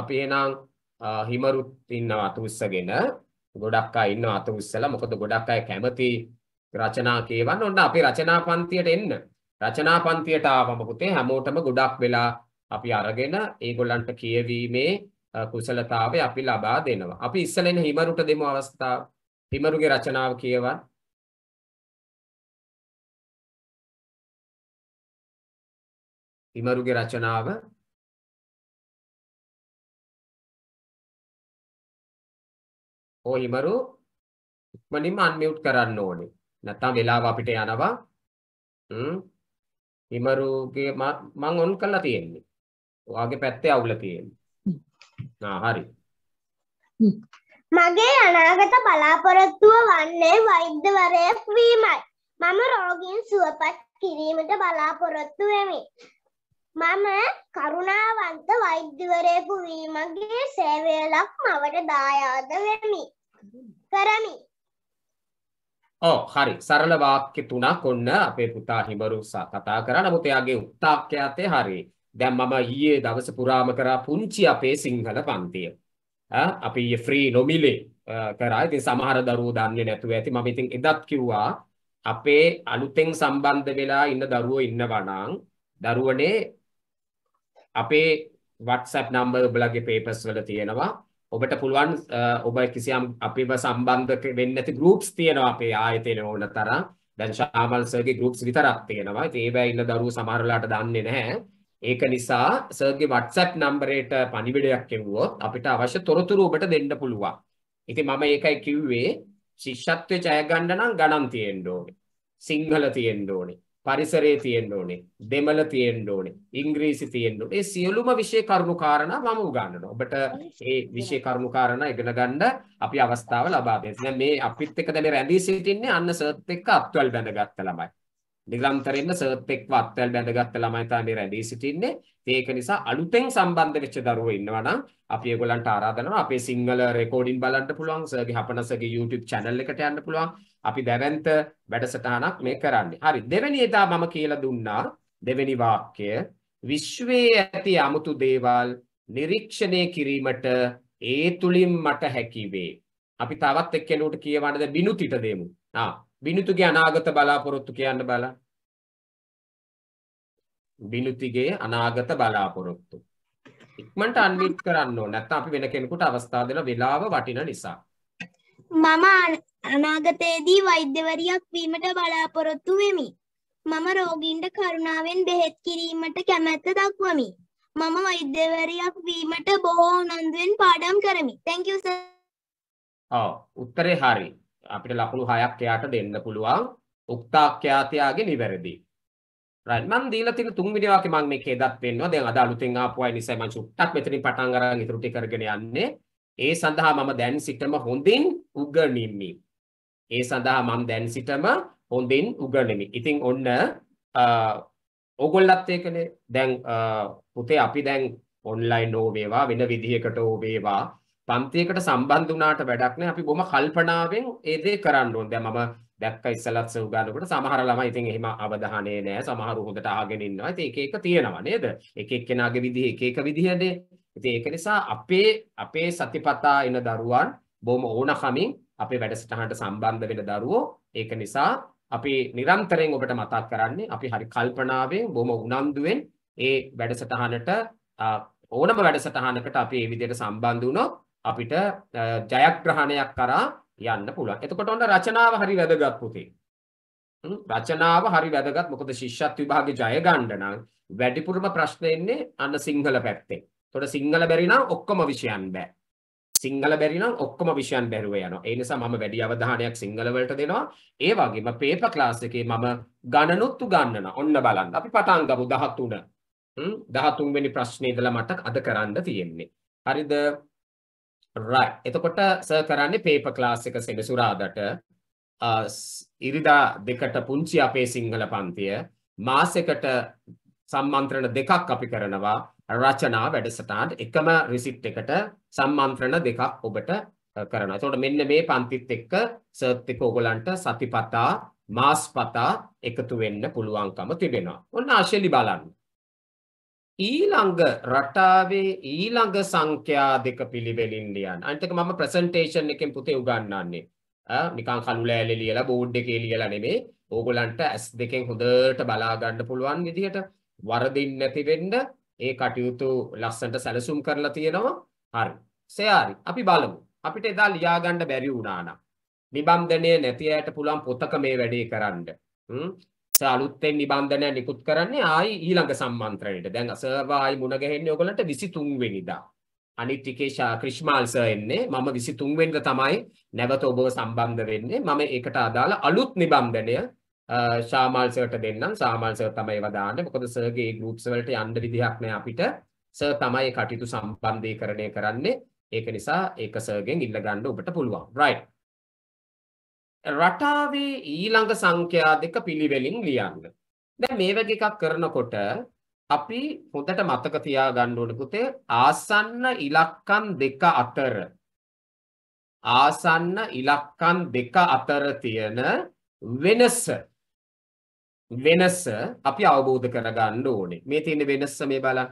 අපි එහෙනම් හිමරුත් ඉන්නවා අතුස්සගෙන ගොඩක් අය ඉන්නවා අතුස්සලා මොකද ගොඩක් අය කැමති රචනා කේවන් ඔන්න අපේ රචනා පන්තියට එන්න. රචනා පන්තියට ආවම පුතේ හැමෝටම ගොඩක් වෙලා අපි අරගෙන ඒගොල්ලන්ට කියවීමේ කුසලතාවය අපි ලබා දෙනවා. අපි ඉස්සලෙන හිමරුට දෙමු අවස්ථාව. හිමරුගේ රචනාව කියවන්. හිමරුගේ රචනාව ඕ හිමරු ඉක්මනින්ම අන්මියුට් කරන්න ඕනේ. නැත්තම් වෙලාව අපිට යනවා. හ්ම්. හිමරුගේ මම ඔන් කරලා තියෙන්නේ. ඔයාගේ පැත්තේ අවුල තියෙන්නේ. ආ හරි. මගේ අනාගත බලාපොරොත්තුව වන්නේ වෛද්‍යවරයෙක් වීමයි. මම රෝගීන් සුවපත් කිරීමට බලාපොරොත්තු වෙමි. මම කරුණාවන්ත වෛද්‍යවරයෙකු වීමගේ සේවයලක් මවට දායාද වෙමි. කරමි. ඔව් හරි සරල වාක්‍ය තුනක් ඔන්න අපේ පුතා හිඹරුසා කතා කරා නමුත් එයාගේ උත්තාක්ෂයතේ හරි දැන් මම ඊයේ දවස පුරාම කරා පුංචි අපේ සිංහල පන්තිය අපි ඊයේ ෆ්‍රී නොමිලේ කරා ඉතින් සමහර දරුවෝ දන්නේ නැතුව ඇති මම ඉතින් එදත් කිව්වා අපේ අලුතෙන් සම්බන්ධ වෙලා ඉන්න දරුවෝ ඉන්නවා නම් දරුවනේ අපේ WhatsApp නම්බර් ඔබලගේ papers වල තියෙනවා ඔබට පුළුවන් ඔබ කිසියම් අපිව සම්බන්ධ වෙන්නේ නැති groups තියෙනවා අපේ ආයතනයේ ඕන තරම්. දැන් ශාමල් සර්ගේ groups විතරක් තියෙනවා. ඉතින් ඒවැ ඉන්න දරුවෝ සමහරලාට දන්නේ නැහැ. ඒක නිසා සර්ගේ WhatsApp නම්බරයට පණිවිඩයක් එවුවොත් අපිට අවශ්‍ය තොරතුරු ඔබට දෙන්න පුළුවන්. ඉතින් මම ඒකයි කිව්වේ ශිෂ්‍යත්වයේ ජය ගන්න නම් ගණන් තියෙන්න ඕනේ. සිංහල තියෙන්න ඕනේ. පරිසරයේ තියෙන්න ඕනේ දෙමළ තියෙන්න ඕනේ ඉංග්‍රීසි තියෙන්න ඕනේ ඒ සියලුම විෂය කරුණු කාරණා මම උගන්වනවා ඔබට ඒ විෂය කරුණු කාරණා ඉගෙන ගන්න අපි අවස්ථාව ලබා දෙනවා දැන් මේ අපිත් එක්ක දැන් රැඳී සිටින්නේ අන්න සර්ත් එක්ක අත්වල බැඳගත්ත ළමයි නිරන්තරයෙන්ම සර්ත් එක්ක අත්වල බැඳගත්ත ළමයි තමයි රැඳී සිටින්නේ ඒක නිසා අලුතෙන් සම්බන්ධ වෙච්ච දරුවෝ ඉන්නවා නම් අපි ඒගොල්ලන්ට ආරාධනාව අපේ සිංහල රෙකෝඩින් බලන්න පුළුවන් සර්ගේ හපනසගේ YouTube channel එකට යන්න පුළුවන් අපි දැවැන්ත වැඩසටහනක් මේ කරන්නේ. හරි. දෙවෙනි එදා මම කියලා දුන්නා දෙවෙනි වාක්‍ය විශ්වයේ ඇති 아무තු දේවල් නිරීක්ෂණය කිරීමට ඒ තුලින් මට හැකි වේ. අපි තවත් එක්කෙනෙකුට කියවන්නද බිනුතිට දෙමු. ආ බිනුතුගේ අනාගත බලාපොරොත්තු කියන්න බලන්න. බිනුතිගේ අනාගත බලාපොරොත්තු. ඉක්මනට අන්මියුට් කරන්න ඕන. නැත්නම් අපි වෙන කෙනෙකුට අවස්ථාව දෙලා වෙලාව වටින නිසා. මම අනාගතයේදී වෛද්‍යවරියක් වීමට බලාපොරොත්තු වෙමි. මම රෝගීන්ට කරුණාවෙන් බෙහෙත් කිරීමට කැමැත්ත දක්වමි. මම වෛද්‍යවරියක් වීමට බොහෝ උනන්දුවෙන් පාඩම් කරමි. thank you sir. ඔව් උත්තරේ හරි. අපිට ලකුණු 6ක් එයාට දෙන්න පුළුවන්. උක්තාක්‍යාතයාගේ නිවැරදි. රයිට් මම දීලා තියෙන තුන්වෙනි වාක්‍ය මම මේකේ දත් වෙන්නවා. දැන් අද අලුතෙන් ආපු අය නිසා මම චුට්ටක් මෙතනින් පටන් අරන් ඉතුරු ටික කරගෙන යන්නේ. ඒ සඳහා මම දැන් සිටම හොඳින් උගනිමි. ඒ සඳහා මම දැන් සිටම හොඳින් උගනිමි. ඉතින් ඔන්න ඕගොල්ලත් ඒකනේ දැන් පුතේ අපි දැන් ඔන්ලයින් හෝ වේවා වෙන විදිහකට හෝ වේවා පන්තියකට සම්බන්ධ වුණාට වැඩක් නැහැ. අපි බොහොම කල්පනාවෙන් ඒ දේ කරන්න ඕනේ. දැන් මම දැක්ක ඉස්සලත් සුගානකොට සමහර ළමයි ඉතින් එහෙම අවධානය නැහැ. සමහරු හොඳට අහගෙන ඉන්නවා. ඉතින් එක එක තියෙනවා නේද? එක එක්කෙනාගේ විදිහ එක එක විදිහනේ. ඉතින් ඒක නිසා අපේ අපේ සතිපතා එන දරුවන් බොහොම ඕනකමින් අපේ වැඩසටහනට සම්බන්ධ වෙන දරුවෝ ඒක නිසා අපි නිරන්තරයෙන් ඔබට මතක් කරන්නේ අපි හරි කල්පනාවෙන් බොහොම උනන්දුවෙන් ඒ වැඩසටහනට ඕනම වැඩසටහනකට අපි මේ විදිහට සම්බන්ධ වුණොත් අපිට ජයග්‍රහණයක් කරා යන්න පුළුවන්. එතකොට ඔන්න රචනාව හරි වැදගත් පුතේ. රචනාව හරි වැදගත්. මොකද ශිෂ්‍යත් විභාගේ ජය ගන්න නම් වැඩිපුරම ප්‍රශ්න එන්නේ අන්න සිංහල පැත්තේ. එතකොට සිංහල බැරි නම් ඔක්කොම විෂයන් බෑ. සිංහල බැරි නම් ඔක්කොම විෂයන් බැරුව යනවා. ඒ නිසා මම වැඩි අවධානයක් සිංහල වලට දෙනවා. ඒ වගේම පේපර් ක්ලාස් එකේ මම ගණනුත් උගන්වනවා. ඔන්න බලන්න. අපි පටන් ගමු 13. හ්ම් 13 වෙනි ප්‍රශ්නේ ඉඳලා මට අද කරන්න තියෙන්නේ. හරිද? right. එතකොට සර් කරන්නේ පේපර් ක්ලාස් එක සෙනසුරාදාට ඉරිදා දෙකට පුංචි අපේ සිංහල පන්තිය මාසෙකට සම්මන්ත්‍රණ දෙකක් අපි කරනවා. රචනා වැඩසටහන් එකම රිසිට් එකට සම්මන්ත්‍රණ දෙකක් ඔබට කරනවා. එතකොට මෙන්න මේ පන්තිත් එක්ක සර්ත් එක ඕගලන්ට සතිපතා මාස්පතා එකතු වෙන්න පුළුවන්කම තිබෙනවා. ඔන්න ආශෙලි බලන්න. ඊළඟ රටාවේ ඊළඟ සංඛ්‍යා දෙක පිළිවෙලින් ලියන්න. අනිත් එක මම ප්‍රසන්ටේෂන් එකෙන් පුතේ උගන්වන්නේ. නිකන් කළු ලෑලි ලියලා බෝඩ් එකේ ලියලා නෙමෙයි. ඕගොල්ලන්ට S2 හොඳට බලා ගන්න පුළුවන් විදිහට වරදින් නැති වෙන්න ඒ කටයුතු ලස්සන්ට සැලසුම් කරලා තියෙනවා. හරි. සයාරි. අපි බලමු. අපිට එදා ලියා ගන්න බැරි වුණා නම් නිබන්ධනය නැති අයට පුළුවන් පොතක මේ වැඩේ කරන්න. හ්ම්. සර් අලුත්ෙන් නිබන්ධනය නිකුත් කරන්නේ ආයි ඊළඟ සම්මන්ත්‍රණයට. දැන් සර්ව ආයි මුණ ගැහෙන්නේ ඔයගලන්ට 23 වෙනිදා. අනිත් ටිකේ ක්‍රිෂ්මාල් සර් එන්නේ. මම 23 වෙනිදා තමයි නැවත ඔබව සම්බන්ධ වෙන්නේ. මම ඒකට අදාළ අලුත් නිබන්ධනය ශාමල් සර්ට දෙන්නම් ශාමල් සර් තමයි ඒවා දාන්නේ මොකද සර්ගේ ඒ ගෲප්ස් වලට යන්න විදිහක් නැහැ අපිට සර් තමයි ඒ කටයුතු සම්බන්ධීකරණය කරන්නේ ඒක නිසා ඒක සර්ගෙන් ඉල්ල ගන්න ඔබට පුළුවන් රයිට් රටාවේ ඊළඟ සංඛ්‍යා දෙක පිළිවෙලින් ලියන්න දැන් මේ වගේ එකක් කරනකොට අපි හොඳට මතක තියාගන්න ඕනේ පුතේ ආසන්න ඉලක්කම් දෙක අතර ආසන්න ඉලක්කම් දෙක අතර තියෙන වෙනස වෙනස අපි අවබෝධ කරගන්න ඕනේ. මේ තියෙන වෙනස මේ බලන්න.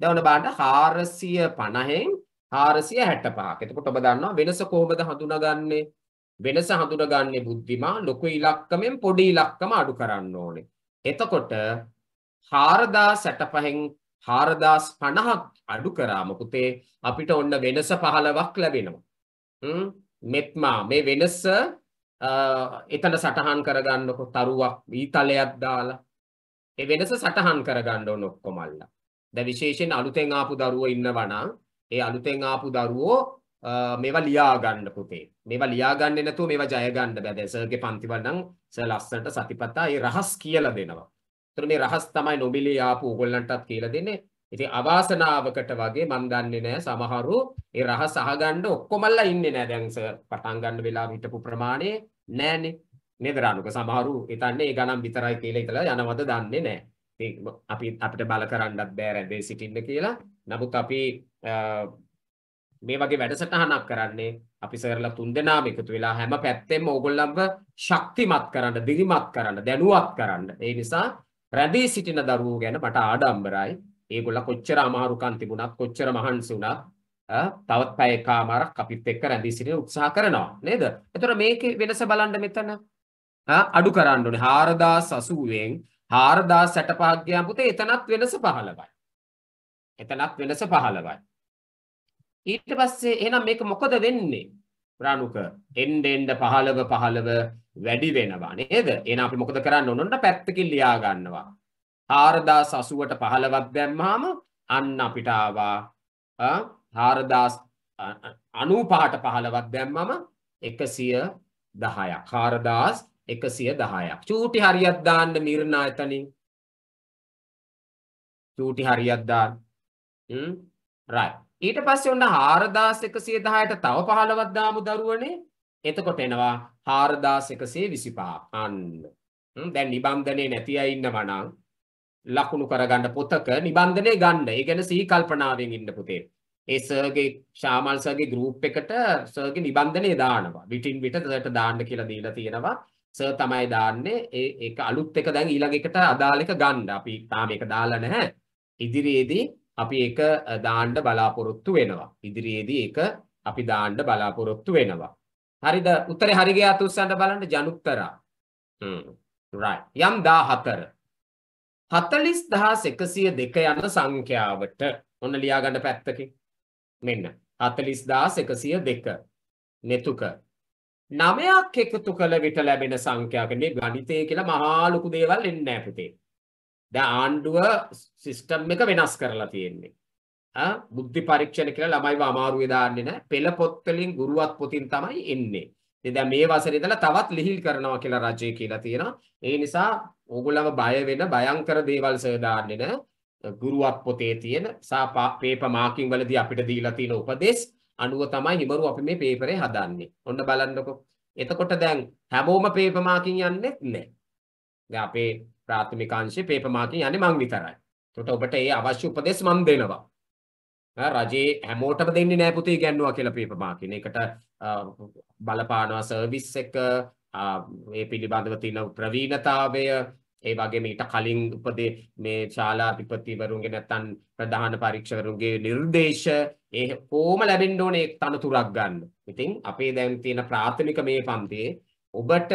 දැන් ඔන්න බලන්න 450න් 465ක්. එතකොට ඔබ දන්නවා වෙනස කොහොමද හඳුනාගන්නේ? වෙනස හඳුනාගන්නේ බුද්ධිමා ලොකු ඉලක්කමෙන් පොඩි ඉලක්කම අඩු කරන්න ඕනේ. එතකොට 4065න් 4050ක් අඩු කරාම පුතේ අපිට ඔන්න වෙනස 15ක් ලැබෙනවා. හ්ම් මෙත්මා මේ වෙනස එතන සටහන් කරගන්නකො තරුවක් ඊතලයක් දාලා ඒ වෙනස සටහන් කරගන්න ඕන ඔක්කොමල්ලා. දැන් විශේෂයෙන් අලුතෙන් ආපු දරුවෝ ඉන්නවා නම් ඒ අලුතෙන් ආපු දරුවෝ මේවා ලියා ගන්න පුතේ. මේවා ලියා ගන්නේ නැතුව මේවා ජය ගන්න බෑ. දැන් සර්ගේ පන්තිවල නම් සර් ලස්සනට සතිපතා ඒ රහස් කියලා දෙනවා. ඒතර මේ රහස් තමයි නොබිලේ ආපු ඕගොල්ලන්ටත් කියලා දෙන්නේ. ඉතින් අවාසනාවකට වගේ මන් දන්නේ නෑ සමහරු ඒ රහස් අහගන්න ඔක්කොමල්ලා ඉන්නේ නෑ දැන් සර් පටන් ගන්න වෙලාව හිටපු ප්‍රමාණය නෑනේ. නේද රාණුක සමහරු හිතන්නේ ඒ ගණන් විතරයි කියලා හිතලා යනවද දන්නේ නැහැ. ඉතින් අපි අපිට බල කරන්නත් බෑ රැඳේ සිටින්න කියලා. නමුත් අපි මේ වගේ වැඩසටහනක් කරන්නේ අපි සර්ලා තුන්දෙනාම එකතු වෙලා හැම පැත්තෙම ඕගොල්ලන්ව ශක්තිමත් කරන්න, දිරිමත් කරන්න, දැනුවත් කරන්න. ඒ නිසා රැඳී සිටින දරුවෝ ගැන මට ආඩම්බරයි. ඒගොල්ල කොච්චර අමාරුකම් තිබුණත් කොච්චර මහන්සි වුණත් තවත් පැය එකමාරක් අපිත් එක්ක රැඳී සිටින උත්සාහ කරනවා නේද? එතකොට මේකේ වෙනස බලන්න මෙතන අඩු කරන්න ඕනේ 4080න් 4065 ගියන් පුතේ එතනත් වෙනස 15යි. එතනත් වෙනස 15යි. ඊට පස්සේ එහෙනම් මේක මොකද වෙන්නේ? රණුක එන්න එන්න 15 15 වැඩි වෙනවා නේද? එහෙනම් අපි මොකද කරන්න ඕන? ඔන්න පැත්තකින් ලියා ගන්නවා. 4080ට 15ක් දැම්මහම අන්න අපිට ආවා හාරදාස් අනූ පහට පහළවත් දැම්මම එකසිය දහයක් හාරදාස් එකසිය දහයක් චූටි හරියක් දාන්න මිරණා එතනින් චූටි හරියක් දාන්න රයි ඊට පස්සේ ඔන්න හාරදාස් එකසිය දහයට තව පහළවත් දාමු දරුවනේ එතකොට එනවා හාරදාස් එකසේ විසිපා අන්න දැන් නිබන්ධනය නැති අය ඉන්නවා නම් ලකුණු කරගන්න පොතක නිබන්ධනය ගන්න. ඒ කියන්නේ සී කල්පනාවෙන් ඉන්න පුතේ. ඒ සර්ගේ ශාමල් සර්ගේ ගෲප් එකට සර්ගේ නිබන්ධනය දානවා. විටින් විට සර්ට දාන්න කියලා දීලා තියෙනවා. සර් තමයි දාන්නේ. ඒ ඒක අලුත් එක දැන් ඊළඟ එකට අදාළ එක ගන්න. අපි තාම ඒක දාලා නැහැ. ඉදිරියේදී අපි ඒක දාන්න බලාපොරොත්තු වෙනවා. ඉදිරියේදී ඒක අපි දාන්න බලාපොරොත්තු වෙනවා. හරිද? උත්තරේ හරි ගියාත් උස්සන්න බලන්න ජනුත්තරා. හ්ම්. right. යම් 14. 40102 යන සංඛ්‍යාවට ඔන්න ලියා ගන්න පැත්තකින් මෙන්න 40102 මෙතුක නවයක් එකතු කළ විට ලැබෙන සංඛ්‍යාවක මේ ගණිතය කියලා මහා ලොකු දේවල් එන්නේ නැහැ පුතේ. දැන් ආණ්ඩුව සිස්ටම් එක වෙනස් කරලා තියෙන්නේ. ආ බුද්ධි පරීක්ෂණ කියලා ළමයිව අමාරුවේ දාන්නේ නැහැ. පෙළ පොත් වලින් ගුරුවත් පොතින් තමයි එන්නේ. ඉතින් දැන් මේ වසරේ ඉඳලා තවත් ලිහිල් කරනවා කියලා රජය කියලා තියෙනවා. ඒ නිසා ඕගොල්ලව බය වෙන භයංකර දේවල් සර් දාන්නේ නැහැ. ගුරුවක් පොතේ තියෙන සා පේපර් මාකින් වලදී අපිට දීලා තියෙන උපදෙස් අනුව තමයි හිමරු අපි මේ පේපරේ හදන්නේ. ඔන්න බලන්නකෝ. එතකොට දැන් හැමෝම පේපර් මාකින් යන්නේත් නැහැ. දැන් අපේ ප්‍රාථමික අංශේ පේපර් මාකින් යන්නේ මං විතරයි. එතකොට ඔබට ඒ අවශ්‍ය උපදෙස් මම දෙනවා. රජයේ හැමෝටම දෙන්නේ නැහැ පුතේ ඉගෙනුවා කියලා පේපර් මාකින්. ඒකට බලපානවා සර්විස් එක, ඒ පිළිබඳව තියෙන ප්‍රවීණතාවය ඒ වගේම ඊට කලින් උපදේ මේ ශාලාපතිවරුන්ගේ නැත්නම් ප්‍රධාන පරීක්ෂකවරුන්ගේ නිර්දේශ ඒ කොහොම ලැබෙන්න ඕනේ තනතුරක් ගන්න. ඉතින් අපේ දැන් තියෙන ප්‍රාථමික මේ පන්තියේ ඔබට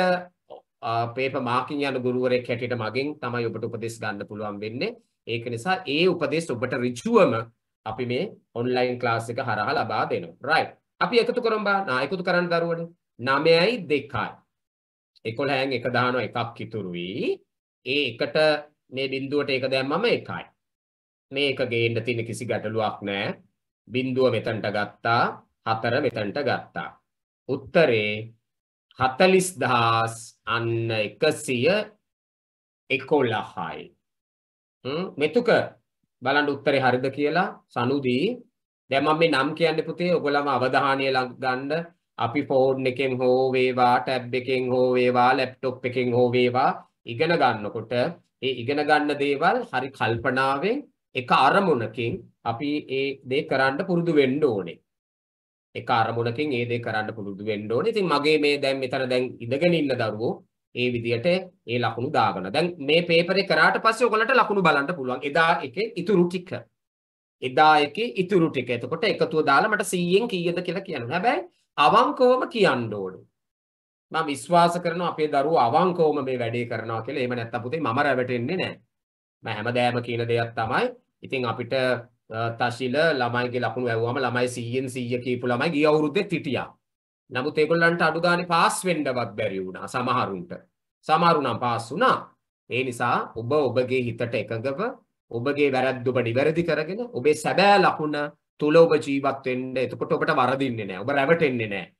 පේපර් මාකින් යන ගුරුවරයෙක් හැටියට මගෙන් තමයි ඔබට උපදෙස් ගන්න පුළුවන් වෙන්නේ. ඒක නිසා ඒ උපදෙස් ඔබට ඍජුවම අපි මේ ඔන්ලයින් ක්ලාස් එක හරහා ලබා දෙනවා. රයිට්. අපි එකතු කරමු බා. නා එකතු කරන්න දරුවනේ. 9යි 2යි. 11න් 1 දානවා එකක් ඉතුරුයි. ඒ එකට මේ බිඳුවට ඒක දැම්මම එකයි. මේක ගේන්න තියෙන කිසි ගැටලුවක් නැහැ. බිඳුව මෙතනට ගත්තා, 4 මෙතනට ගත්තා. උත්තරේ 40000 අන්න 111යි. හ්ම් මෙතුක බලන්න උත්තරේ හරිද කියලා සනුදී දැන් මම මේ නම් කියන්නේ පුතේ ඔයගොල්ලම අවධානය ගන්න අපි ෆෝන් එකෙන් හෝ වේවා ටැබ් එකෙන් හෝ වේවා ලැප්ටොප් එකෙන් හෝ වේවා ඉගෙන ගන්නකොට ඒ ඉගෙන ගන්න දේවල් හරි කල්පනාවෙන් එක අරමුණකින් අපි ඒ දේ කරන්න පුරුදු වෙන්න ඕනේ. එක අරමුණකින් ඒ දේ කරන්න පුරුදු වෙන්න ඕනේ. ඉතින් මගේ මේ දැන් මෙතන දැන් ඉඳගෙන ඉන්න දරුවෝ ඒ විදිහට ඒ ලකුණු දාගන්න. දැන් මේ පේපරේ කරාට පස්සේ ඔයගලට ලකුණු බලන්න පුළුවන්. එදා එකේ ඉතුරු ටික. එදා එකේ ඉතුරු ටික. එතකොට එකතුව දාලා මට 100න් කීයද කියලා කියනවා. හැබැයි අවංකවම කියන්න ඕනේ. මම විශ්වාස කරනවා අපේ දරුවෝ අවංකවම මේ වැඩේ කරනවා කියලා. එහෙම නැත්තම් පුතේ මම රැවටෙන්නේ නැහැ. මම හැමදාම කියන දෙයක් තමයි. ඉතින් අපිට තශිල ළමයිගේ ලකුණු ඇහුවාම ළමයි 100න් 100 කීපු ළමයි ගිය අවුරුද්දේ තිටියා. නමුත් ඒගොල්ලන්ට අඩු ගානේ පාස් වෙන්නවත් බැරි වුණා සමහරුන්ට. සමහරු නම් පාස් වුණා. ඒ නිසා ඔබ ඔබගේ හිතට එකඟව ඔබගේ වැරද්ද ඔබ නිවැරදි කරගෙන ඔබේ සැබෑ ලකුණ තුල ඔබ ජීවත් වෙන්න. එතකොට ඔබට වරදින්නේ නැහැ. ඔබ රැවටෙන්නේ නැහැ.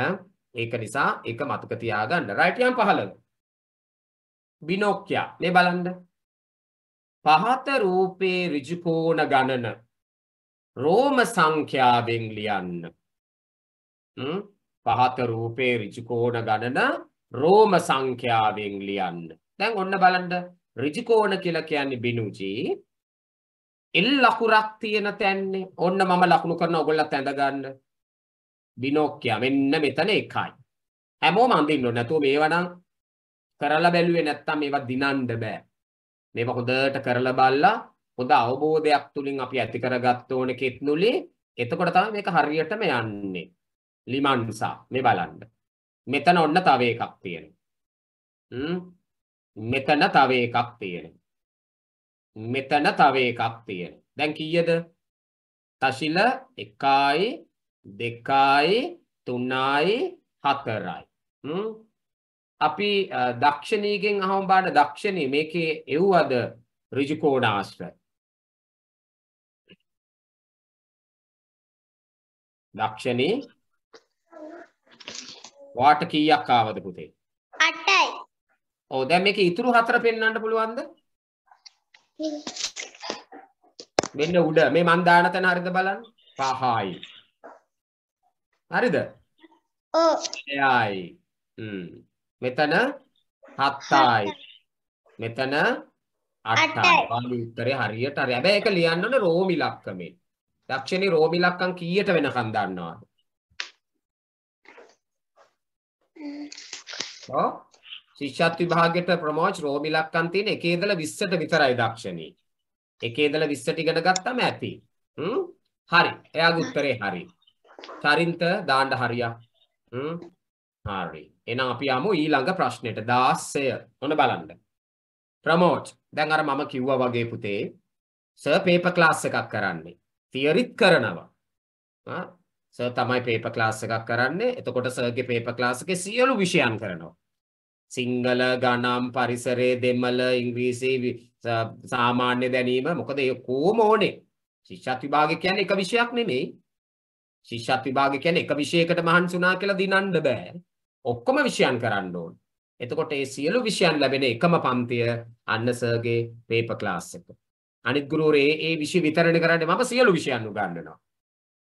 ඈ ඒක නිසා එක මතක තියාගන්න. රයිට් යම් 15. බිනෝක්කියා නේ බලන්න. පහත රූපේ ඍජු කෝණ ගණන රෝම සංඛ්‍යාවෙන් ලියන්න. පහත රූපේ ඍජු කෝණ ගණන රෝම සංඛ්‍යාවෙන් ලියන්න. දැන් ඔන්න බලන්න ඍජු කෝණ කියලා කියන්නේ බිනුජි. එල් ලකුරක් තියෙන තැන්නේ. ඔන්න මම ලකුණු කරන ඔයගොල්ලත් ඇඳ ගන්න. විනෝක්කයා මෙන්න මෙතන එකයි. හැමෝම අඳින්න ඕනේ. නැතුව මේවා නම් කරලා බැලුවේ නැත්තම් මේවා දිනන්න බෑ. මේවා හොඳට කරලා බලලා හොඳ අවබෝධයක් තුලින් අපි ඇති කරගත්ත ඕනේ කෙත්නුලේ. එතකොට තමයි මේක හරියටම යන්නේ. ලිමන්සා මේ බලන්න. මෙතන ඔන්න තව එකක් තියෙනවා. මෙතන තව එකක් තියෙනවා. මෙතන තව එකක් තියෙනවා. දැන් කීයද? තශිල 1යි දෙකයි තුනයි හතරයි. අපි දක්ෂණීගෙන් අහම බාට දක්ෂණී මේකේ එව්වද ඍජුකෝණාශ්‍ර. දක්ෂණී වාට කීයක් ආවද පුතේ? 8යි. ඔව් දැන් මේකේ ඉතුරු හතර පෙන්වන්න පුළුවන්ද? මෙන්න උඩ මේ මන් දාන තැන හරිද බලන්න. 5යි. හරිද? ඔව්. 6යි. හ්ම්. මෙතන 7යි. මෙතන 8යි. පාළි උත්තරේ හරියට හරි. හැබැයි ඒක ලියන්න ඕනේ රෝම ඉලක්කමෙන්. දක්ෂිණී රෝම ඉලක්කම් කීයට වෙනකන් දන්නවද? ඔව්. ශිෂ්‍යත් විභාගෙට ප්‍රමෝච් රෝම ඉලක්කම් තියෙන එකේ ඉඳලා 20ට විතරයි දක්ෂිණී. එකේ ඉඳලා 20ට ඉගෙන ගත්තම ඇති. හ්ම්. හරි. එයාගේ උත්තරේ හරි. චරින්ත දාණ්ඩ හරියක් හරි එනම් අපි යමු ඊළඟ ප්‍රශ්නයට දාස්සය ඔන්න බලන්න ප්‍රමෝට් දැන් අර මම කිව්වා වගේ පුතේ සර් පේපර් ක්ලාස් එකක් කරන්නේ තියරිත් කරනවා සර් තමයි පේපර් ක්ලාස් එකක් කරන්නේ එතකොට සර්ගේ පේපර් ක්ලාස් එකේ සියලු විෂයන් කරනවා සිංහල ගණන් පරිසරයේ දෙමළ ඉංග්‍රීසි සාමාන්‍ය දැනීම මොකද ඒ කොහොම ඕනේ ශිෂ්‍යත් විභාගය කියන්නේ එක විෂයක් නෙමෙයි ශිෂ්‍යත් විභාගය කියන්නේ එක විෂයකට මහන්සි වුණා කියලා දිනන්න බෑ. ඔක්කොම විෂයන් කරන්න ඕන. එතකොට මේ සියලු විෂයන් ලැබෙන එකම පන්තිය අන්න සර්ගේ පේපර් ක්ලාස් එක. අනිත් ගුරුවරේ ඒ විෂය විතරණය කරන්නේ මම සියලු විෂයන් උගන්වනවා.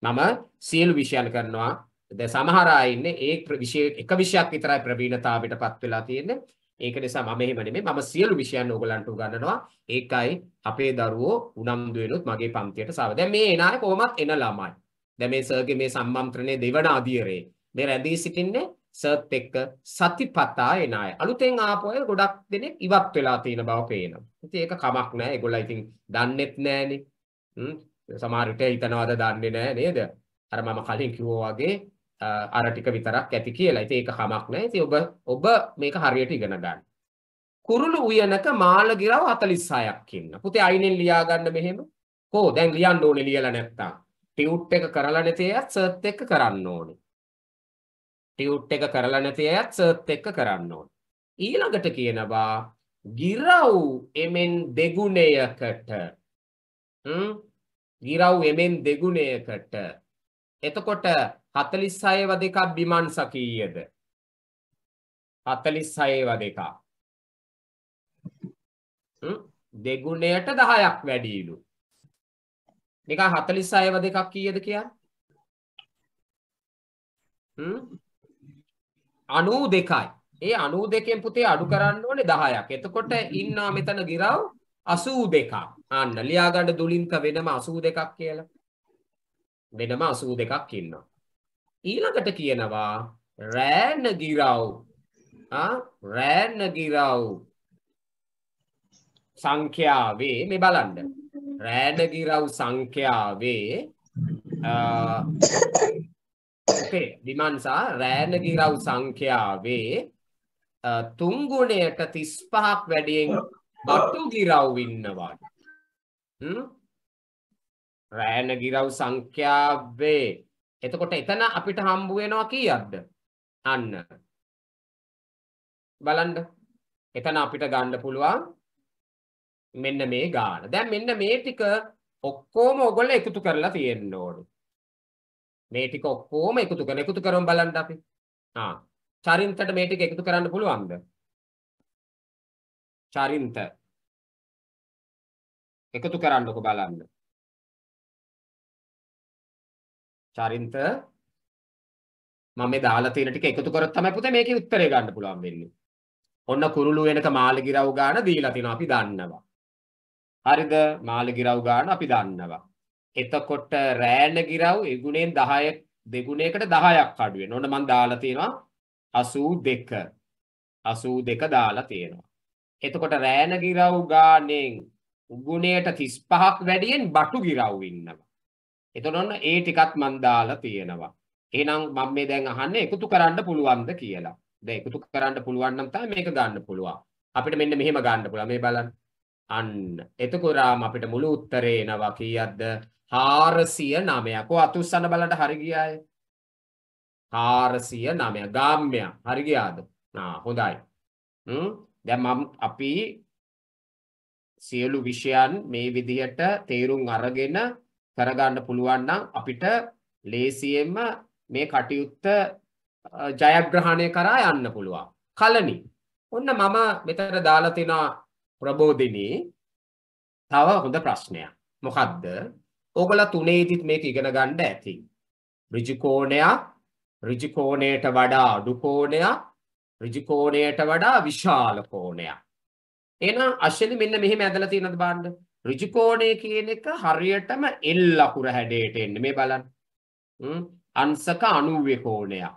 මම සියලු විෂයන් කරනවා. දැන් සමහර අය ඉන්නේ ඒ විෂය එක විෂයක් විතරයි ප්‍රවීණතාවයටපත් වෙලා තියෙන්නේ. ඒක නිසා මම එහෙම නෙමෙයි මම සියලු විෂයන් ඕගලන්ට උගන්වනවා ඒකයි අපේ දරුවෝ උනන්දු වෙනොත් මගේ පන්තියට සාව. දැන් මේ එන අය කොහොමත් එන ළමයි. දැන් මේ සර්ගේ මේ සම්මන්ත්‍රණයේ දෙවන අධියරේ මේ රැඳී සිටින්නේ සර්ත් එක්ක සතිපතා එන අය. අලුතෙන් ආපු අය ගොඩක් දෙනෙක් ඉවත් වෙලා තියෙන බව පේනවා. ඉතින් ඒක කමක් නෑ. ඒගොල්ලෝ ඉතින් දන්නෙත් නෑනේ. හ්ම් සමහර විට හිතනවාද දන්නේ නෑ නේද? අර මම කලින් කිව්වා වගේ අර ටික විතරක් ඇති කියලා. ඉතින් ඒක කමක් නෑ. ඉතින් ඔබ ඔබ මේක හරියට ඉගෙන ගන්න. කුරුළු උයනක මාළ ගිරව 46ක් ඉන්න. පුතේ අයිනෙන් ලියා ගන්න මෙහෙම. කොහො දැන් ලියන්න ඕනේ ලියලා නැත්තම්. ටියුට් එක කරලා නැති අයත් සර්ච් එක කරන්න ඕනේ. ටියුට් එක කරලා නැති අයත් සර්ච් එක කරන්න ඕනේ. ඊළඟට කියනවා ගිරව් එමෙන් දෙගුණයකට හ්ම් ගිරව් එමෙන් දෙගුණයකට එතකොට 46 වද එකක් බිමන්ස කීයද 46 වද එකක් දෙගුණයට 10ක් වැඩිලු නිකන් 40 අයව දෙකක් කීයද කියන්නේ? හ්ම් 92යි. ඒ 92න් පුතේ අඩු කරන්න ඕනේ 10ක්. එතකොට ඉන්නා මෙතන ගිරව් 82ක්. අන්න ලියා ගන්න දුලින්ක වෙනම 82ක් කියලා. වෙනම 82ක් ඉන්නවා. ඊළඟට කියනවා රෑන ගිරව් රෑන ගිරව් සංඛ්‍යාවේ මේ බලන්න රෑඩගිරව් සංඛ්‍යාවේ [laughs] ඔකේ විමන්සා රෑනගිරව් සංඛ්‍යාවේ තුන්ගුණයට තිස්පහක් වැඩියෙන් බටු ගිරව් ඉන්නවාට රෑන ගිරව් සංඛ්‍යාවේ එතකොට එතන අපිට හම්බු වෙනවා කීයක්ද අන්න බලන්න එතන අපිට ගන්න පුළුවන් මෙන්න මේ ගාන. දැන් මෙන්න මේ ටික ඔක්කොම ඔයගොල්ලෝ එකතු කරලා තියෙන්න ඕනේ. මේ ටික ඔක්කොම එකතු කරන එකතු කරමු බලන්න අපි. ආ. චරින්තට මේ ටික එකතු කරන්න පුළුවන්ද? චරින්ත එකතු කරන්නකො බලන්න. චරින්ත මම මේ දාලා තියෙන ටික එකතු කරොත් තමයි පුතේ මේකේ උත්තරේ ගන්න පුළුවන් වෙන්නේ. ඔන්න කුරුළු වෙනක මාළගිරව් ගාන දීලා තිනවා අපි දන්නවා. හරිද? මාළි ගිරව් ගන්න අපි දන්නවා. එතකොට රෑන ගිරව් ඒ ගුණයෙන් 10 දෙගුණයකට 10ක් අඩු වෙනවා. ඔන්න මම දාලා තියෙනවා 82. 82 දාලා තියෙනවා. එතකොට රෑන ගිරව් ගානෙන් උගුණයට 35ක් වැඩියෙන් බටු ගිරව් ඉන්නවා. එතන ඔන්න ඒ ටිකත් මන් දාලා තියෙනවා. එහෙනම් මම මේ දැන් අහන්නේ එකතු කරන්න පුළුවන්ද කියලා. දැන් එකතු කරන්න පුළුවන් නම් තමයි මේක ගන්න පුළුවන්. අපිට මෙන්න මෙහෙම ගන්න පුළුවන්. මේ බලන්න. අන්න. එතකොරාම අපිට මුළු උත්තරේ එනවා කීයක්ද? 409ක්. ඔය අතුස්සන බලන්න හරි ගියාය. 409 ගාම්‍ය. හරි ගියාද? ආ හොඳයි. හ්ම් දැන් මම අපි සියලු විෂයන් මේ විදිහට තේරුම් අරගෙන කරගන්න පුළුවන් නම් අපිට ලේසියෙන්ම මේ කටයුත්ත ජයග්‍රහණය කරා යන්න පුළුවන්. කලනි. ඔන්න මම මෙතන දාලා තිනා ප්‍රබෝධිනී තව හොඳ ප්‍රශ්නයක්. මොකද්ද? ඕගොල්ලෝ තුනේදිත් මේක ඉගෙන ගන්න ඇති. ඍජු කෝණයක් ඍජු කෝණයට වඩා අඩු කෝණයක් ඍජු කෝණයට වඩා විශාල කෝණයක්. එහෙනම් අශ්විනි මෙන්න මෙහෙම ඇදලා තියෙනවද බලන්න. ඍජු කෝණය කියන එක හරියටම L අකුර හැඩයට එන්නේ මේ බලන්න. හ්ම් අංශක 90 කෝණයක්.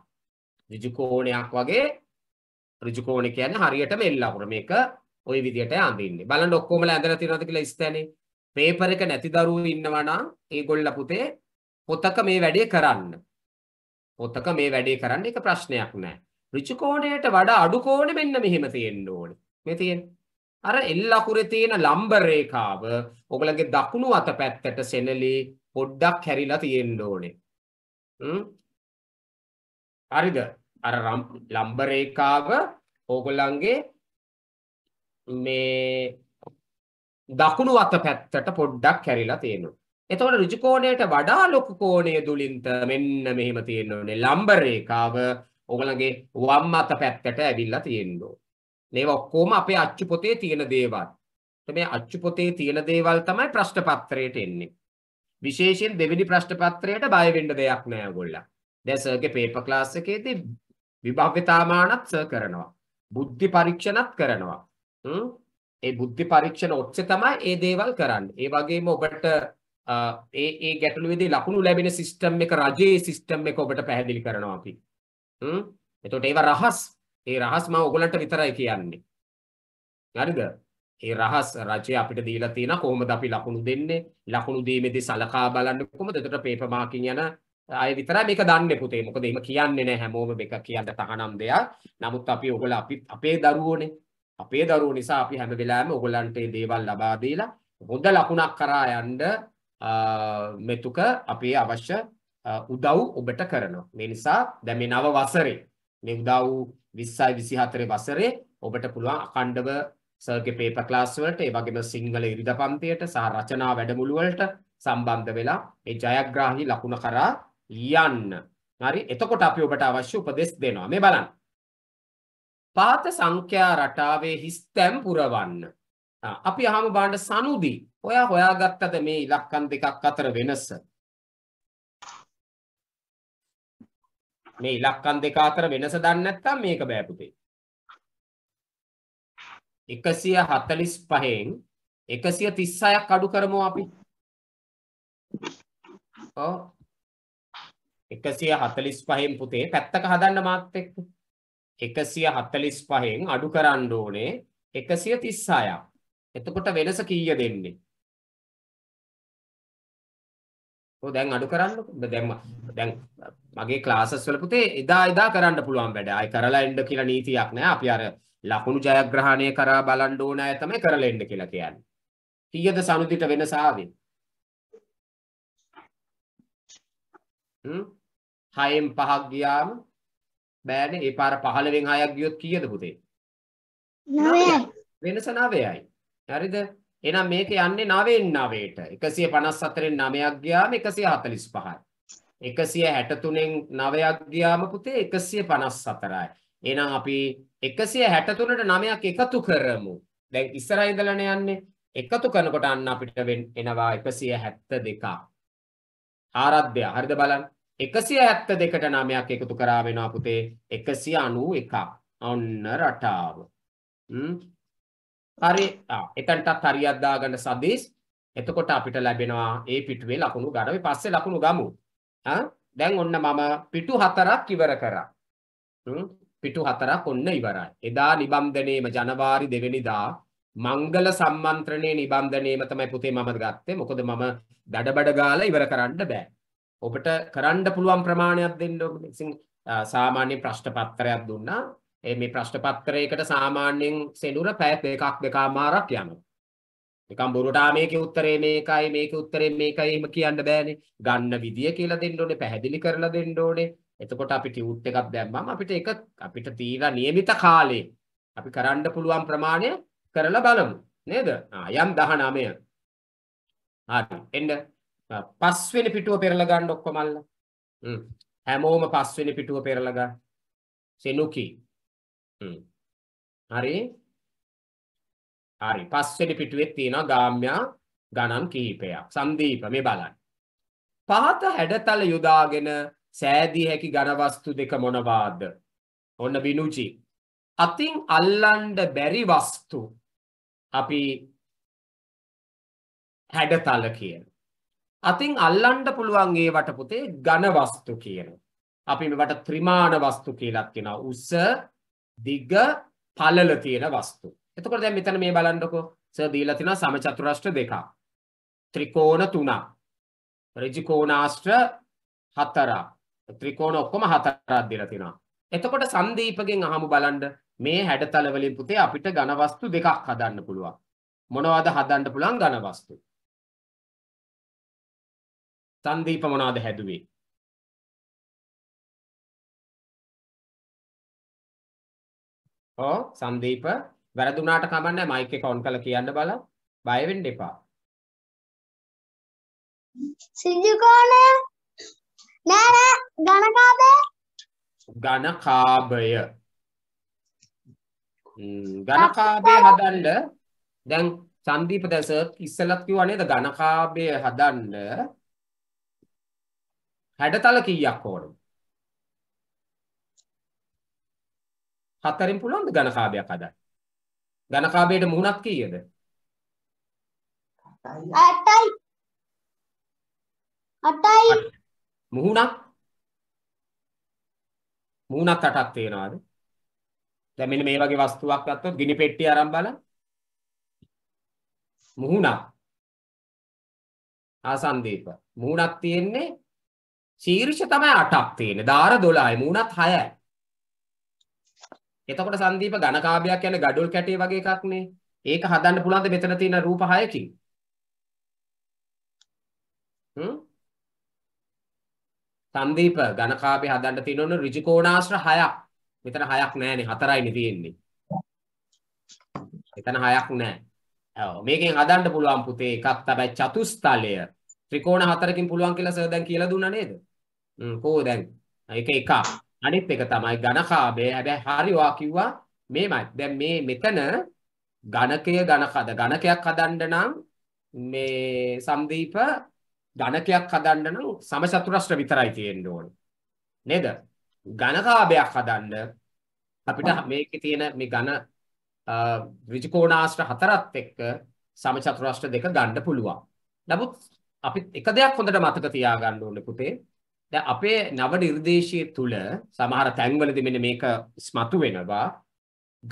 ඍජු කෝණයක් වගේ ඍජු කෝණ කියන්නේ හරියටම L අකුර. මේක ওই විදියට අඳින්නේ. බලන්න ඔක්කොමලා ඇඳලා තියනවද කියලා ස්තැනේ. පේපර් එක නැති දරුවෝ ඉන්නවා නම් ඒගොල්ල පුතේ පොතක මේ වැඩේ කරන්න. පොතක මේ වැඩේ කරන්න එක ප්‍රශ්නයක් නෑ. ඍචි කෝණයට වඩා අඩු කෝණෙ මෙන්න මෙහෙම තියෙන්න ඕනේ. මේ තියෙන්නේ. අර එල් අකුරේ තියෙන ලම්බ රේඛාව ඔගලගේ දකුණු අත පැත්තට සෙනලී පොඩ්ඩක් හැරිලා තියෙන්න ඕනේ. හ්ම්. හරිද? අර ලම්බ රේඛාව ඕගොල්ලන්ගේ මේ දකුණු අත පැත්තට පොඩ්ඩක් කැරිලා තියෙනවා. එතකොට ඍජු කෝණයට වඩා ලොකු කෝණය දුලින්ත මෙන්න මෙහෙම තියෙනෝනේ ලම්බ රේඛාව ඔයගලගේ වම් අත පැත්තට ඇවිල්ලා තියෙනවා. මේවා ඔක්කොම අපේ අච්චු පොතේ තියෙන දේවල්. මේ අච්චු පොතේ තියෙන දේවල් තමයි ප්‍රශ්න පත්‍රයට එන්නේ. විශේෂයෙන් දෙවෙනි ප්‍රශ්න පත්‍රයට බය වෙන්න දෙයක් නෑ ඔයගොල්ලෝ. දැන් සර්ගේ පේපර් ක්ලාස් එකේදී විභව්‍යතාමානත් සර් කරනවා. බුද්ධි පරීක්ෂණත් කරනවා. ඒ බුද්ධි පරීක්ෂණ ඔස්සේ තමයි මේ දේවල් කරන්නේ. ඒ වගේම ඔබට ඒ ඒ ගැටලුවේදී ලකුණු ලැබෙන සිස්ටම් එක රජයේ සිස්ටම් එක ඔබට පැහැදිලි කරනවා අපි. හ්ම්. එතකොට ඒව රහස්. ඒ රහස් මම ඔයගලන්ට විතරයි කියන්නේ. හරිද? ඒ රහස් රජය අපිට දීලා තියෙන කොහොමද අපි ලකුණු දෙන්නේ? ලකුණු දීමේදී සලකා බලන්න කොහොමද? එතකොට පේපර් මාකින් යන අය විතරයි මේක දන්නේ පුතේ. මොකද එහෙම කියන්නේ නැහැ හැමෝම මේක කියන්න තහනම් දෙයක්. නමුත් අපි ඔයගොල්ලෝ අපි අපේ දරුවෝනේ. අපේ දරුවෝ නිසා අපි හැම වෙලාවෙම ඔයගලන්ට මේ දේවල් ලබා දීලා හොඳ ලකුණක් කරා යන්න මෙතුක අපේ අවශ්‍ය උදව් ඔබට කරනවා. මේ නිසා දැන් මේ නව වසරේ මේ උදව් 20යි 24 වසරේ ඔබට පුළුවන් අඛණ්ඩව සර්ගේ පේපර් ක්ලාස් වලට ඒ වගේම සිංහල ඉරිදා පන්තියට සහ රචනා වැඩමුළු වලට සම්බන්ධ වෙලා මේ ජයග්‍රාහී ලකුණ කරා යන්න. හරි එතකොට අපි ඔබට අවශ්‍ය උපදෙස් දෙනවා. මේ බලන්න. පාත සංඛ්‍යා රටාවේ හිස්තැම් පුරවන්න. අපි අහම බාණ්ඩ සනුදී ඔයා හොයාගත්තද මේ ඉලක්කම් දෙකක් අතර වෙනස? මේ ඉලක්කම් දෙක අතර වෙනස දන්නේ නැත්නම් මේක බෑ පුතේ. 145න් 136ක් අඩු කරමු අපි. ඔව් 145න් පුතේ පැත්තක හදන්න මාත් එක්ක. 145 න් අඩු කරන්න ඕනේ 136ක්. එතකොට වෙනස කීය දෙන්නේ? ඔව් දැන් අඩු කරන්නකො දැන් දැන් මගේ ක්ලාසස් වල පුතේ එදා එදා කරන්න පුළුවන් වැඩ. ආයි කරලා එන්න කියලා නීතියක් නෑ. අපි අර ලකුණු ජයග්‍රහණය කරා බලන්න ඕන අය තමයි කරලා එන්න කියලා කියන්නේ. කීයද සමුදිත වෙනස ආවේ? හ්ම්. හයෙන් පහක් ගියාම බෑනේ. ඒ පාර 15න් 6ක් ගියොත් කීයද පුතේ? 9යි. වෙනස 9යි. හරිද? එහෙනම් මේක යන්නේ 9න් 9ට. 154න් 9ක් ගියාම 145යි. 163න් 9ක් ගියාම පුතේ 154යි. එහෙනම් අපි 163ට 9ක් එකතු කරමු. දැන් ඉස්සරහ ඉඳලානේ යන්නේ. එකතු කරනකොට අන්න අපිට එනවා 172ක්. ආරාධ්‍ය හරිද බලන්න. 172 හැත්ත නමයක් එකතු කරා වෙනවා පුතේ 191ක් ඔන්න රටාව හරි එතනටත් හරියක් දාගන්න සදීස් එතකොට අපිට ලැබෙනවා ඒ පිටුවේ ලකුණු ගන්න අපි පස්සේ ලකුණු ගමු දැන් ඔන්න මම පිටු හතරක් ඉවර කරා පිටු හතරක් ඔන්න ඉවරයි එදා නිබන්ධනයේම ජනවාරි 2 වෙනිදා මංගල සම්මන්ත්‍රණයේ නිබන්ධනයේම තමයි පුතේ මම ගත්තේ මොකද මම දඩබඩ ගාලා ඉවර කරන්න බෑ ඔබට කරන්න පුළුවන් ප්‍රමාණයක් දෙන්න ඕනේ. ඉතින් සාමාන්‍ය ප්‍රශ්න පත්‍රයක් දුන්නා. ඒ මේ ප්‍රශ්න පත්‍රයකට සාමාන්‍යයෙන් සෙනුර පැය දෙකක් දෙකමාරක් යනවා. නිකන් බොරුටා මේකේ උත්තරේ මේකයි මේකේ උත්තරේ මේකයි එහෙම කියන්න බෑනේ. ගන්න විදිය කියලා දෙන්න ඕනේ, පැහැදිලි කරලා දෙන්න ඕනේ. එතකොට අපි ටියුට් එකක් දැම්මම අපිට ඒක අපිට තීරා નિયમિત කාලේ අපි කරන්න පුළුවන් ප්‍රමාණය කරලා බලමු නේද? ආ යම් 19 හරි එන්න පස්වෙනි පිටුව පෙරල ගන්න ඔක්කොමල්ල. හ්ම්. හැමෝම පස්වෙනි පිටුව පෙරල ගන්න. සෙනුකි. හ්ම්. හරි. හරි. පස්වෙනි පිටුවේ තියෙනවා ගාම්‍යා ගණන් කිහිපයක්. සන්දීප මේ බලන්න. පහත හැඩතල යොදාගෙන සෑදී හැකි ඝන වස්තු දෙක මොනවාද? ඔන්න බිනුචි. අතින් අල්ලන්න බැරි වස්තු අපි හැඩතල කියන. අතින් අල්ලන්න පුළුවන් ඒ වටපොතේ ඝන වස්තු කියනවා. අපි මේවට ත්‍රිමාණ වස්තු කියලාත් කියනවා. උස, දිග, පළල තියෙන වස්තු. එතකොට දැන් මෙතන මේ බලන්නකෝ. සර් දීලා තිනවා සමචතුරස්‍ර දෙකක්. ත්‍රිකෝණ තුනක්. ඍජුකෝණාස්ත්‍ර හතරක්. ත්‍රිකෝණ ඔක්කොම හතරක් දීලා තිනවා. එතකොට සන්දීපගෙන් අහමු බලන්න මේ හැඩතල වලින් පුතේ අපිට ඝන වස්තු දෙකක් හදන්න පුළුවන්. මොනවද හදන්න පුළුවන් ඝන වස්තු? සංදීප මොනවද හැදුවේ? ඕ සංදීප වැරදුනාට කමන්නේ මයික් එක ඔන් කරලා කියන්න බලන්න. බය වෙන්න එපා. සිජුකෝනේ නෑ නෑ ඝනකාබය ඝනකාබය ඝනකාබය හදන්න දැන් සංදීප දැසර් ඉස්සලත් කිව්වා නේද ඝනකාබය හදන්න හැඩතල කීයක් ඕනද? හතරෙන් පුළුවන්ද ඝන කාබයක් හදන්න? ඝන කාබයට මුහුණක් කීයද? 8යි. 8යි. මුහුණක් මුහුණක් 8ක් තියනවාද? දැන් මෙන්න මේ වගේ වස්තුවක් ගත්තොත් ගිනි පෙට්ටිය අරන් බලන්න. මුහුණක් ආසන්දීප මුහුණක් තියෙන්නේ ශීර්ෂ තමයි 8ක් තියෙන්නේ. දාර 12යි, මූණත් 6යි. එතකොට සංදීප ඝන කාභයක් කියන්නේ gadol කැටේ වගේ එකක් නේ. ඒක හදන්න පුළුවන් ද මෙතන තියෙන රූප 6කින්? හ්ම්? සංදීප ඝන කාභය හදන්න තියෙන ඕන ඍජුකෝණාශ්‍ර 6ක්. මෙතන 6ක් නැහැනේ, 4යිනේ තියෙන්නේ. මෙතන 6ක් නැහැ. ඔව් මේකෙන් හදන්න පුළුවන් පුතේ එකක් තමයි චතුස්තලය. ත්‍රිකෝණ හතරකින් පුළුවන් කියලා සර් දැන් කියලා දුන්නා නේද? කෝ දැන් එක එකක් අනිත් එක තමයි ඝනකාභය හැබැයි හරි වා කිව්වා මේමයි දැන් මේ මෙතන ඝනකය ඝනකද ඝනකයක් හදන්න නම් මේ සම්දීප ඝනකයක් හදන්න නම් සමචතුරස්‍ර විතරයි තියෙන්න ඕනේ නේද ඝනකාභයක් හදන්න අපිට මේකේ තියෙන මේ ඝන ඍජුකෝණාශ්‍ර හතරත් එක්ක සමචතුරස්‍ර දෙක ගන්න පුළුවන් නමුත් අපි එක දෙයක් හොඳට මතක තියාගන්න ඕනේ පුතේ දැන් අපේ නව නිර්දේශයේ තුල සමහර තැන්වලදී මෙන්න මේක ස්මතු වෙනවා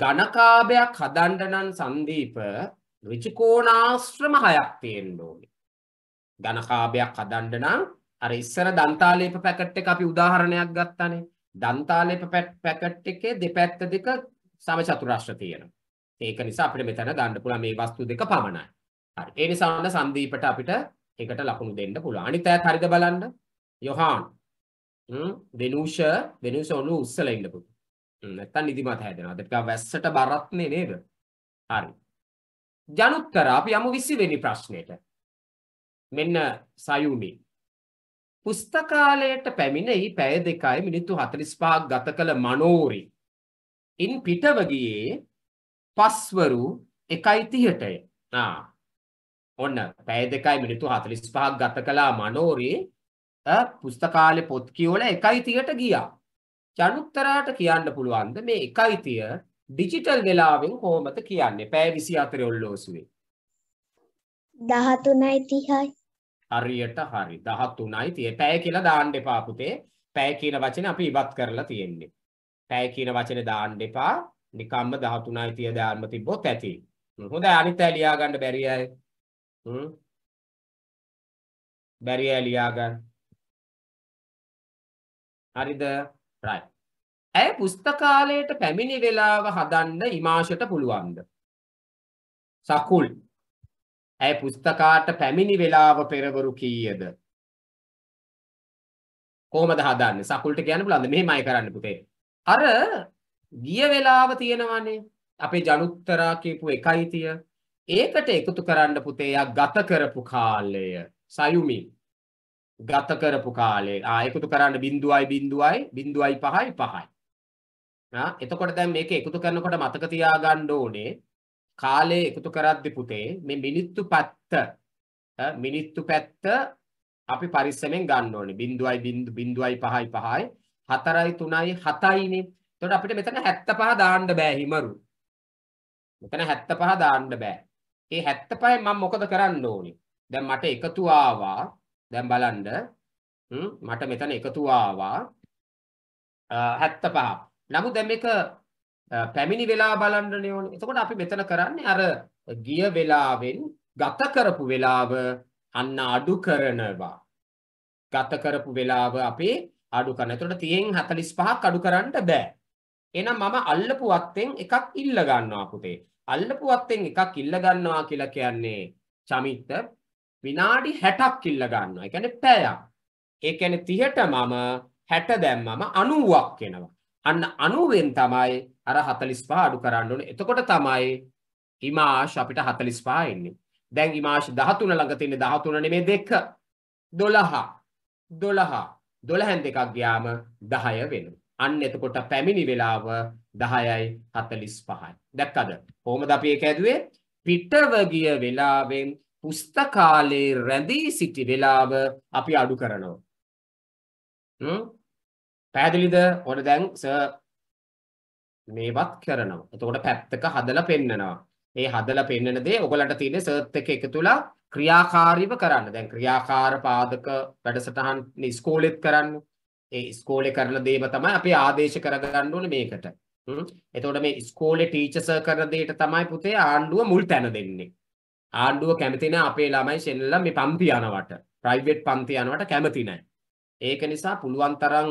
ඝනකාභයක් හදන්න නම් සංදීප ඍචිකෝණාශ්‍රම හයක් තියෙන්න ඕනේ. ඝනකාභයක් හදන්න නම් අර ඉස්සර දන්තාලේප පැකට් එක අපි උදාහරණයක් ගත්තානේ. දන්තාලේප පැකට් එකේ දෙපැත්ත දෙක සමචතුරස්‍ර තියෙනවා. ඒක නිසා අපිට මෙතන ගන්න පුළුවන් මේ වස්තු දෙක පමණයි. හරි. ඒ නිසා සන්දීපට අපිට එකට ලකුණු දෙන්න පුළුවන්. අනිත් අයත් හරිද බලන්න. යොහාන් වෙනුෂ වෙනුෂ ඔලු උස්සලා ඉන්න පුළුවන් නැත්තම් නිදිමත හැදෙනවා අද ටිකක් වැස්සට බරත්නේ නේද හරි ජනුත් කරා අපි යමු 20 වෙනි ප්‍රශ්නෙට මෙන්න සයුමි පුස්තකාලයට පැමිණ එහි පැය දෙකයි මිනිත්තු 45ක් ගත කළ මනෝරි ඉන් පිටව ගියේ පස්වරු 1:30ටය ආ ඔන්න පැය දෙකයි මිනිත්තු 45ක් ගත කළා මනෝරි පුස්තකාලේ පොත් කියවල එකයිතියට ගියා. චනුත්තරාට කියන්න පුළුවන්ද මේ එකයිතිය ඩිජිටල් වෙලාවෙන් කොහොමද කියන්නේ? පැය 24 ඔල්ලෝසුවේ. 13:30යි. හරියට හරි. 13:30. පැය කියලා දාන්න එපා පුතේ. පැය කියන වචනේ අපි ඉවත් කරලා තියෙන්නේ. පැය කියන වචනේ දාන්න එපා. නිකම්ම 13:30 දාන්න තිබ්බොත් ඇති. හොඳයි අනිත් ඇය ලියා ගන්න බැරි අය. හ්ම්. බැරි අය ලියා ගන්න. හරිද? right. ඇය පුස්තකාලයට පැමිණි වෙලාව හදන්න ඉමාෂට පුළුවන්ද? සකුල්. ඇය පුස්තකාට පැමිණි වෙලාව පෙරවරු කීයද? කොහොමද හදන්නේ? සකුල්ට කියන්න පුළුවන්ද? මෙහෙමයි කරන්න පුතේ. අර ගිය වෙලාව තියෙනවනේ. අපේ ජනුත්තරා කියපු එකයි තිය. ඒකට එකතු කරන්න පුතේ ගත කරපු කාලය. සයුමි ගත කරපු කාලේ ආ එකතු කරන්න 0.0යි 0.0යි 5යි 5යි ආ එතකොට දැන් මේක එකතු කරනකොට මතක තියාගන්න ඕනේ කාලේ එකතු කරද්දි පුතේ මේ මිනිත්තු පැත්ත මිනිත්තු පැත්ත අපි පරිස්සමෙන් ගන්න ඕනේ 0.0යි 0.0යි 5යි 5යි 4යි 3යි 7යිනේ එතකොට අපිට මෙතන 75 දාන්න බෑ හිමරු මෙතන 75 දාන්න බෑ ඒ 75 මම මොකද කරන්න ඕනේ දැන් මට එකතු ආවා දැන් බලන්න මට මෙතන එකතු ආවා 75ක්. නමුත් දැන් මේක පැමිණි වෙලා බලන්න ඕනේ. එතකොට අපි මෙතන කරන්නේ අර ගිය වෙලාවෙන් ගත කරපු වෙලාව අන්න අඩු කරනවා. ගත කරපු වෙලාව අපි අඩු කරනවා. එතකොට 30න් 45ක් අඩු කරන්න බෑ. එහෙනම් මම අල්ලපු වත්තෙන් එකක් ඉල්ල ගන්නවා පුතේ. අල්ලපු වත්තෙන් එකක් ඉල්ල ගන්නවා කියලා කියන්නේ චමිත විනාඩි 60ක් ඉල්ල ගන්නවා. ඒ කියන්නේ පැයක්. ඒ කියන්නේ 30ට මම 60 දැම්මම 90ක් වෙනවා. අන්න 90ෙන් තමයි අර 45 අඩු කරන්න ඕනේ. එතකොට තමයි ඉමාෂ් අපිට 45 එන්නේ. දැන් ඉමාෂ් 13 ළඟ තියෙන 13 නෙමෙයි 2. 12. 12. 12න් දෙකක් ගියාම 10 වෙනවා. අන්න එතකොට පැමිණි වෙලාව 10යි 45යි. දැක්කද? කොහොමද අපි ඒක ඇදුවේ? පිටව ගිය වෙලාවෙන් පුස්තකාලේ රැඳී සිටි වෙලාව අපි අඩු කරනවා. හ්ම් පැහැදිලිද? ඔන්න දැන් සර් මේවත් කරනවා. එතකොට පැත්තක හදලා පෙන්නනවා. ඒ හදලා පෙන්නන දේ ඔයගලන්ට තියෙන්නේ සර්ත් එක එකතුලා ක්‍රියාකාරීව කරන්න. දැන් ක්‍රියාකාර පාදක වැඩසටහන් ඉස්කෝලෙත් කරන්න. ඒ ඉස්කෝලේ කරන දේම තමයි අපි ආදේශ කරගන්න ඕනේ මේකට. හ්ම් එතකොට මේ ඉස්කෝලේ ටීචර්ස් කරන දෙයට තමයි පුතේ ආණ්ඩුව මුල් තැන දෙන්නේ. ආණ්ඩුව කැමති නැහැ අපේ ළමයි සෙල්ලම් මේ පන්ති යනවට ප්‍රයිවට් පන්ති යනවට කැමති නැහැ. ඒක නිසා පුළුවන් තරම්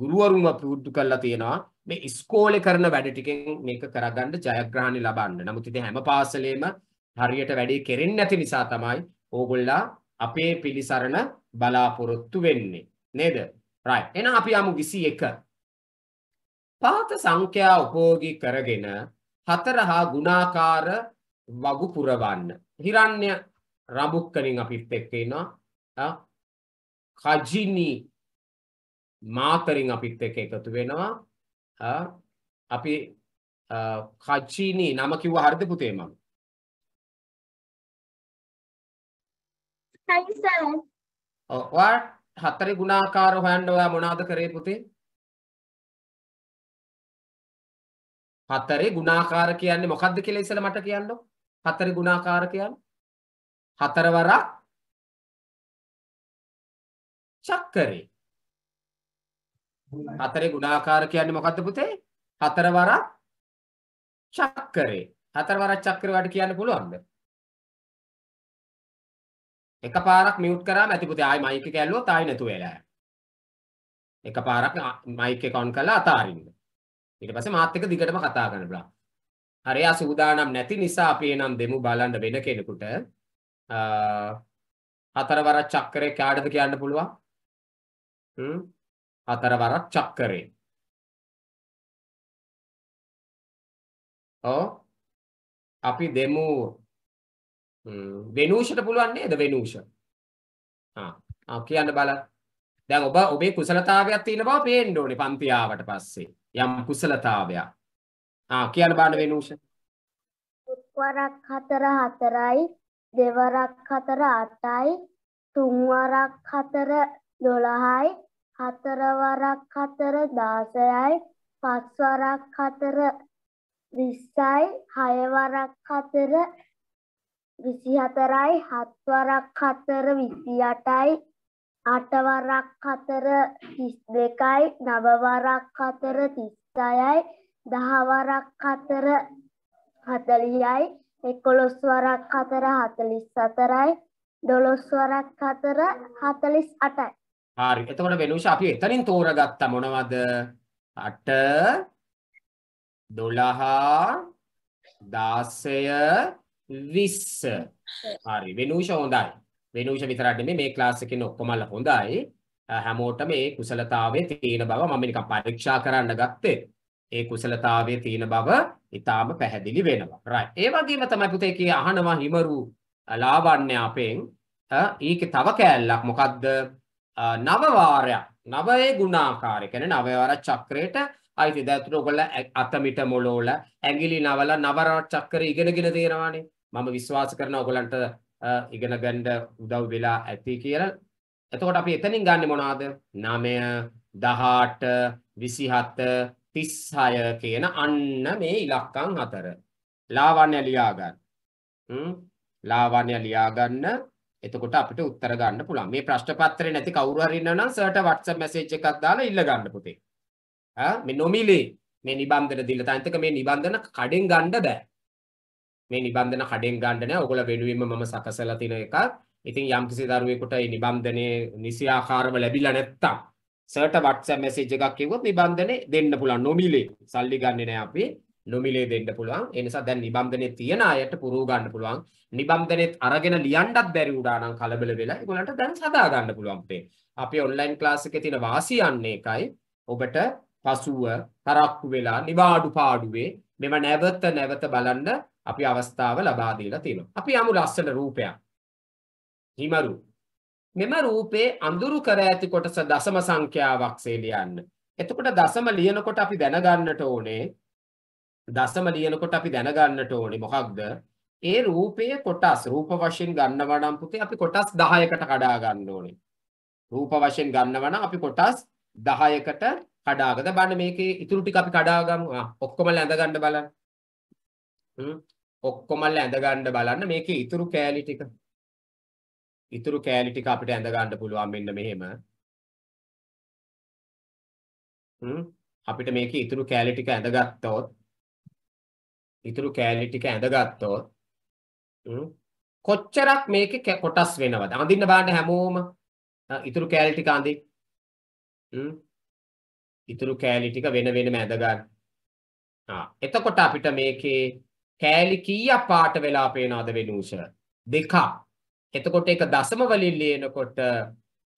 ගුරුවරුන්ව පුරුදු කරලා තියෙනවා මේ ඉස්කෝලේ කරන වැඩ ටිකෙන් මේක කරගන්න ජයග්‍රහණ ලබන්න. නමුත් ඉතින් හැම පාසලේම හරියට වැඩේ කෙරෙන්නේ නැති නිසා තමයි ඕගොල්ලා අපේ පිළිසරණ බලාපොරොත්තු වෙන්නේ. නේද? right. එහෙනම් අපි යමු 21. පාත සංඛ්‍යා උපෝගී කරගෙන හතර හා ගුණාකාර වගු පුරවන්න. හිරණ්‍ය රඹුක්කණින් අපිත් එක්ක ඉනවා. කජිනි මාතරින් අපිත් එක්ක එකතු වෙනවා. අපි කජිනි නම කිව්වා හරිද පුතේ මම? හරි සර්. ඔය හතරේ ගුණාකාර හොයන්න ඔයා මොනවද කරේ පුතේ? හතරේ ගුණාකාර කියන්නේ මොකක්ද කියලා ඉස්සෙල්ලා මට කියන්නකෝ. හතර ගුණාකාර කියන්නේ හතරවරක් චක්කරේ හතරේ ගුණාකාර කියන්නේ මොකද්ද පුතේ හතරවරක් චක්කරේ හතරවරක් චක්‍රේ වට කියන්න පුළුවන්ද එකපාරක් මියුට් කරාම ඇති පුතේ ආයි මයික් එක ඇල්ලුවොත් ආයි නැතු වෙලා එකපාරක් මයික් එක ඔන් කරලා අතාරින්න ඊට පස්සේ මාත් එක්ක දිගටම කතා කරන්න බලන්න හරි යා සූදානම් නැති නිසා අපි එනම් දෙමු බලන්න වෙන කෙනෙකුට හතරවරක් චක්‍රේ කාටද කියන්න පුළුවන් හ්ම් හතරවරක් චක්‍රේ ඔව් අපි දෙමු වෙනූෂට පුළුවන් නේද වෙනූෂ ආ කියන්න බලන්න දැන් ඔබ ඔබේ කුසලතාවයක් තියෙන බව පේන්න ඕනේ පන්ති ආවට පස්සේ යම් කුසලතාවයක් ආ කියන්න බලන්න වෙනුස. එක්වරක් 4 4යි දෙවරක් 4 8යි තුන්වරක් 4 12යි හතරවරක් 4 16යි පස්වරක් 4 20යි හයවරක් 4 24යි හත්වරක් 4 28යි අටවරක් 4 32යි නවවරක් 4 36යි දහවරක් අතර හතලියයි එකොළොස් වරක් අතර හතලිස් සතරයි දොළොස් වරක් අතර හතලිස් අටයි හරි එතකොට වෙනුෂ අපි එතනින් තෝරගත්ත මොනවද අට දොළහා දාසය විස්ස හරි වෙනුෂ හොඳයි වෙනුෂ විතරට මේ මේ ක්ලාස් එකේ ඔක්කොමල හොඳයි හැමෝටම මේ කුසලතාවයේ තියෙන බව මම නිකන් පරීක්ෂා කරන්න ගත්තේ ඒ කුසලතාවයේ තියෙන බව ඊටාම පැහැදිලි වෙනවා. right. ඒ වගේම තමයි පුතේ කිය අහනවා හිමරු ලාවන්‍ය අපෙන් ඒකේ තව කෑල්ලක් මොකද්ද? නව වාරයක්. නවයේ ගුණාකාරය කියන්නේ නව වාර චක්‍රයට අයිති. දැන් ඔයගොල්ලෝ අතමිට මොළෝල ඇඟිලි නවල නවරාට චක්‍රය ඉගෙනගෙන තියෙනවානේ. මම විශ්වාස කරනවා ඔයගලන්ට ඉගෙන ගන්න උදව් වෙලා ඇති කියලා. එතකොට අපි එතනින් ගන්නෙ මොනවද? 9 18 27 36 කියන අන්න මේ ඉලක්කම් හතර. ලාවන්‍ය ලියා ගන්න. ලාවන්‍ය ලියා ගන්න. එතකොට අපිට උත්තර ගන්න පුළුවන්. මේ ප්‍රශ්න පත්‍රේ නැති කවුරු හරි ඉන්නවනම් සර්ට WhatsApp message එකක් දාලා ඉල්ල ගන්න පුතේ. ඈ මේ නොමිලේ මේ නිබන්ධන දීලා තනිතක මේ නිබන්ධන කඩෙන් ගන්න බෑ. මේ නිබන්ධන කඩෙන් ගන්න නෑ. ඔයගොල්ලෝ වෙනුවෙන්ම මම සකසලා තියෙන එකක්. ඉතින් යම්කිසි දරුවෙකුට මේ නිබන්ධනේ නිසියාකාරව ලැබිලා නැත්තම් සර්ට WhatsApp message එකක් කිව්වොත් නිබන්ධනේ දෙන්න පුළුවන් නොමිලේ. සල්ලි ගන්නෙ නෑ අපි. නොමිලේ දෙන්න පුළුවන්. ඒ නිසා දැන් නිබන්ධනේ තියන අයට පුරව ගන්න පුළුවන්. නිබන්ධනේත් අරගෙන ලියන්නත් බැරි වුණා නම් කලබල වෙලා ඒගොල්ලන්ට දැන් සදා ගන්න පුළුවන් පුතේ. අපේ online class එකේ තියෙන වාසිය අන්නේ එකයි. ඔබට පසුව තරක්කු වෙලා නිවාඩු පාඩුවේ මෙව නැවත නැවත බලන්න අපි අවස්ථාව ලබා දීලා තියෙනවා. අපි යමු ලස්සන රූපයක්. හිමරු මෙම රූපේ අඳුරු කර ඇති කොටස දශම සංඛ්‍යාවක්සේ ලියන්න. එතකොට දශම ලියනකොට අපි දැනගන්නට ඕනේ දශම ලියනකොට අපි දැනගන්නට ඕනේ මොකක්ද? ඒ රූපයේ කොටස් රූප වශයෙන් ගන්නවා නම් පුතේ අපි කොටස් 10කට කඩා ගන්න ඕනේ. රූප වශයෙන් ගන්නවා නම් අපි කොටස් 10කට කඩාගද බලන්න මේකේ ඉතුරු ටික අපි කඩාගමු. ඔක්කොම ඇඳ ගන්න බලන්න. ඔක්කොම ඇඳ ගන්න බලන්න මේකේ ඉතුරු කෑලි ටික. ඉතුරු කෑලි ටික අපිට ඇඳ ගන්න පුළුවන් මෙන්න මෙහෙම. හ්ම් අපිට මේකේ ඉතුරු කෑලි ටික ඇඳගත්තොත් ඉතුරු කෑලි ටික ඇඳගත්තොත් හ්ම් කොච්චරක් මේකේ කොටස් වෙනවද? අඳින්න බලන්න හැමෝම ඉතුරු කෑලි ටික අඳින්. හ්ම් ඉතුරු කෑලි ටික වෙන වෙනම ඇඳ ගන්න. ආ එතකොට අපිට මේකේ කෑලි කීයක් පාට වෙලා පේනවද වෙනූෂ? දෙකක්. එතකොට ඒක දශම වලින් ලියනකොට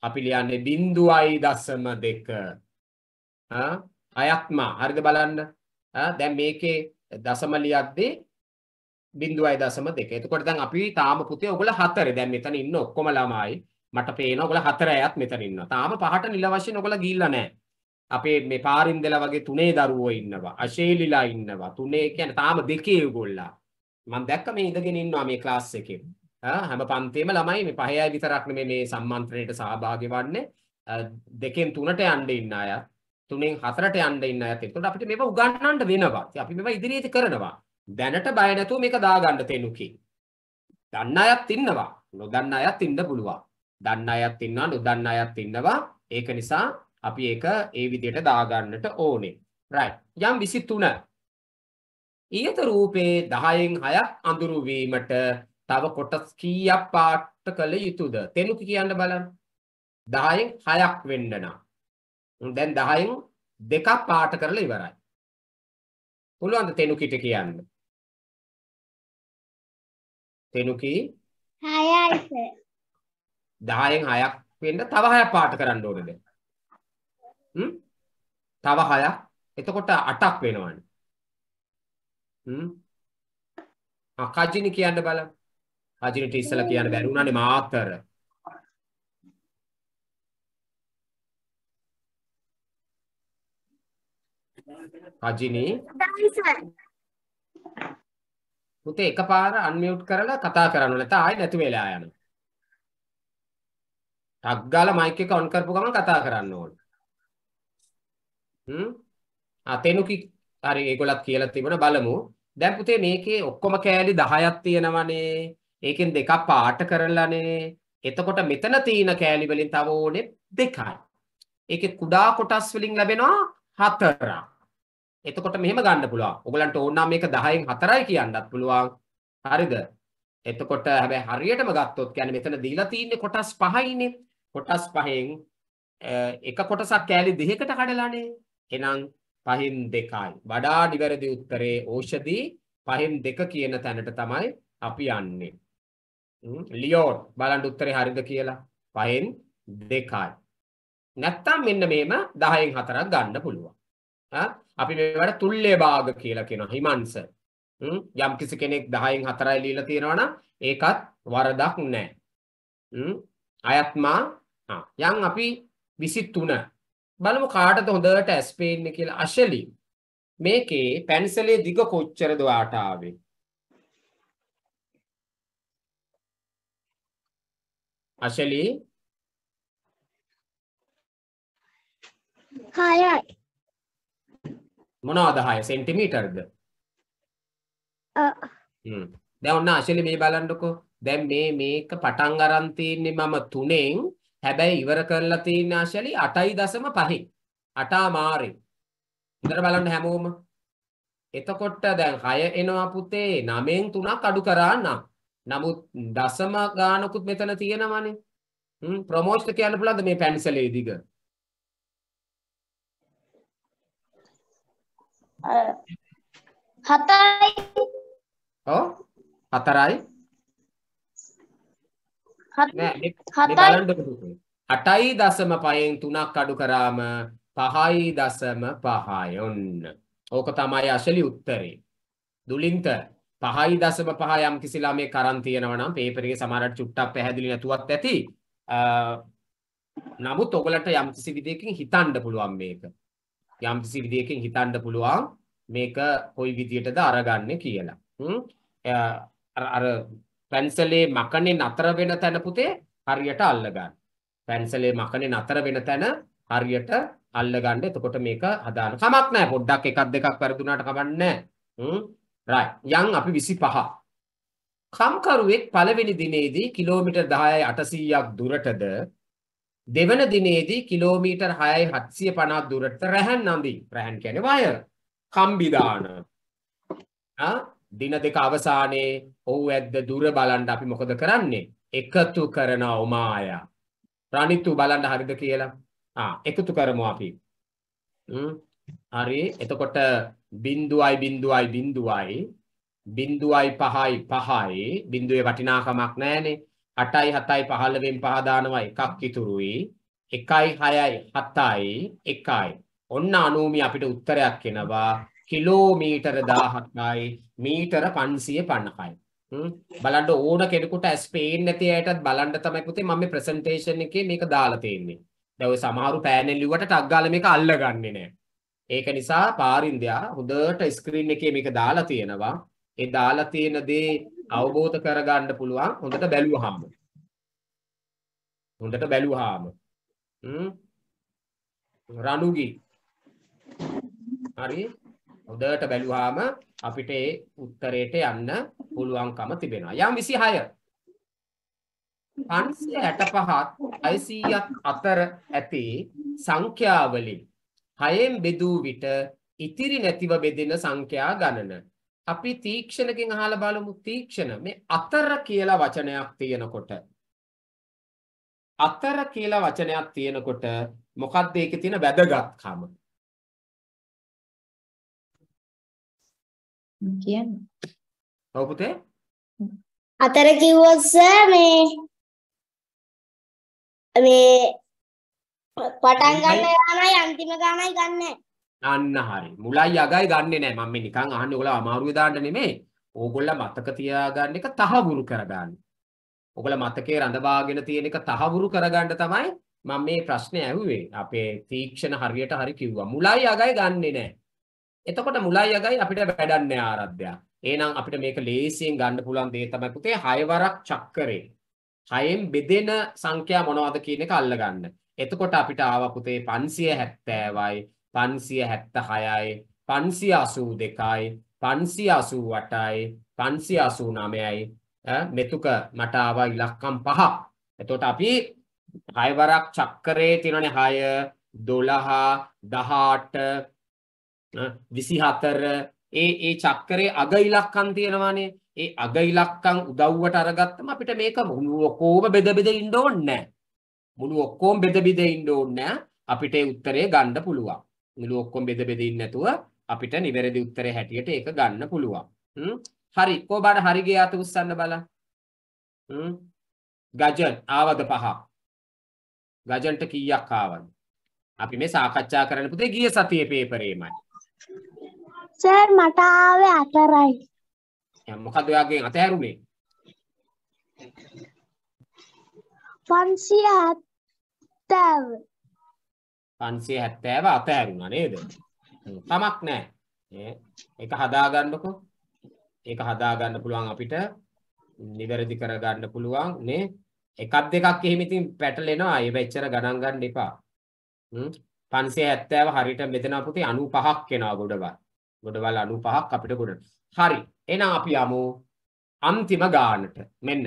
අපි ලියන්නේ 0.2 ආ අයත්ම හරිද බලන්න දැන් මේකේ දශම ලියද්දී 0.2 එතකොට දැන් අපි තාම පුතේ ඔයගොල්ලෝ හතරේ දැන් මෙතන ඉන්න ඔක්කොම ළමයි මට පේනවා ඔයගොල්ලෝ හතර අයත් මෙතන ඉන්නවා තාම පහට නිල වශයෙන් ඔයගොල්ලෝ ගිහිල්ලා නැහැ අපේ මේ පාරින්දලා වගේ තුනේ දරුවෝ ඉන්නවා අශේලිලා ඉන්නවා තුනේ කියන්නේ තාම දෙකේ ඔයගොල්ලෝ මම දැක්ක මේ ඉඳගෙන ඉන්නවා මේ ක්ලාස් එකේ හැම පන්තියේම ළමයි මේ පහේයි විතරක් නෙමෙයි මේ සම්මන්ත්‍රණයට සහභාගී වන්නේ. දෙකෙන් තුනට යන්න ඉන්න අය, තුනෙන් හතරට යන්න ඉන්න අයත්. ඒකට අපිට මේවා උගන්වන්න වෙනවා. අපි මේවා ඉදිරියට කරනවා. දැනට බය නැතුව මේක දාගන්න තෙනුකි. දන්න අයත් ඉන්නවා. නොදන්න අයත් ඉන්න පුළුවන්. දන්න අයත් ඉන්නවා, නොදන්න අයත් ඉන්නවා. ඒක නිසා අපි ඒක ඒ විදිහට දාගන්නට ඕනේ. right. යම් 23 ඊයත රූපේ 10න් 6ක් අඳුරු වීමට තව කොටස් කීයක් පාට කළ යුතුද? තෙනුකි කියන්න බලන්න. 10න් 6ක් වෙන්න නම්. දැන් 10න් දෙකක් පාට කරලා ඉවරයි. පුළුවන්ද තෙනුකිට කියන්න? තෙනුකි 6යි සර්. 10න් 6ක් වෙන්න තව 6ක් පාට කරන්න ඕනද? හ්ම්? තව 6ක්. එතකොට 8ක් වෙනවනේ. හ්ම්? අකජිනි කියන්න බලන්න. රජිනිට ඉස්සලා කියන්න බැරි වුණානේ මාතර. රජිනි පුතේ එකපාර අන්මියුට් කරලා කතා කරන්න නැත්නම් ආයෙ නැතු වෙලා යනවා. ටක් ගාලා මයික් එක ඔන් කරපු ගමන් කතා කරන්න ඕන. හ්ම් අතේනුකි හරි ඒගොල්ලත් කියලා තිබුණා බලමු. දැන් පුතේ මේකේ ඔක්කොම කෑලි 10ක් තියෙනවනේ. ඒකෙන් දෙකක් පාට කරලානේ. එතකොට මෙතන තියෙන කෑලි වලින් තව ඕනේ දෙකයි. ඒකේ කුඩා කොටස් වලින් ලැබෙනවා හතරක්. එතකොට මෙහෙම ගන්න පුළුවන්. ඔයගලන්ට ඕන නම් මේක 10න් 4යි කියන්නත් පුළුවන්. හරිද? එතකොට හැබැයි හරියටම ගත්තොත් කියන්නේ මෙතන දීලා තියෙන්නේ කොටස් 5යිනේ. කොටස් 5න් එක කොටසක් කෑලි දෙකකට කඩලානේ. එහෙනම් 5න් 2යි. වඩා නිවැරදි උත්තරේ ඖෂධි 5න් 2 කියන තැනට තමයි අපි යන්නේ. ලියෝන් බලන්න උත්තරේ හරිද කියලා. පහෙන් දෙකයි. නැත්තම් මෙන්න මේම 10න් 4ක් ගන්න පුළුවන්. අපි මේවට තුල්්‍ය භාග කියලා කියනවා හිමංස. යම් කිසි කෙනෙක් 10න් 4යි ලියලා තියෙනවා ඒකත් වරදක් නැහැ. අයත්මා යම් අපි 23 බලමු කාටද හොඳට ඇස් පේන්නේ කියලා අශලි මේකේ පැන්සලේ දිග කොච්චරද ඔයාට ආවේ අශලී හයයි මොනවද 6 සෙන්ටිමීටර්ද හ්ම් දැන් ඔන්න අශලී මේ බලන්නකෝ දැන් මේ මේක පටන් අරන් තින්නේ මම 3ෙන් හැබැයි ඉවර කරලා තින්නේ අශලී 8.5යි 8 මාරේ හොඳට බලන්න හැමෝම එතකොට දැන් 6 එනවා පුතේ 9න් 3ක් අඩු කරා නම් නමුත් දසම ගානකුත් මෙතන තියෙනවනේ. හ්ම් ප්‍රොමෝෂ්ට කියන්න පුළුවන්ද මේ පැන්සලේ දිග? හතරයි. ඔව් හතරයි. හතරයි. අටයි දසම පයෙන් තුනක් අඩු කරාම පහයි දසම පහයි ඔන්න. ඕක තමයි අශලි උත්තරේ. දුලින්ත පහයි දශම පහ යම් කිසි ළමයෙක් කරන් තියෙනවා නම් පේපර් එකේ සමහරට චුට්ටක් පැහැදිලි නැතුවත් ඇති. නමුත් ඔයගලට යම් කිසි විදියකින් හිතන්න පුළුවන් මේක. යම් කිසි විදියකින් හිතන්න පුළුවන් මේක කොයි විදියටද අරගන්නේ කියලා. අර පැන්සලේ මකනේ නතර වෙන තැන පුතේ හරියට අල්ලගන්න. පැන්සලේ මකනේ නතර වෙන තැන හරියට අල්ලගන්න. එතකොට මේක හදාන්න. කමක් නැහැ. පොඩ්ඩක් එකක් දෙකක් වැරදුනාට කමක් නැහැ. right යන් අපි 25 කම්කරුවෙක් පළවෙනි දිනේදී කිලෝමීටර් 10යි 800ක් දුරටද දෙවන දිනේදී කිලෝමීටර් 6යි 750ක් දුරට රැහන් නම්දි රැහන් කියන්නේ වයර් කම්බි දාන දින දෙක අවසානයේ ඔව් ඇද්ද දුර බලන්න අපි මොකද කරන්නේ එකතු කරන උමායා රණිතු බලන්න හරිද කියලා ආ එකතු කරමු අපි හරි. එතකොට 0.0.0 0.5යි 5යි බිඳුවේ වටිනාකමක් නැහැනේ. 8යි 7යි 15න් 5 දානවා එකක් ඉතුරුයි. 1යි 6යි 7යි 1යි. ඔන්න අනූමි අපිට උත්තරයක් එනවා. කිලෝමීටර 1000යි මීටර 550යි. බලන්න ඕන කෙනෙකුට ඇස් පේන්නේ නැති අයටත් බලන්න තමයි පුතේ මම මේ ප්‍රසන්ටේෂන් එකේ මේක දාලා තියෙන්නේ. දැන් ඔය සමහරු පෑනෙන් ලිව්වට ටක් ගාලා මේක අල්ලගන්නේ නැහැ. ඒක නිසා පාරින්දයා හොඳට ස්ක්‍රීන් එකේ මේක දාලා තියෙනවා. ඒ දාලා තියෙන දේ අවබෝධ කරගන්න පුළුවන් හොඳට බැලුවහම. හොඳට බැලුවාම. හ්ම්. රණුගි. හරි. හොඳට බැලුවාම අපිට ඒ උත්තරයට යන්න පුළුවන්කම තිබෙනවා. යම් 26 565 600ක් අතර ඇති සංඛ්‍යාවලින් හයෙන් බෙදූ විට ඉතිරි නැතිව බෙදෙන සංඛ්‍යා ගණන. අපි තීක්ෂණකින් අහලා බලමු තීක්ෂණ මේ අතර කියලා වචනයක් තියෙනකොට අතර කියලා වචනයක් තියෙනකොට මොකක්ද ඒකේ තියෙන වැදගත්කම? කියන්න. ඔව් පුතේ. අතර කිව්වොත් සර් මේ මේ පටන් ගන්න ගානයි අන්තිම ගානයි ගන්න අන්න හරි මුලයි අගයි ගන්න නෑ මම නිකන් අහන්න ඔයගොල්ලෝ අමාරුවේ දාන්න නෙමෙයි ඕගොල්ලෝ මතක තියාගන්න එක තහවුරු කරගන්න ඔයගොල්ලෝ මතකේ රඳවාගෙන තියෙන එක තහවුරු කරගන්න තමයි මම මේ ප්‍රශ්නේ ඇහුවේ අපේ තීක්ෂණ හරියට හරි කිව්වා මුලයි අගයි ගන්නේ නෑ එතකොට මුලයි අගයි අපිට වැඩක් නෑ ආරාධ්‍යා එහෙනම් අපිට මේක ලේසියෙන් ගන්න පුළුවන් දේ තමයි පුතේ 6 වරක් චක්කරේ 6ෙන් බෙදෙන සංඛ්‍යා මොනවද කියන එක අල්ලගන්න එතකොට අපිට ආව පුතේ 570යි 576යි 582යි 588යි 589යි මෙතුක මට ආවා ඉලක්කම් පහ. එතකොට අපි හය වරක් චක්‍රයේ තියෙනනේ 6 12 18 24 ඒ ඒ චක්‍රයේ අග ඉලක්කම් තියෙනවානේ. ඒ අග ඉලක්කම් උදව්වට අරගත්තම අපිට මේක ඔකෝම බෙද බෙද ඉන්න ඕනේ නැහැ. මුළු ඔක්කොම බෙද බෙද ඉන්න ඕනේ අපිට උත්තරේ ගන්න පුළුවන්. මුළු ඔක්කොම බෙද බෙද ඉන්න නැතුව අපිට නිවැරදි උත්තරේ හැටියට ඒක ගන්න පුළුවන්. හරි. කොහොමද හරි ගේ අත උස්සන්න බලන්න. හ්ම්. ගජන් ආවද පහ. ගජන්ට කීයක් ආවද? අපි මේ සාකච්ඡා කරන්න පුතේ ගිය සතියේ පේපරේමයි. සර් මට ආවේ අතරයි. මොකද ඔයාගේ අතහැරුනේ? 170 හැත්තෑව පන්සිය හැත්තෑව අතෑරුණ නේද තමක් නෑ එක හදාගන්නකො ඒක හදාගන්න පුළුවන් අපිට නිවැරදි කරගන්න පුළුවන් නේ එකක් දෙකක් එහෙම ඉතින් පැටලෙනවා ඒව එච්චර ගණන් ගන්න එපා පන්සේ හැත්තෑව හරිට මෙතන පුතේ අනු පහක් කෙනවා ගොඩවල් ගොඩවල් අනු පහක් අපිට ගොඩ හරි එනම් අපි යමු අන්තිම ගානට මෙන්න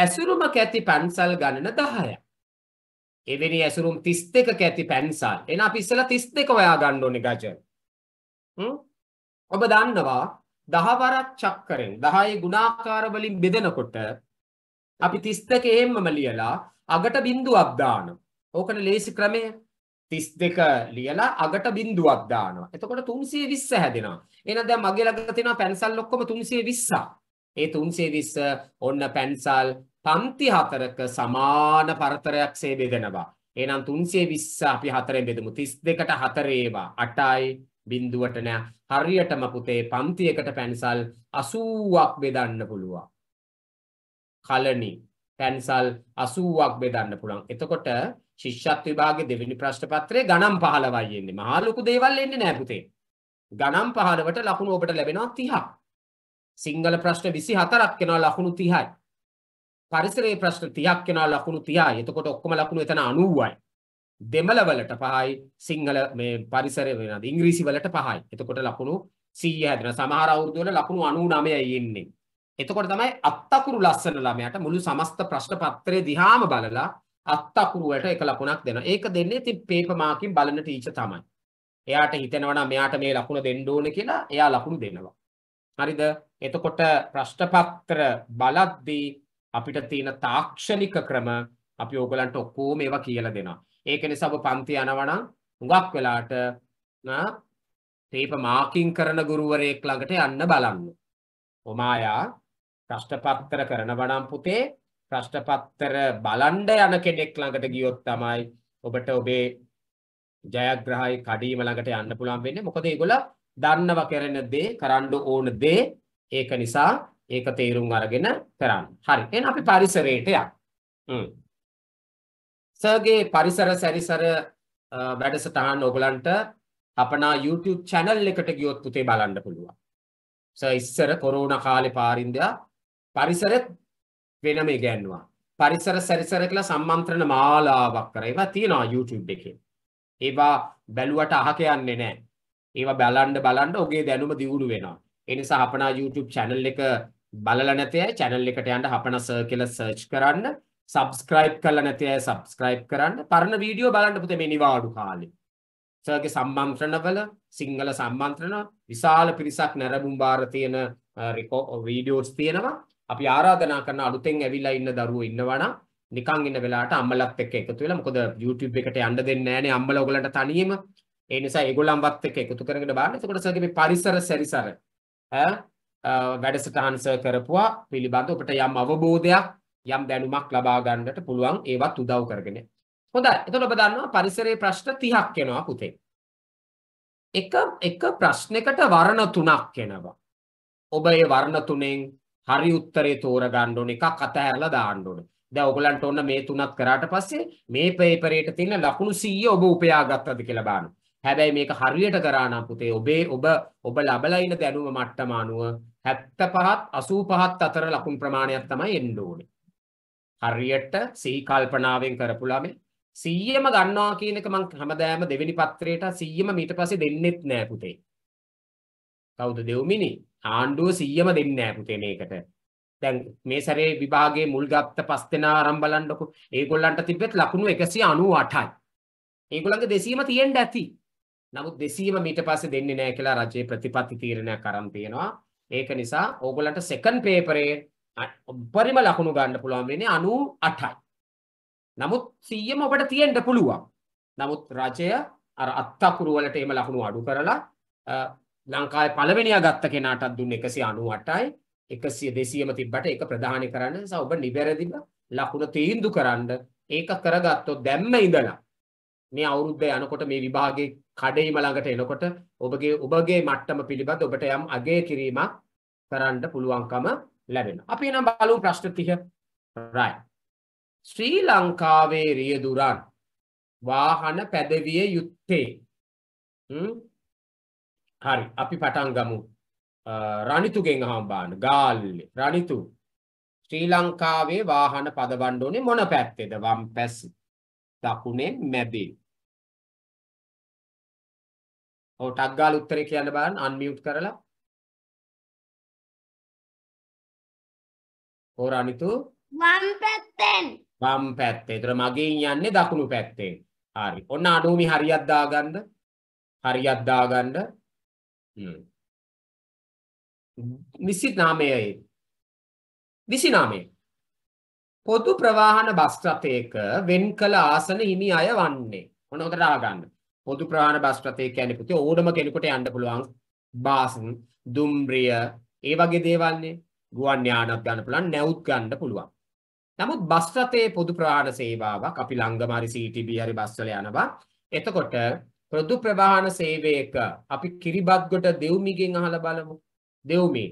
ඇසුරුම කැති පන්සල් ගණන දහයක් එවැනි ඇසුරුම් 32ක ඇති පැන්සල්. එහෙනම් අපි ඉස්සලා 32 හොයා ගන්න ඕනේ ගජ. ඔබ දන්නවා 10 වරක් චක්කරෙන් 10 ගුණාකාර වලින් බෙදනකොට අපි 32 එහෙම්මම ලියලා අගට බිඳුවක් දානවා. ඕකනේ ලේසි ක්‍රමය. 32 ලියලා අගට බිඳුවක් දානවා. එතකොට 320 හැදෙනවා. එහෙනම් දැන් මගේ ළඟ තියෙනවා පැන්සල් ඔක්කොම 320ක්. ඒ 320 ඔන්න පැන්සල් පන්ති හතරක සමාන පරතරයක් සේ බෙදෙනවා. එහෙනම් 320 අපි හතරෙන් බෙදමු. 32ට හතරේවා 8යි බිඳුවට නෑ. හරියටම පුතේ පන්තියකට පැන්සල් 80ක් බෙදන්න පුළුවන්. කලණි පැන්සල් 80ක් බෙදන්න පුළුවන්. එතකොට ශිෂ්‍යත් විභාගේ දෙවෙනි ප්‍රශ්න පත්‍රයේ ගණන් 15යි එන්නේ. මහා ලොකු දේවල් එන්නේ නෑ පුතේ. ගණන් 15ට ලකුණු ඔබට ලැබෙනවා 30ක්. සිංහල ප්‍රශ්න 24ක් වෙනවා ලකුණු 30යි. පරිසරයේ ප්‍රශ්න 30ක් වෙනවා ලකුණු 30යි. එතකොට ඔක්කොම ලකුණු එතන 90යි. දෙමළ වලට 5යි. සිංහල මේ පරිසරය වෙනද ඉංග්‍රීසි වලට 5යි. එතකොට ලකුණු 100 හැදෙනවා. සමහර අවුරුදු වල ලකුණු 99යි ඉන්නේ. එතකොට තමයි අත්තකුරු ලස්සන ළමයාට මුළු සමස්ත ප්‍රශ්න පත්‍රය දිහාම බලලා අත්තකුරු වලට එක ලකුණක් දෙනවා. ඒක දෙන්නේ ඉතින් පේපර් මාකින් බලන ටීචර් තමයි. එයාට හිතෙනවා නම් මෙයාට මේ ලකුණ දෙන්න ඕනේ කියලා එයා ලකුණු දෙනවා. හරිද? එතකොට ප්‍රශ්න පත්‍ර බලද්දී අපිට තියෙන තාක්ෂණික ක්‍රම අපි ඕගලන්ට ඔක්කොම ඒවා කියලා දෙනවා. ඒක නිසා ඔබ පන්ති යනවා නම් හුඟක් වෙලාට නා ටේප මාකින් කරන ගුරුවරයෙක් ළඟට යන්න බලන්න. ඔමායා ප්‍රශ්නපත්‍ර කරනවා නම් පුතේ ප්‍රශ්නපත්‍ර බලන්න යන කෙනෙක් ළඟට ගියොත් තමයි ඔබට ඔබේ ජයග්‍රහයි කඩීම ළඟට යන්න පුළුවන් වෙන්නේ. මොකද ඒගොල්ලෝ දන්නවා කරන දේ කරන්න ඕන දේ ඒක නිසා ඒක තේරුම් අරගෙන කරන්න. හරි. එහෙනම් අපි පරිසරයට යමු. හ්ම්. සර්ගේ පරිසර සැරිසර වැඩසටහන් ඔයගලන්ට අපනා YouTube channel එකට ගියොත් පුතේ බලන්න පුළුවන්. සර් ඉස්සර කොරෝනා කාලේ පාරින්දා පරිසරෙත් වෙනම ඉගැන්වුවා. පරිසර සැරිසර කියලා සම්මන්ත්‍රණ මාලාවක් කරා. ඒවා තියෙනවා YouTube එකේ. ඒවා බැලුවට අහක යන්නේ නැහැ. ඒවා බලන්න බලන්න ඔගේ දැනුම දියුණු වෙනවා. ඒ නිසා අපනා YouTube channel එක බලලා නැති අය channel එකට යන්න හපන සර් කියලා search කරන්න subscribe කරලා නැති අය subscribe කරන්න පරණ වීඩියෝ බලන්න පුතේ මේ නිවාඩු කාලේ සර්ගේ සම්මන්ත්‍රණවල සිංහල සම්මන්ත්‍රණ විශාල පිරිසක් නැරඹුම් බාර තියෙන වීඩියෝස් තියෙනවා අපි ආරාධනා කරන අලුතෙන් ඇවිල්ලා ඉන්න දරුවෝ ඉන්නවනම් නිකන් ඉන්න වෙලාවට අම්මලත් එක්ක එකතු වෙලා මොකද YouTube එකට යන්න දෙන්නේ නැහනේ අම්මලා ඔයගලන්ට තනියම ඒ නිසා ඒගොල්ලන්වත් එක්ක එකතු කරගෙන බලන්න එතකොට සර්ගේ මේ පරිසර සැරිසර ඈ වැඩසටහන් සර් කරපුවා පිළිබඳව ඔබට යම් අවබෝධයක් යම් දැනුමක් ලබා ගන්නට පුළුවන් ඒවත් උදව් කරගෙන. හොඳයි. එතකොට ඔබ දන්නවා පරිසරයේ ප්‍රශ්න 30ක් එනවා පුතේ. එක එක ප්‍රශ්නයකට වර්ණ තුනක් එනවා. ඔබ ඒ වර්ණ තුනෙන් හරි උත්තරේ තෝරගන්න ඕන එකක් අතහැරලා දාන්න ඕන. දැන් ඔයගලන්ට ඕන මේ තුනත් කරාට පස්සේ මේ පේපරේට තියෙන ලකුණු 100 ඔබ උපයාගත්තද කියලා බලන්න. හැබැයි මේක හරියට කරා නම් පුතේ ඔබේ ඔබ ඔබ ලබලා ඉන දැනුම මට්ටම අනුව 75ත් 85ත් අතර ලකුණු ප්‍රමාණයක් තමයි එන්න ඕනේ. හරියට සිහි කල්පනාවෙන් කරපු ළමේ 100ම ගන්නවා කියන එක මම හැමදාම දෙවෙනි පත්‍රයට 100ම ඊට පස්සේ දෙන්නෙත් නෑ පුතේ. කවුද දෙව්මිනි? ආණ්ඩුව 100ම දෙන්නේ නෑ පුතේ මේකට. දැන් මේ සැරේ විභාගයේ මුල් ගත්ත පස් දෙනා ආරම්භ බලන්නකො. ඒගොල්ලන්ට තිබෙත් ලකුණු 198යි. ඒගොල්ලන්ගේ 200ම තියෙන්න ඇති. නමුත් දෙසීම මීට පස්සේ දෙන්නේ නැහැ කියලා රජයේ ප්‍රතිපත්ති තීරණයක් අරන් තියෙනවා. ඒක නිසා ඕගොල්ලන්ට සෙකන්ඩ් පේපරේ උපරිම ලකුණු ගන්න පුළුවන් වෙන්නේ 98යි. නමුත් 100ම ඔබට තියෙන්න පුළුවන්. නමුත් රජය අර අත්අකුරු වලට එහෙම ලකුණු අඩු කරලා ලංකාවේ පළවෙනියා ගත්ත කෙනාටත් දුන්නේ 198යි. 100 200ම තිබ්බට ඒක ප්‍රධානය කරන්න නිසා ඔබ නිවැරදිව ලකුණ තීන්දුව කරන්න ඒක කරගත්තොත් දැම්ම ඉඳලා මේ අවුරුද්ද යනකොට මේ විභාගේ කඩේම ළඟට එනකොට ඔබගේ ඔබගේ මට්ටම පිළිබඳ ඔබට යම් අගය කිරීමක් කරන්න පුළුවන්කම ලැබෙනවා. අපි එනම් බලමු ප්‍රශ්න 30. right. ශ්‍රී ලංකාවේ රියදුරන් වාහන පැදවිය යුත්තේ හරි අපි පටන් ගමු රණිතුගෙන් අහම් බාන්න ගාල්ලේ රණිතු ශ්‍රී ලංකාවේ වාහන පදවන්න ඕනේ මොන පැත්තේද වම් පැස් දකුණේ මැදේ ඔව් ටක් ගාලා උත්තරේ කියන්න බලන්න අන්මියුට් කරලා. ඕර අනිතු වම් පැත්තෙන්. වම් පැත්තේ. ඒතර මගෙන් යන්නේ දකුණු පැත්තේ. හරි. ඔන්න අඩුමි හරියක් දාගන්න. හරියක් දාගන්න. හ්ම්. 29 29 පොදු ප්‍රවාහන බස් රථයක වෙන් කළ ආසන හිමි අය වන්නේ. ඔන්න උදට ආගන්න. පොදු ප්‍රාණ බස් රථය කියන්නේ පුතේ ඕනම කෙනෙකුට යන්න පුළුවන් බාසන් දුම්රිය ඒ වගේ දේවල්නේ ගුවන් යානත් ගන්න පුළුවන් නැවුත් ගන්න පුළුවන් නමුත් බස් රථයේ පොදු ප්‍රවාහන සේවාවක් අපි ළඟම හරි CTB හරි බස් වල යනවා එතකොට පොදු ප්‍රවාහන සේවයක අපි කිරිබත්ගොඩ දෙව්මිගෙන් අහලා බලමු. දෙව්මි.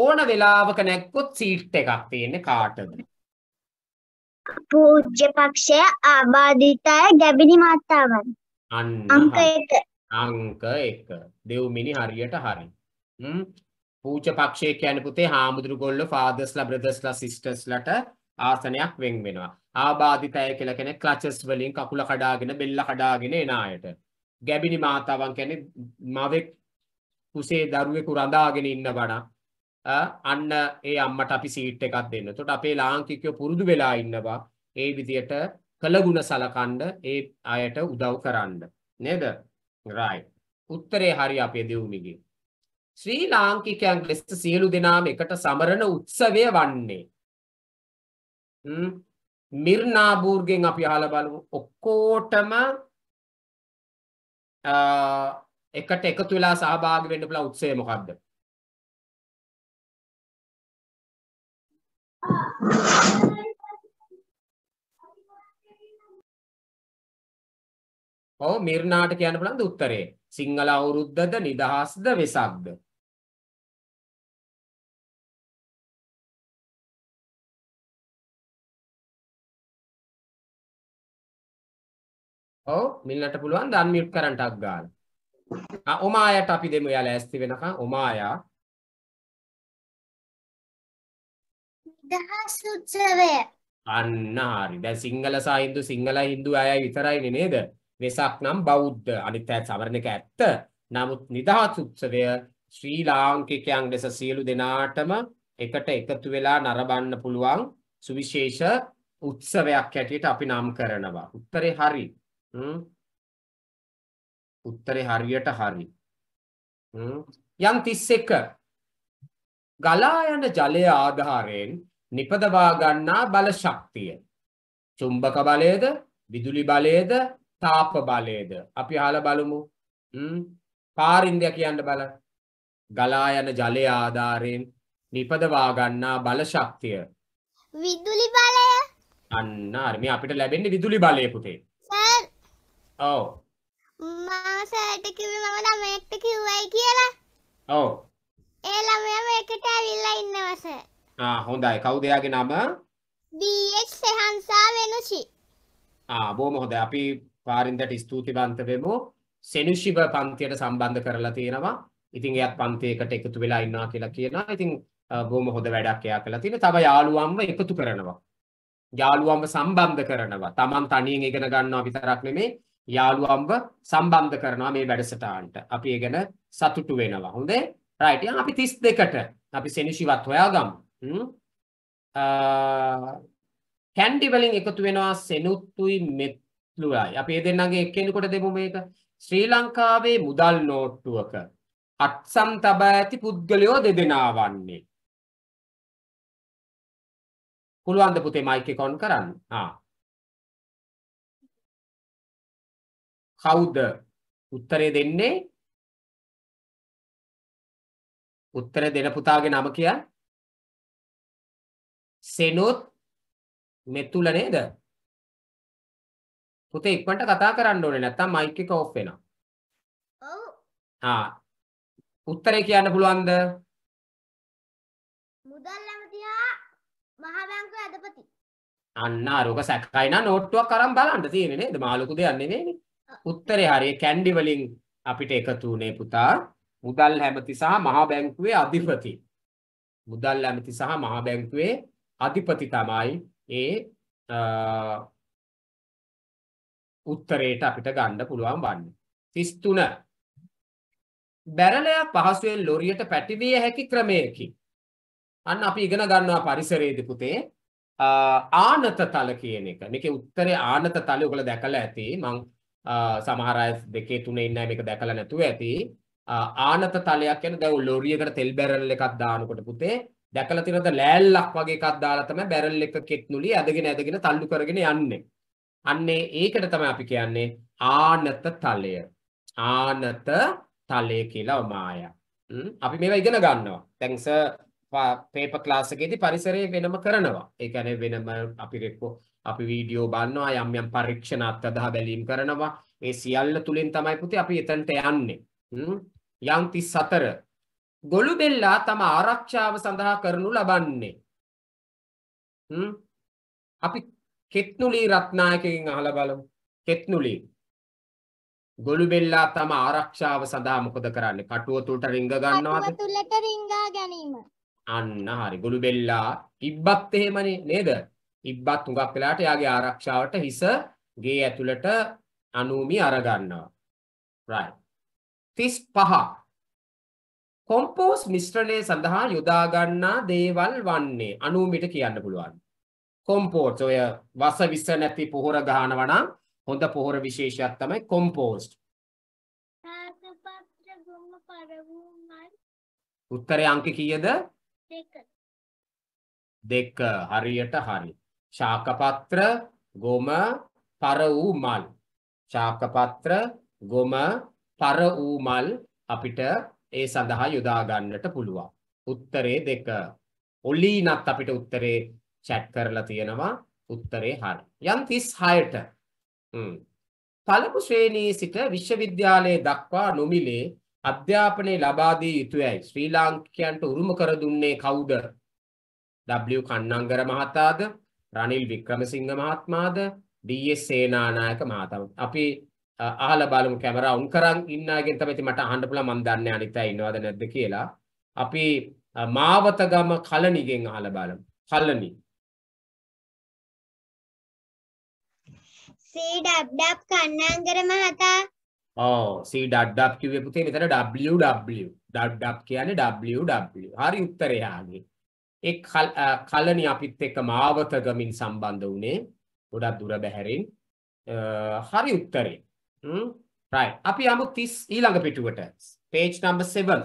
ඕන වෙලාවක නැක්කොත් සීට් එකක් තියෙන්නේ කාටද? පූජ්‍ය පක්ෂය ආබාධිතය ගැබිනි මාතාවන්. අන්න අංක 1 අංක 1 දෙව්මිනි හරියට හරි හ්ම් පූජ පක්ෂයේ කියන්නේ පුතේ හාමුදුරු ගොල්ලෝ ෆාදර්ස්ලා බ්‍රදර්ස්ලා සිස්ටර්ස්ලාට ආසනයක් වෙන් වෙනවා ආබාධිත අය කියලා කෙනෙක් ක්ලචස් වලින් කකුල කඩාගෙන බෙල්ල කඩාගෙන එන අයට ගැබිනි මාතාවන් කියන්නේ මවෙක් කුසේ දරුවෙකු රඳාගෙන ඉන්න බණ අන්න ඒ අම්මට අපි සීට් එකක් දෙන්න. එතකොට අපේ ලාංකිකයෝ පුරුදු වෙලා ඉන්නවා ඒ විදියට කළගුණ සලකන්න ඒ අයට උදව් කරන්න. නේද? right. උත්තරේ හරි අපේ දෙවුමිගේ. ශ්‍රී ලාංකිකයන් ලෙස සියලු දෙනාම එකට සමරන උත්සවය වන්නේ. හ්ම් මිර්නාබූර්ගෙන් අපි අහලා බලමු. ඔක්කොටම එකට එකතු වෙලා සහභාගි වෙන්න පුළුවන් උත්සවය මොකක්ද? Thank you. ඔව් මිර්නාට කියන්න පුළුවන් උත්තරේ. සිංහල අවුරුද්දද නිදහස්ද වෙසක්ද? ඔව් මිල්ලට පුළුවන් දන් මියුට් කරන්ට් එකක් ගන්න. ආ ඔමායට අපි දෙමු යාල ඇස්ති වෙනකන් ඔමායා. නිදහස් උත්සවය. අන්න හරි. දැන් සිංහල සහ හින්දු සිංහලයි හින්දු අයයි විතරයිනේ නේද? වෙසක් නම් බෞද්ධ අනිත් ඈත් සමරන එක ඇත්ත. නමුත් නිදහස් උත්සවය ශ්‍රී ලාංකිකයන් ලෙස සියලු දෙනාටම එකට එකතු වෙලා නරඹන්න පුළුවන් සුවිශේෂ උත්සවයක් හැටියට අපි නම් කරනවා. උත්තරේ හරි. උත්තරේ හරියට හරි. යම් 31 ගලා යන ජලය ආධාරයෙන් නිපදවා ගන්නා බල ශක්තිය. චුම්බක බලයේද, විදුලි බලයේද, තාප බලයද අපි අහලා බලමු පාරින්දය කියන්න බලන්න ගලා යන ජලය ආධාරයෙන් නිපදවා ගන්නා බල ශක්තිය විදුලි බලය අන්න හරි මේ අපිට ලැබෙන්නේ විදුලි බලය පුතේ සර් ඔව් මම සර්ට කිව්වේ මම ළමයෙක්ට කිව්වයි කියලා ඔව් ඒ ළමයා මේකට ඇවිල්ලා ඉන්නවා සර් ආ හොඳයි කවුද එයාගේ නම BH සහන්සා වෙනුචි ආ බොහොම හොඳයි අපි පාරින්දට ස්තුතිවන්ත වෙමු. සෙනුෂිව පන්තියට සම්බන්ධ කරලා තියෙනවා. ඉතින් එයාත් පන්තියකට එකතු වෙලා ඉන්නවා කියලා කියනවා. ඉතින් බොහොම හොඳ වැඩක් එයා කළා තියෙන. තව යාළුවන්ව එකතු කරනවා. යාළුවන්ව සම්බන්ධ කරනවා. Taman තනියෙන් ඉගෙන ගන්නවා විතරක් නෙමෙයි යාළුවන්ව සම්බන්ධ කරනවා මේ වැඩසටහනට. අපි ඒ ගැන සතුටු වෙනවා. හොඳේ? රයිට්. අපි 32ට අපි සෙනුෂිවත් හොයාගමු. කැන්ඩි වලින් එකතු වෙනවා සෙනුත්තුයි මෙත් ලුවයි. අපි මේ දෙන්නගේ එක්කෙනෙකුට දෙමු මේක. ශ්‍රී ලංකාවේ මුදල් නෝට්ටුවක අත්සම් තබා ඇති පුද්ගලයෝ දෙදෙනා වන්නේ. පුළුවන් ද පුතේ මයික් එක ඔන් කරන්න. ආ. කවුද උත්තරේ දෙන්නේ? උත්තර දෙන පුතාගේ නම කියන්න. සෙනොත් මෙතුල නේද? පුතේ ඉක්මනට කතා කරන්න ඕනේ නැත්තම් මයික් එක ඔෆ් වෙනවා. ඔව්. හා. උත්තරේ කියන්න පුළුවන්ද? මුදල් ඇමතියා මහා බැංකුවේ අධිපති. අන්න අරෝක සැකයි නම් නෝට්ටුවක් අරන් බලන්න තියෙන්නේ නේද? මා ලොකු දෙයක් නෙමෙයිනේ. උත්තරේ හරිය කැන්ඩි වලින් අපිට එකතු වුණේ පුතා. මුදල් ඇමති සහ මහා බැංකුවේ අධිපති. මුදල් ඇමති සහ මහා බැංකුවේ අධිපති තමයි ඒ උත්තරේට අපිට ගන්න පුළුවන් වන්නේ. 33 බැරලය පහසුවෙන් ලොරියට පැටිවිය හැකි ක්‍රමයකි. අන්න අපි ඉගෙන ගන්නවා පරිසරයේදී පුතේ ආනත තල කියන එක. මේකේ උත්තරේ ආනත තලය ඔයගොල්ලෝ දැකලා ඇති. මං සමහර අය දෙකේ තුනේ ඉන්නයි මේක දැකලා නැතුව ඇති. ආනත තලයක් කියන දැන් ලොරියකට තෙල් බැරල් එකක් දානකොට පුතේ දැකලා තියෙනද ලෑල්ලක් වගේ එකක් දාලා තමයි බැරල් එක කෙට්නුලිය ඇදගෙන ඇදගෙන තල්ලු කරගෙන යන්නේ. අන්නේ ඒකට තමයි අපි කියන්නේ ආනත තලය. ආනත තලය කියලා මාය. අපි මේවා ඉගෙන ගන්නවා. දැන් සර් පේපර් ක්ලාස් එකේදී පරිසරය වෙනම කරනවා. ඒ කියන්නේ වෙනම අපි අපි වීඩියෝ බලනවා යම් යම් පරීක්ෂණාත්මක අදහ බැලීම් කරනවා. ඒ සියල්ල තුලින් තමයි පුතේ අපි එතනට යන්නේ. යම් 34 ගොළු බෙල්ලා තම ආරක්ෂාව සඳහා කරනු ලබන්නේ. අපි කෙත්නුලී රත්නායකගෙන් අහලා බලමු. කෙත්නුලී ගොළුබෙල්ලා තම ආරක්ෂාව සඳහා මොකද කරන්නේ? කටුව තුලට රිංග ගන්නවද? කටුව තුලට රිංගා ගැනීම. අන්න හරි. ගොළුබෙල්ලා ඉබ්බත් එහෙමනේ නේද? ඉබ්බත් උඟක් වෙලාට යාගේ ආරක්ෂාවට හිස ගේ ඇතුළට අනූමි අර ගන්නවා. right. 35 කොම්පෝස් මිශ්‍රණය සඳහා යොදා ගන්නා දේවල් වන්නේ අණුමිට කියන්න පුළුවන්. කොම්පෝට් ඔය වස විස නැති පොහොර ගහනවා නම් හොඳ පොහොර විශේෂයක් තමයි කොම්පෝස්ට්. උත්තරේ අංක කීයද? දෙක. දෙක හරියට හරි. ශාකපත්‍ර ගොම පර වූ මල්. ශාකපත්‍ර ගොම පර වූ මල් අපිට ඒ සඳහා යොදා ගන්නට පුළුවන්. උත්තරේ දෙක. ඔලීනත් අපිට උත්තරේ chat කරලා තියෙනවා උත්තරේ හරි. යම් 36ට හ්ම් පළමු ශ්‍රේණියේ සිට විශ්වවිද්‍යාලයේ දක්වා නොමිලේ අධ්‍යාපනය ලබා දී යුතුයයි ශ්‍රී ලාංකිකයන්ට උරුම කර දුන්නේ කවුද? W කන්නංගර මහතාද, රනිල් වික්‍රමසිංහ මහත්මාද, DS සේනානායක මහතා. අපි අහලා බලමු කැමරා උන් කරන් ඉන්නාගෙන් තමයි ඉතින් මට අහන්න පුළුවන් මම දන්නේ අනිත් අය ඉන්නවද නැද්ද කියලා. අපි මාවතගම කලණිගෙන් අහලා බලමු. කලණි සී ඩබ්ඩබ් කන්නංගර මහතා ඕ සී ඩබ්ඩබ් කිව්වේ පුතේ මෙතන W W ඩබ්ඩබ් කියන්නේ W W හරි උත්තරය ආගේ ඒ කලණි අපිත් එක්ක මාවත ගමින් සම්බන්ධ වුණේ ගොඩක් දුර බැහැරින් හරි උත්තරේ right අපි යමු 30 ඊළඟ පිටුවට page number 7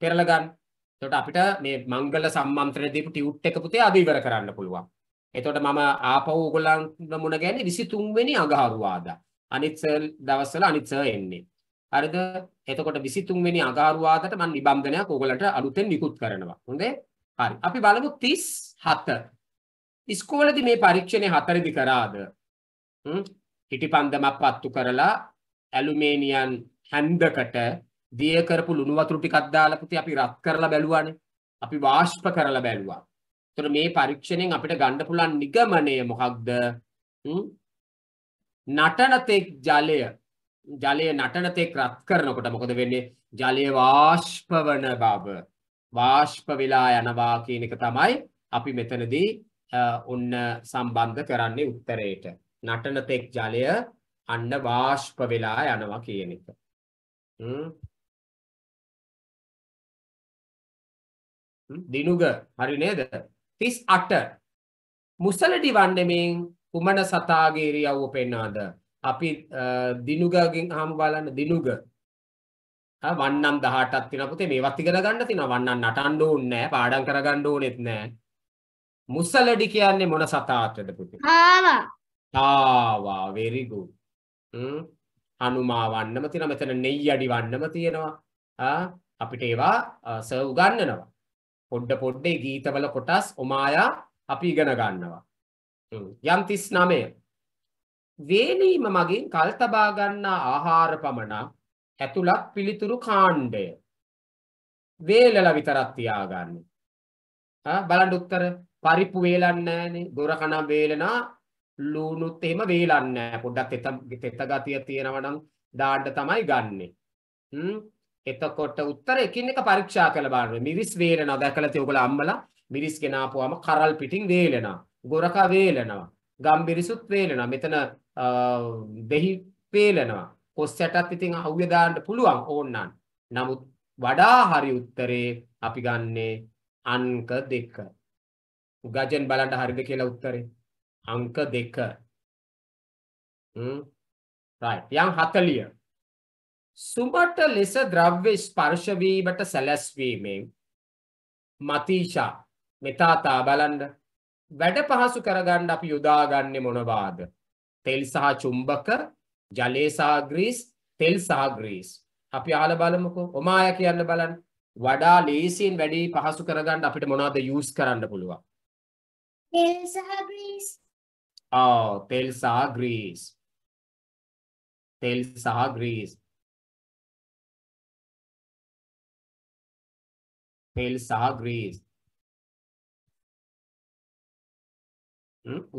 පෙරල ගන්න එතකොට අපිට මේ මංගල සම්මන්ත්‍රණ දීපු ටියුට් එක පුතේ අද ඉවර කරන්න පුළුවන් එතකොට මම ආපහු ඕගොල්ලන්ට මුණ ගැන්නේ 23 වෙනි අඟහරුවාදා. අනිත් සර් දවස්වල අනිත් සර් එන්නේ. හරිද? එතකොට 23 වෙනි අඟහරුවාදට මම නිබන්ධනයක් ඕගොල්ලන්ට අලුතෙන් නිකුත් කරනවා. හොඳේ? හරි. අපි බලමු 37. ඉස්කෝලේදී මේ පරීක්ෂණය හතරෙදි කරාද? හ්ම්. හිටිපන්දමක් පත්තු කරලා ඇලුමිනියම් හැන්දකට දිය කරපු ලුණු වතුර ටිකක් දාලා පුතේ අපි රත් කරලා බැලුවානේ. අපි වාෂ්ප කරලා බැලුවා. එතකොට මේ පරීක්ෂණයෙන් අපිට ගන්න පුළුවන් නිගමනය මොකක්ද? නටනතෙක් ජලය ජලය නටනතෙක් රත් කරනකොට මොකද වෙන්නේ? ජලය වාෂ්ප වන බව. වාෂ්ප වෙලා යනවා කියන එක තමයි අපි මෙතනදී ඔන්න සම්බන්ධ කරන්නේ උත්තරයට. නටනතෙක් ජලය අන්න වාෂ්ප වෙලා යනවා කියන එක. දිනුග හරි නේද? තිස් අට මුසලටි වන්නෙමින් කුමන සතාගේ රියව්ව පෙන්නාද අපි දිනුගගෙන් හම බලන්න දිනුග වන්නම් දහටත් තිනපුතේ මේ වත්තිකර ගන්න තින වන්නන් නටන්ඩ ඕන්නෑ පාඩන් කරගණ්ඩ ඕනෙත් නෑ මුස්සලඩි කියන්නේ මොන සතාත්වද පුති තාවා වෙරිගු හනුමා වන්නම තින මෙතන නෙයි අඩි වන්නම තියෙනවා අපිට ඒවා සව් ගන්නනවා පොඩ්ඩ පොඩ්ඩේ ගීතවල කොටස් ඔමායා අපි ඉගෙන ගන්නවා. යම් 39 වේලීම මගින් කල් තබා ගන්නා ආහාර පමණක් ඇතුළත් පිළිතුරු කාණ්ඩය වේලලා විතරක් තියාගන්න. ආ බලන්න උත්තර පරිප්පු වේලන්නේ නැහනේ. දොර කන වේලනා ලුණුත් එහෙම වේලන්නේ නැහැ. පොඩ්ඩක් තෙත තෙත ගතිය තියෙනවා නම් දාන්න තමයි ගන්නෙ. හ්ම් එතකොට උත්තර එකින් එක පරීක්ෂා කළ බලන්න. මිරිස් වේලනවා. දැකලා තිය ඔයගොල්ලෝ අම්මලා මිරිස් ගෙනාපුවාම කරල් පිටින් වේලනවා. ගොරක වේලනවා. ගම්බිරිසුත් වේලනවා. මෙතන දෙහි වේලනවා. කොස් ඇටත් ඉතින් අවුවේ දාන්න පුළුවන් ඕන්නම්. නමුත් වඩා හරි උත්තරේ අපි ගන්නේ අංක 2. ගජෙන් බලන්න හරිද කියලා උත්තරේ. අංක 2. හ්ම්. right. යම් 40. සුමට ලෙස ද්‍රව්‍ය ස්පර්ශවීමට සැලැස්වීමෙන් මතීෂා මෙතාතා බලන්ඩ වැඩ පහසු කරගන්න අපි යොදාගන්න මොනවාද. තෙල් සහ චුම්බක ජලේසාග්‍රීස් තෙල් සාග්‍රීස්. අපි ආල බලමුකු ඔමාය කියන්න බලන් වඩා ලේසියෙන් වැඩි පහසු කරගන්න අපිට මොනාද යස් කරන්න පුළුවන්. තෙල් සහ ග්‍රීස් තෙල් සහ ග්‍රීස් පෙල් සහ ග්‍රීස්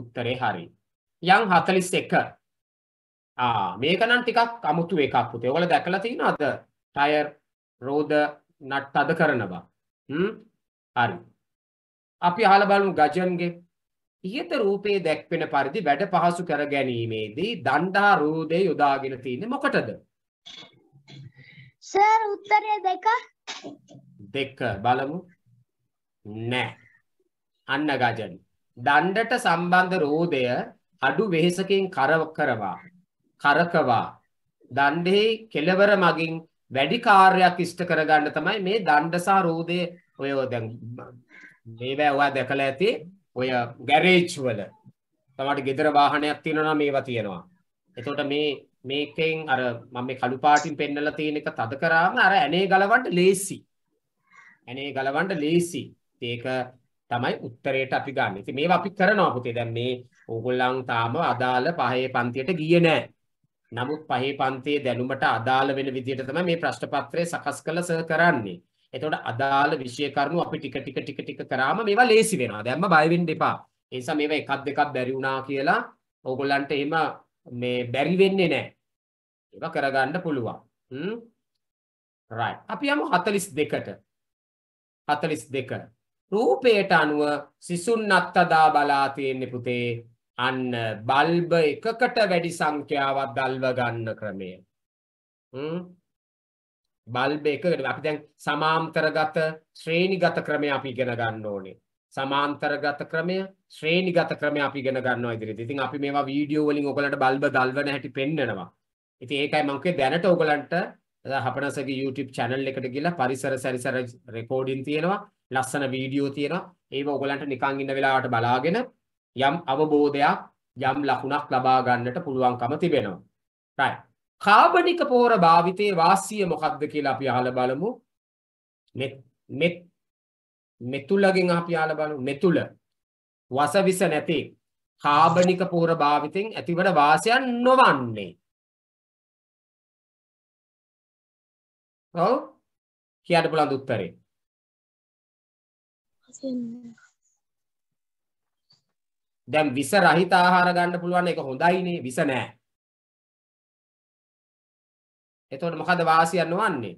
උත්තරේ හරි යන් 41 ආ මේක නම් ටිකක් අමුතු එකක් පුතේ ඔයාලා දැකලා තියෙනවද ටයර් රෝද නට් අද කරනවා හ්ම් හරි අපි අහලා බලමු ගජන්ගේ ඉහත රූපයේ දැක්වෙන පරිදි වැඩ පහසු කර ගැනීමේදී දණ්ඩා රෝදේ යොදාගෙන තියෙන්නේ මොකටද සර් උත්තරය දෙක දෙක බලමු නෑ අන්න ගජනි දණ්ඩට සම්බන්ධ රෝදය අඩු වෙහෙසකින් කරව කරවා කරකවා දණ්ඩෙහි කෙලවර මගින් වැඩි කාර්යයක් ඉෂ්ට කරගන්න තමයි මේ දණ්ඩසා රෝදය ඔය දැන් මේවා ඔයා දැකලා ඇති ඔය ගෑරේජ් වල තමයි ගෙදර වාහනයක් තියෙනවා මේවා තියෙනවා එතකොට මේ මේකෙන් අර මම මේ කළු පාටින් පෙන්නලා තියෙන එක තද කරාම අර ඇනේ ගලවන්න ලේසි. ඇනේ ගලවන්න ලේසි. ඒක තමයි උත්තරයට අපි ගන්න. ඉතින් මේවා අපි කරනවා පුතේ. දැන් මේ ඕගොල්ලන් තාම අදාළ පහේ පන්තියට ගියේ නැහැ. නමුත් පහේ පන්තියේ දැනුමට අදාළ වෙන විදිහට තමයි මේ ප්‍රශ්න පත්‍රය සකස් කරලා සර් කරන්නේ. එතකොට අදාළ විෂය කරුණු අපි ටික ටික ටික ටික කරාම මේවා ලේසි වෙනවා. දැන්ම බය වෙන්න එපා. ඒ නිසා මේවා එකක් දෙකක් බැරි වුණා කියලා ඕගොල්ලන්ට එහෙම මේ බැරි වෙන්නේ නැහැ. ඒක කරගන්න පුළුවන්. හ්ම්. right. අපි යමු 42ට. 42. රූපයට අනුව සිසුන් අත්තදා බලා තියෙන්නේ පුතේ අන්න බල්බ එකකට වැඩි සංඛ්‍යාවක් දල්ව ගන්න ක්‍රමය. හ්ම්. බල්බ එකකට අපි දැන් සමාන්තරගත ශ්‍රේණිගත ක්‍රමය අපි ඉගෙන ගන්න ඕනේ. සමාන්තරගත ක්‍රමය ශ්‍රේණිගත ක්‍රමය අපි ඉගෙන ගන්නවා ඉදිරියට. ඉතින් අපි මේවා වීඩියෝ වලින් ඔයගලන්ට බල්බ දල්වන හැටි පෙන්වනවා. ඉතින් ඒකයි මම කියේ දැනට ඔයගලන්ට හපනසගේ YouTube channel එකට ගිහලා පරිසර සැරිසර රෙකෝඩින් තියෙනවා. ලස්සන වීඩියෝ තියෙනවා. ඒව ඔයගලන්ට නිකන් ඉන්න වෙලාවට බලාගෙන යම් අවබෝධයක් යම් ලකුණක් ලබා ගන්නට පුළුවන්කම තිබෙනවා. right. කාබනික පෝර භාවිතයේ වාසිය මොකක්ද කියලා අපි අහලා බලමු. මෙත් මෙතුලගෙන් අපි ආලා බලමු මෙතුල වසවිස නැති කාබනික පෝර භාවිතෙන් ඇතිවන වාසයන් නොවන්නේ ඔව් කියන්න පුළුවන් උත්තරේ දැන් විස රහිත ආහාර ගන්න පුළුවන් ඒක හොඳයිනේ විස නෑ එතකොට මොකද වාසියක් නොවන්නේ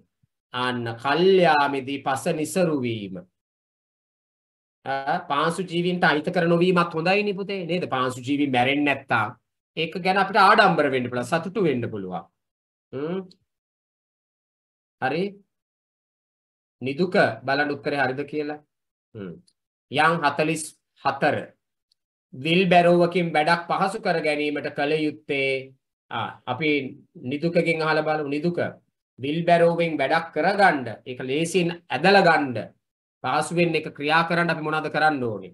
ආන්න කල්යාමේදී පස નિසරු වීම පාංශු ජීවීන්ට අහිතකර නොවීමත් හොඳයිනේ පුතේ නේද? පාංශු ජීවී මැරෙන්නේ නැත්තා. ඒක ගැන අපිට ආඩම්බර වෙන්න පුළුවන්, සතුටු වෙන්න පුළුවන්. හ්ම්. හරි. නිදුක බලන්න උත්තරේ හරිද කියලා. හ්ම්. යම් 44 විල් බැරෝවකින් වැඩක් පහසු කර ගැනීමට කල යුත්තේ ආ අපි නිදුකගෙන් අහලා බලමු නිදුක විල් බැරෝවෙන් වැඩක් කරගන්න ඒක ලේසියෙන් ඇදලා ගන්න පහසු වෙන්න එක ක්‍රියා කරන්න අපි මොනවද කරන්න ඕනේ?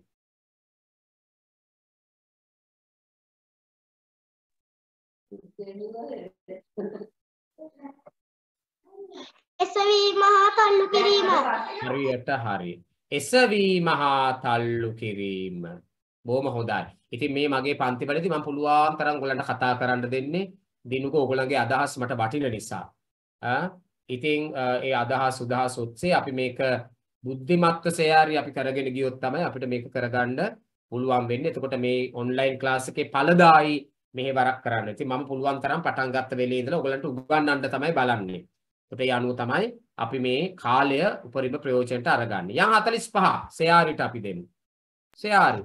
එසවීම හා තල්ලු කිරීම. හරියට හරි. එසවීම හා තල්ලු කිරීම. බොහොම හොඳයි. ඉතින් මේ මගේ පන්ති වලදී මම පුළුවන් තරම් ඔයගලන්ට කතා කරන්න දෙන්නේ දිනුක ඔයගලගේ අදහස් මට වටින නිසා. ඉතින් ඒ අදහස් උදහස් ඔස්සේ අපි මේක බුද්ධිමත්ව සේයාරි අපි කරගෙන ගියොත් තමයි අපිට මේක කරගන්න පුළුවන් වෙන්නේ. එතකොට මේ ඔන්ලයින් ක්ලාස් එකේ ඵලදායි මෙහෙවරක් කරන්න. ඉතින් මම පුළුවන් තරම් පටන් ගත්ත වෙලේ ඉඳලා ඔයගලන්ට උගන්වන්න තමයි බලන්නේ. එතකොට ඒ අනුව තමයි අපි මේ කාලය උපරිම ප්‍රයෝජනට අරගන්නේ. යන් 45 සේයාරිට අපි දෙමු. සේයාරි.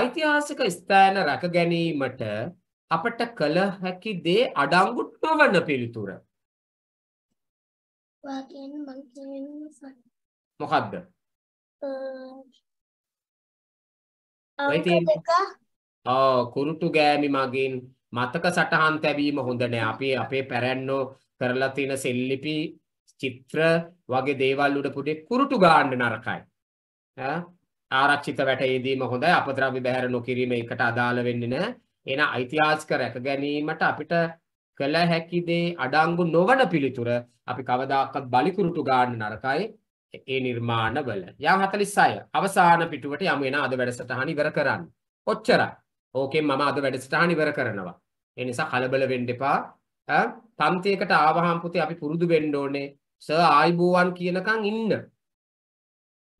ඓතිහාසික ස්ථාන රැක ගැනීමට අපට කළ හැකි දේ අඩංගු නොවන පිළිතුර. වා කියන්නේ මම කියන්නේ මොකක්ද? ඔව් කුරුටු ගෑමි මගින් මතක සටහන් තැබීම හොඳ නෑ. අපි අපේ පැරැන්නෝ කරලා තියෙන සෙල්ලිපි චිත්‍ර වගේ දේවල් උඩ පුඩේ කුරුටු ගාන්න නරකයි. ආරක්ෂිත වැටයේදීම හොඳයි අපද්‍රව්‍ය බැහැර නොකිරීම එකට අදාළ වෙන්නේ නැහැ. එන ඓතිහාසික රැක ගැනීමට අපිට කළ හැකි දේ අඩංගු නොවන පිළිතුර අපි කවදාකවත් බලි කුරුටු ගාන්න නරකයි. ඒ නිර්මාණවල. යම් 46 අවසාන පිටුවට යමු එන අද වැඩසටහන ඉවර කරන්න. ඔච්චරයි. ඕකෙන් මම අද වැඩසටහන ඉවර කරනවා. ඒ නිසා කලබල වෙන්න එපා. පන්තියකට ආවහම් පුතේ අපි පුරුදු වෙන්න ඕනේ. සර් ආයිබෝවන් කියනකන් ඉන්න.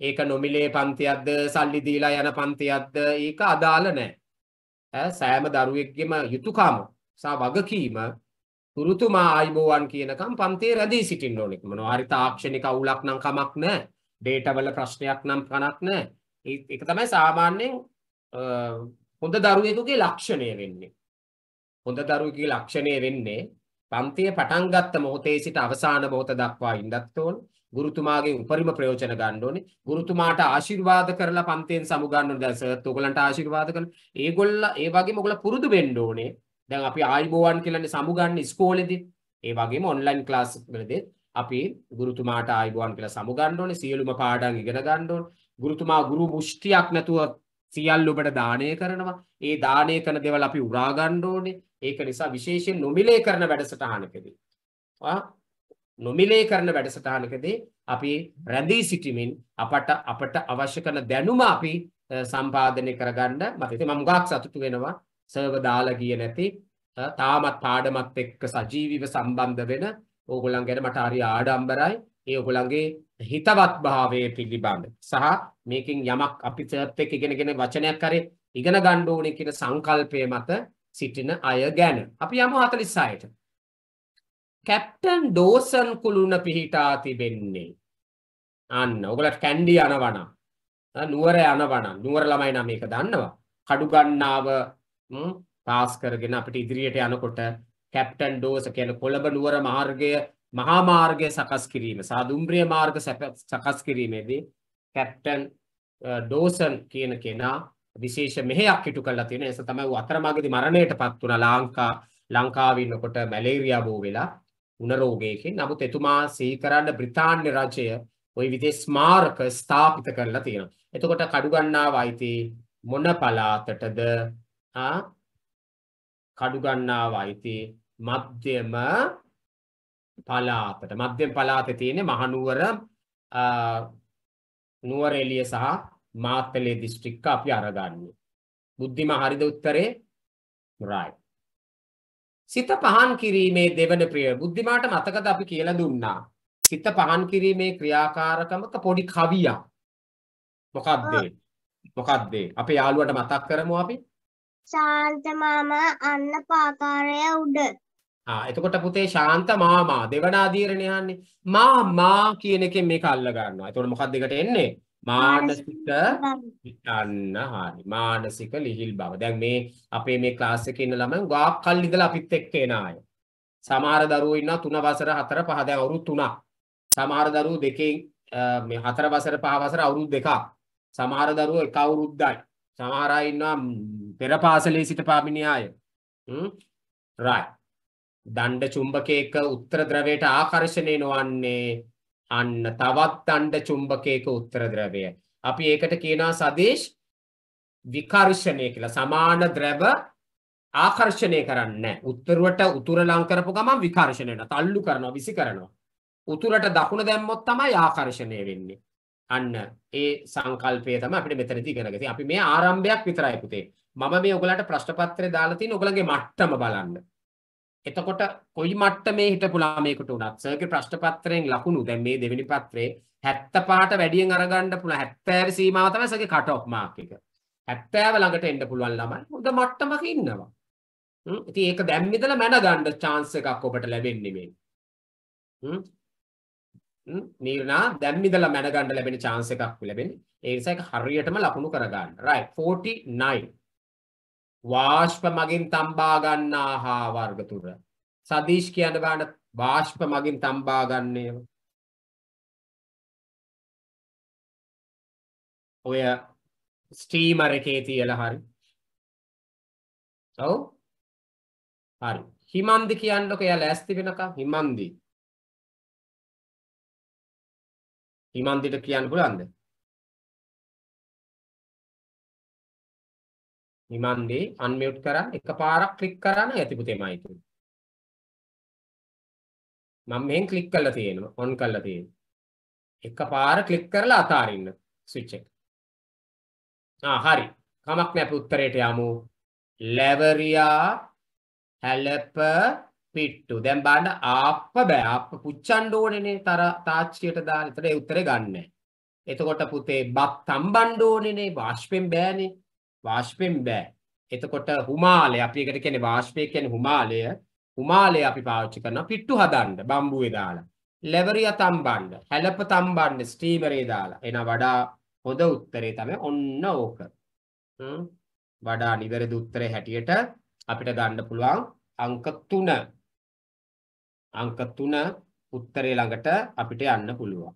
ඒක නොමිලේ පන්තියක්ද සල්ලි දීලා යන පන්තියක්ද ඒක අදාළ නැහැ. සෑම දරුවෙක්ගේම යුතුයකම සා වගකීම පුරුතුමා ආයිබෝවන් කියනකම් පන්තියේ රැඳී සිටින්න ඕනේ. මොනවා හරි තාක්ෂණික අවුලක් නම් කමක් නැහැ. ඩේටා වල ප්‍රශ්නයක් නම් කණක් නැහැ. ඒක තමයි සාමාන්‍යයෙන් හොඳ දරුවෙකුගේ ලක්ෂණය වෙන්නේ. හොඳ දරුවෙකුගේ ලක්ෂණය වෙන්නේ පන්තියේ පටන් ගත්ත මොහොතේ සිට අවසාන මොහොත දක්වා ඉඳත් ඕනේ. ගුරුතුමාගේ උපරිම ප්‍රයෝජන ගන්න ඕනේ. ගුරුතුමාට ආශිර්වාද කරලා පන්තියෙන් සමු ගන්න ඕනේ. දැන් සර්ත් ඔයගලන්ට ආශිර්වාද කරන. ඒගොල්ල ඒ වගේම ඔයගොල්ල පුරුදු වෙන්න ඕනේ. දැන් අපි ආයුබෝවන් කියලානේ සමුගන්නේ ඉස්කෝලේදී. ඒ වගේම ඔන්ලයින් ක්ලාස් වලදී අපි ගුරුතුමාට ආයුබෝවන් කියලා සමුගන්න ඕනේ. සියලුම පාඩම් ඉගෙන ගන්න ඕනේ. ගුරුතුමා ගුරු මුෂ්ටියක් නැතුව සියල්ල ඔබට දානය කරනවා. ඒ දානය කරන දේවල් අපි උරා ගන්න ඕනේ. ඒක නිසා විශේෂයෙන් නොමිලේ කරන වැඩසටහනකදී නොමිලේ කරන වැඩසටහනකදී අපි රැඳී සිටිමින් අපට අපට අවශ්‍ය කරන දැනුම අපි සම්පාදනය කරගන්න මම ඉතින් මම ගාක් සතුටු වෙනවා සර්ව දාලා ගියේ නැති තාමත් පාඩමත් එක්ක සජීවීව සම්බන්ධ වෙන ඕගොල්ලන් ගැන මට හරි ආඩම්බරයි. ඒ ඔයගොල්ලන්ගේ හිතවත් භාවයේ පිළිබඳ සහ මේකෙන් යමක් අපි සර්ත් එක්ක ඉගෙනගෙන වචනයක් හරි ඉගෙන ගන්න ඕනේ කියන සංකල්පය මත සිටින අය ගැන. අපි යමු 46ට. කැප්ටන් ඩෝසන් කුළුණ පිහිටා තිබෙන්නේ. අන්න ඔයගොල්ලෝ කැන්ඩි යනවනම් නුවර යනවනම් නුවර ළමයි නම් මේක දන්නවා. කඩු ගන්නාව පාස් කරගෙන අපිට ඉදිරියට යනකොට කැප්ටන් ඩෝස කියන කොළඹ නුවර මාර්ගය මහා මාර්ගය සකස් කිරීම සහ දුම්රිය මාර්ග සකස් කිරීමේදී කැප්ටන් ඩෝසන් කියන කෙනා විශේෂ මෙහෙයක් ඉටු කළා තියෙන නිසා තමයි අතරමඟදී මරණයටපත් වුණා ලංකා ලංකාවේ ඉන්නකොට මැලේරියා බෝ වෙලා උණ රෝගයකින් නමුත් එතුමා සිහි කරන්න බ්‍රිතාන්‍ය රජය ওই විදේශ ස්මාරක ස්ථාපිත කරලා තියෙනවා. එතකොට කඩුගන්නාව අයිති මොන පළාතටද ආ කඩු ගන්නාව අයිති මධ්‍යම පලාතට මධ්‍යම පලාතේ තියෙන මහනුවර නුවර එළිය සහ මාතලේ දිස්ත්‍රික්ක අපි අරගන්නේ. බුද්ධිම හරිද උත්තරේ? right. සිත පහන් කිරීමේ දෙවන ප්‍රිය බුද්ධිමාට මතකද අපි කියලා දුන්නා. සිත පහන් කිරීමේ ක්‍රියාකාරකමක පොඩි කවියක්. මොකක්ද? මොකක්ද? අපේ යාළුවට මතක් කරමු අපි. ශාන්ත මාමා අන්න පාකාරය උඩ. ආ එතකොට පුතේ ශාන්ත මාමා දෙවන අධීරණ යන්නේ මාමා කියන එකෙන් මේක අල්ල ගන්නවා. එතකොට මොකක්ද එකට එන්නේ? මානසික අන්න හරි. මානසික ලිහිල් බව. දැන් මේ අපේ මේ ක්ලාස් එකේ ඉන්න ළමයි ගාක් කල් ඉඳලා අපිත් එක්ක එන අය. සමහර දරුවෝ ඉන්නවා 3 වසර 4 5 දැන් අවුරුදු 3ක්. සමහර දරුවෝ දෙකෙන් මේ 4 වසර 5 වසර අවුරුදු දෙකක්. සමහර දරුවෝ එක අවුරුද්දයි. සමහර අය ඉන්නවා පෙර පාසලේ සිට පාමිණි අය. right. දණ්ඩ චුම්බකයක උත්තර ද්‍රවයට ආකර්ෂණය නොවන්නේ අන්න තවත් දණ්ඩ චුම්බකයක උත්තර ද්‍රවය. අපි ඒකට කියනවා සදේශ විකර්ෂණය කියලා. සමාන ද්‍රව ආකර්ෂණය කරන්නේ උත්තරවට උතුර ලං කරපු ගමන් විකර්ෂණය වෙනවා. තල්ලු කරනවා, විසි කරනවා. උතුරට දකුණ දැම්මොත් තමයි ආකර්ෂණය වෙන්නේ. අන්න ඒ සංකල්පය තමයි අපිට මෙතනදී ඉගෙන ගත්තේ. අපි මේ ආරම්භයක් විතරයි පුතේ. මම මේ ඔයගලට ප්‍රශ්න පත්‍රය දාලා තියෙන ඔයගලගේ මට්ටම බලන්න. එතකොට කොයි මට්ටමේ හිටපු ළමයෙකුට උනත් සර්ගේ ප්‍රශ්න පත්‍රයෙන් ලකුණු දැන් මේ දෙවෙනි පත්‍රේ 70 පාට වැඩියෙන් අරගන්න පුළුවන් 70 සීමාව තමයි සර්ගේ කට් ඔෆ් මාක් එක. 70 ළඟට එන්න පුළුවන් ළමයි හොඳ මට්ටමක ඉන්නවා. ඉතින් ඒක දැන් ඉඳලා මැන ගන්න chance එකක් ඔබට ලැබෙන්නේ මේ. නීරණා දැන් ඉඳලා මැන ගන්න ලැබෙන chance එකක් ලැබෙන්නේ. ඒ නිසා ඒක හරියටම ලකුණු කරගන්න. right 49 වාෂ්ප මගින් තම්බා ගන්නා හා වර්ග තුන. සදීෂ් කියන බාන වාෂ්ප මගින් තම්බා ගන්නේව. ඔය ස්ටීමර් එකේ තියලා හරි. ඔව්. හරි. හිමන්දි කියන්නකො එයා ලෑස්ති වෙනකම් හිමන්දි. හිමන්තිට කියන්න පුළුවන්ද? හිමන්දි අන්මියුට් කරා එකපාරක් ක්ලික් කරා නම් ඇති පුතේමයි තියෙන්නේ. මම මෙහෙන් ක්ලික් කරලා තියෙනවා ඔන් කරලා තියෙනවා. එකපාර ක්ලික් කරලා අතාරින්න ස්විච් එක. ආ හරි. කමක් නැහැ අපි උත්තරයට යමු. ලැවරියා හැලප පිට්ටු. දැන් බලන්න ආප්ප බෑ. ආප්ප පුච්චන්න ඕනේනේ තර තාච්චියට දාන. ඒතර ඒ උත්තරේ ගන්නෑ. එතකොට පුතේ බත් තම්බන්න ඕනේනේ. වාෂ්පෙන් බෑනේ. වාෂ්පෙන් බෑ. එතකොට හුමාලය අපි එකට කියන්නේ වාෂ්පය කියන්නේ හුමාලය. හුමාලය අපි පාවිච්චි කරනවා පිට්ටු හදන්න බම්බුවේ දාලා. ලෙවරිය තම්බන්න. හැලප තම්බන්න ස්ටීමරේ දාලා. එන වඩා හොඳ උත්තරේ තමයි ඔන්න ඕක. වඩා නිවැරදි උත්තරේ හැටියට අපිට ගන්න පුළුවන් අංක 3 අංක 3 උත්තරේ ළඟට අපිට යන්න පුළුවන්.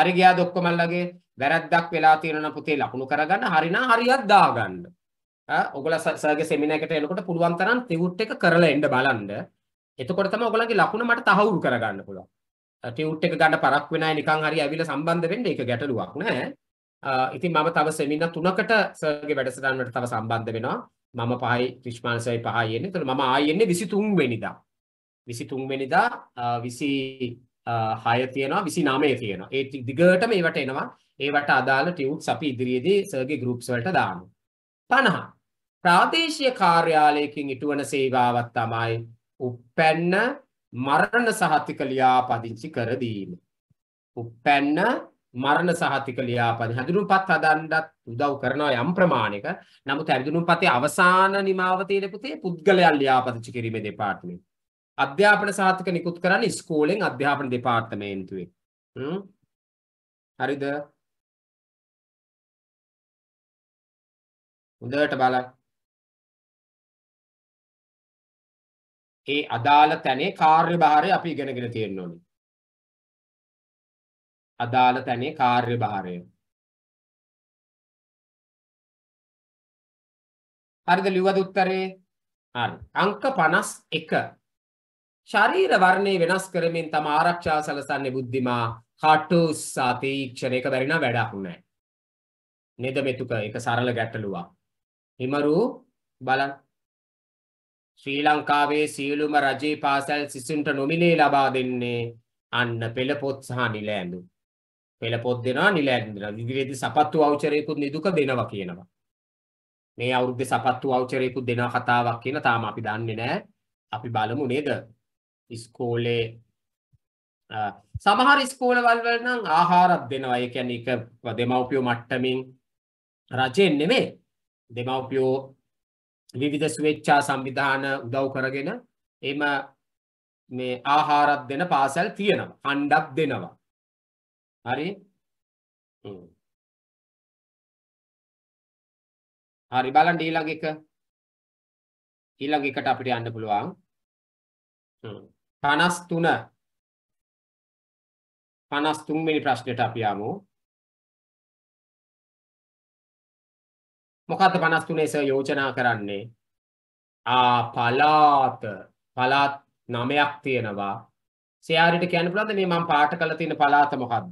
හරි ගියාද ඔක්කොමල්ලගේ වැරද්දක් වෙලා තියෙනවා පුතේ ලකුණු කරගන්න හරිනම් හරියක් දාගන්න. ආ ඔයගොල්ලෝ සර්ගේ සෙමිනාර් එකට එනකොට පුළුවන් තරම් ටියුට් එක කරලා එන්න බලන්න. එතකොට තමයි ඔයගොල්ලන්ගේ ලකුණ මට තහවුරු කරගන්න පුළුවන්. ටියුට් එක ගන්න පරක් වෙන්නේ නිකන් හරි ඇවිල්ලා සම්බන්ධ වෙන්න ඒක ගැටලුවක් නෑ. ඉතින් මම තව සෙමිනා තුනකට සර්ගේ වැඩසටහන් වලට තව සම්බන්ධ වෙනවා. මම පහයි ක්‍රිෂ්මාන් සර්යි පහයි එන්නේ. එතකොට මම ආයෙ එන්නේ 23 වෙනිදා. 23 වෙනිදා 26 තියෙනවා 29 තියෙනවා. ඒ දිගට මේවට එනවා. ඒවට අදාළ ටියුට්ස් අපි ඉදිරියේදී සර්ගේ ගෲප්ස් වලට දාමු. 50 ප්‍රාදේශීය කාර්යාලයකින් ඉටුවන සේවාවක් තමයි උපැන්න මරණ සහතික ලියාපදිංචි කර දීම. උපැන්න මරණ සහතික ලියාපදි හැඳුනුම්පත් හදන්නත් උදව් කරනවා යම් ප්‍රමාණයක. නමුත් හැඳුනුම්පතේ අවසාන නිමාව තියෙන පුතේ පුද්ගලයන් ලියාපදිංචි කිරීමේ දෙපාර්තමේන්තුව අධ්‍යාපන සාධක නිකුත් කරන්නේ ඉස්කෝලෙන් අධ්‍යාපන දෙපාර්තමේන්තුවෙන්. හ්ම්. හරිද? හොඳට බලන්න. ඒ අදාළ තැනේ කාර්යභාරය අපි ඉගෙනගෙන තියෙන්න ඕනේ. අදාළ තැනේ කාර්යභාරය. හරිද ලිව්වද උත්තරේ? හරි. අංක 51 ශරීර වර්ණය වෙනස් කරමින් තම ආරක්ෂා සලසන්නේ බුද්ධිමා කටු සාතීක්ෂණයක බැරින වැඩක් නෑ. නේද මෙතුක එක සරල ගැටලුවක්. හිමරු බලන් ශ්‍රී ලංකාවේ සියලුම රජයේ පාසල් සිසුන්ට නොමිලේ ලබා දෙන්නේ අන්න පෙළ පොත් සහ නිලැඳු. පෙළ පොත් දෙනවා නිලැඳු දෙනවා. විවිධ සපත්තු වවුචරයකුත් නිදුක දෙනවා කියනවා. මේ අවුරුද්දේ සපත්තු වවුචරයකුත් දෙනවා කතාවක් කියන තාම අපි දන්නේ නෑ. අපි බලමු නේද? ඉස්කෝලේ සමහර ඉස්කෝලවල් වල නම් ආහාරත් දෙනවා. ඒ කියන්නේ ඒක දෙමව්පියෝ මට්ටමින් රජෙන් නෙමෙයි. දෙමව්පියෝ විවිධ ස්වේච්ඡා සංවිධාන උදව් කරගෙන එම මේ ආහාරත් දෙන පාසල් තියෙනවා. කණ්ඩක් දෙනවා. හරි? හරි බලන්න ඊළඟ එක. ඊළඟ එකට අපිට යන්න පුළුවන්. හ්ම්. 53 53 වෙනි ප්‍රශ්නෙට අපි යමු. මොකද්ද 53 සර් යෝජනා කරන්නේ? ආ පලාත පලාත් නමයක් තියෙනවා. සයාරිට කියන්න පුළුවන්ද මේ මම පාට කරලා තියෙන පලාත මොකද්ද?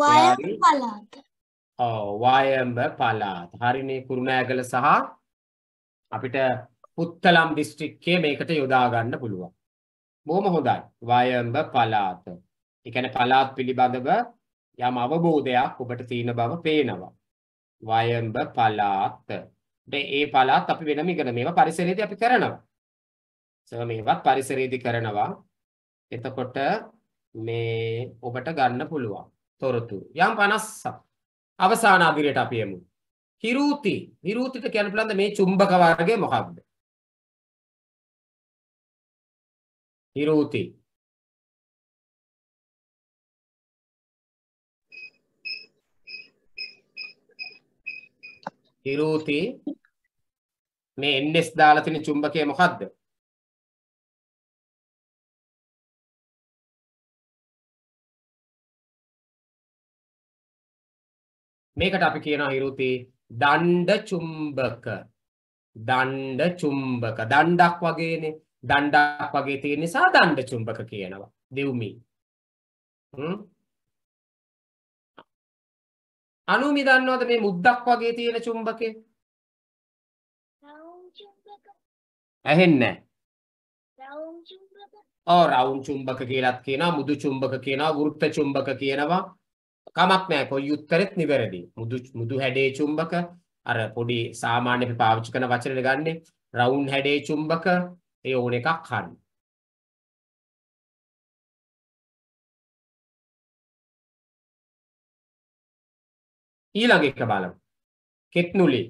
වයඹ පලාත. ඔව් වයඹ පලාත. හරිනේ කුරුණෑගල සහ අපිට පුත්තලම් දිස්ත්‍රික්කයේ මේකට යොදා ගන්න පුළුවන්. බොහොම හොඳයි. වයඹ පළාත. ඒ කියන්නේ පළාත් පිළිබඳව යම් අවබෝධයක් ඔබට තියෙන බව පේනවා. වයඹ පළාත. ඒ පළාත් අපි වෙනම ඉගෙන මේවා පරිසරයේදී අපි කරනවා. සම මේවත් පරිසරයේදී කරනවා. එතකොට මේ ඔබට ගන්න පුළුවන් තොරතුරු. යම් 57. අවසාන අගිරයට අපි යමු. හිරූති. හිරූතිට කියන්න පුළුවන් මේ චුම්බක වර්ගය මොකක්ද? හිරූති හිරූති මේ NS දාලා තියෙන චුම්බකය මොකද්ද? මේකට අපි කියනවා හිරුති දණ්ඩ චුම්බක. දණ්ඩ චුම්බක. දණ්ඩක් වගේනේ. දණ්ඩක් වගේ තියෙන නිසා දණ්ඩ චුම්බක කියනවා. දෙව්මි. අනුමි දන්නවද මේ මුද්දක් වගේ තියෙන චුම්බකේ? ඇහෙන්නේ ඕ රවුන් චුම්බක කියලත් කියනවා මුදු චුම්බක කියනවා වෘත්ත චුම්බක කියනවා කමක් නැහැ කොයි උත්තරෙත් නිවැරදි මුදු මුදු හැඩේ චුම්බක අර පොඩි සාමාන්‍ය අපි පාවිච්චි කරන වචනෙට ගන්නේ රවුන් හැඩේ චුම්බක ඒ ඕන එකක් හරි. ඊළඟ එක බලමු. කෙත්නුලි.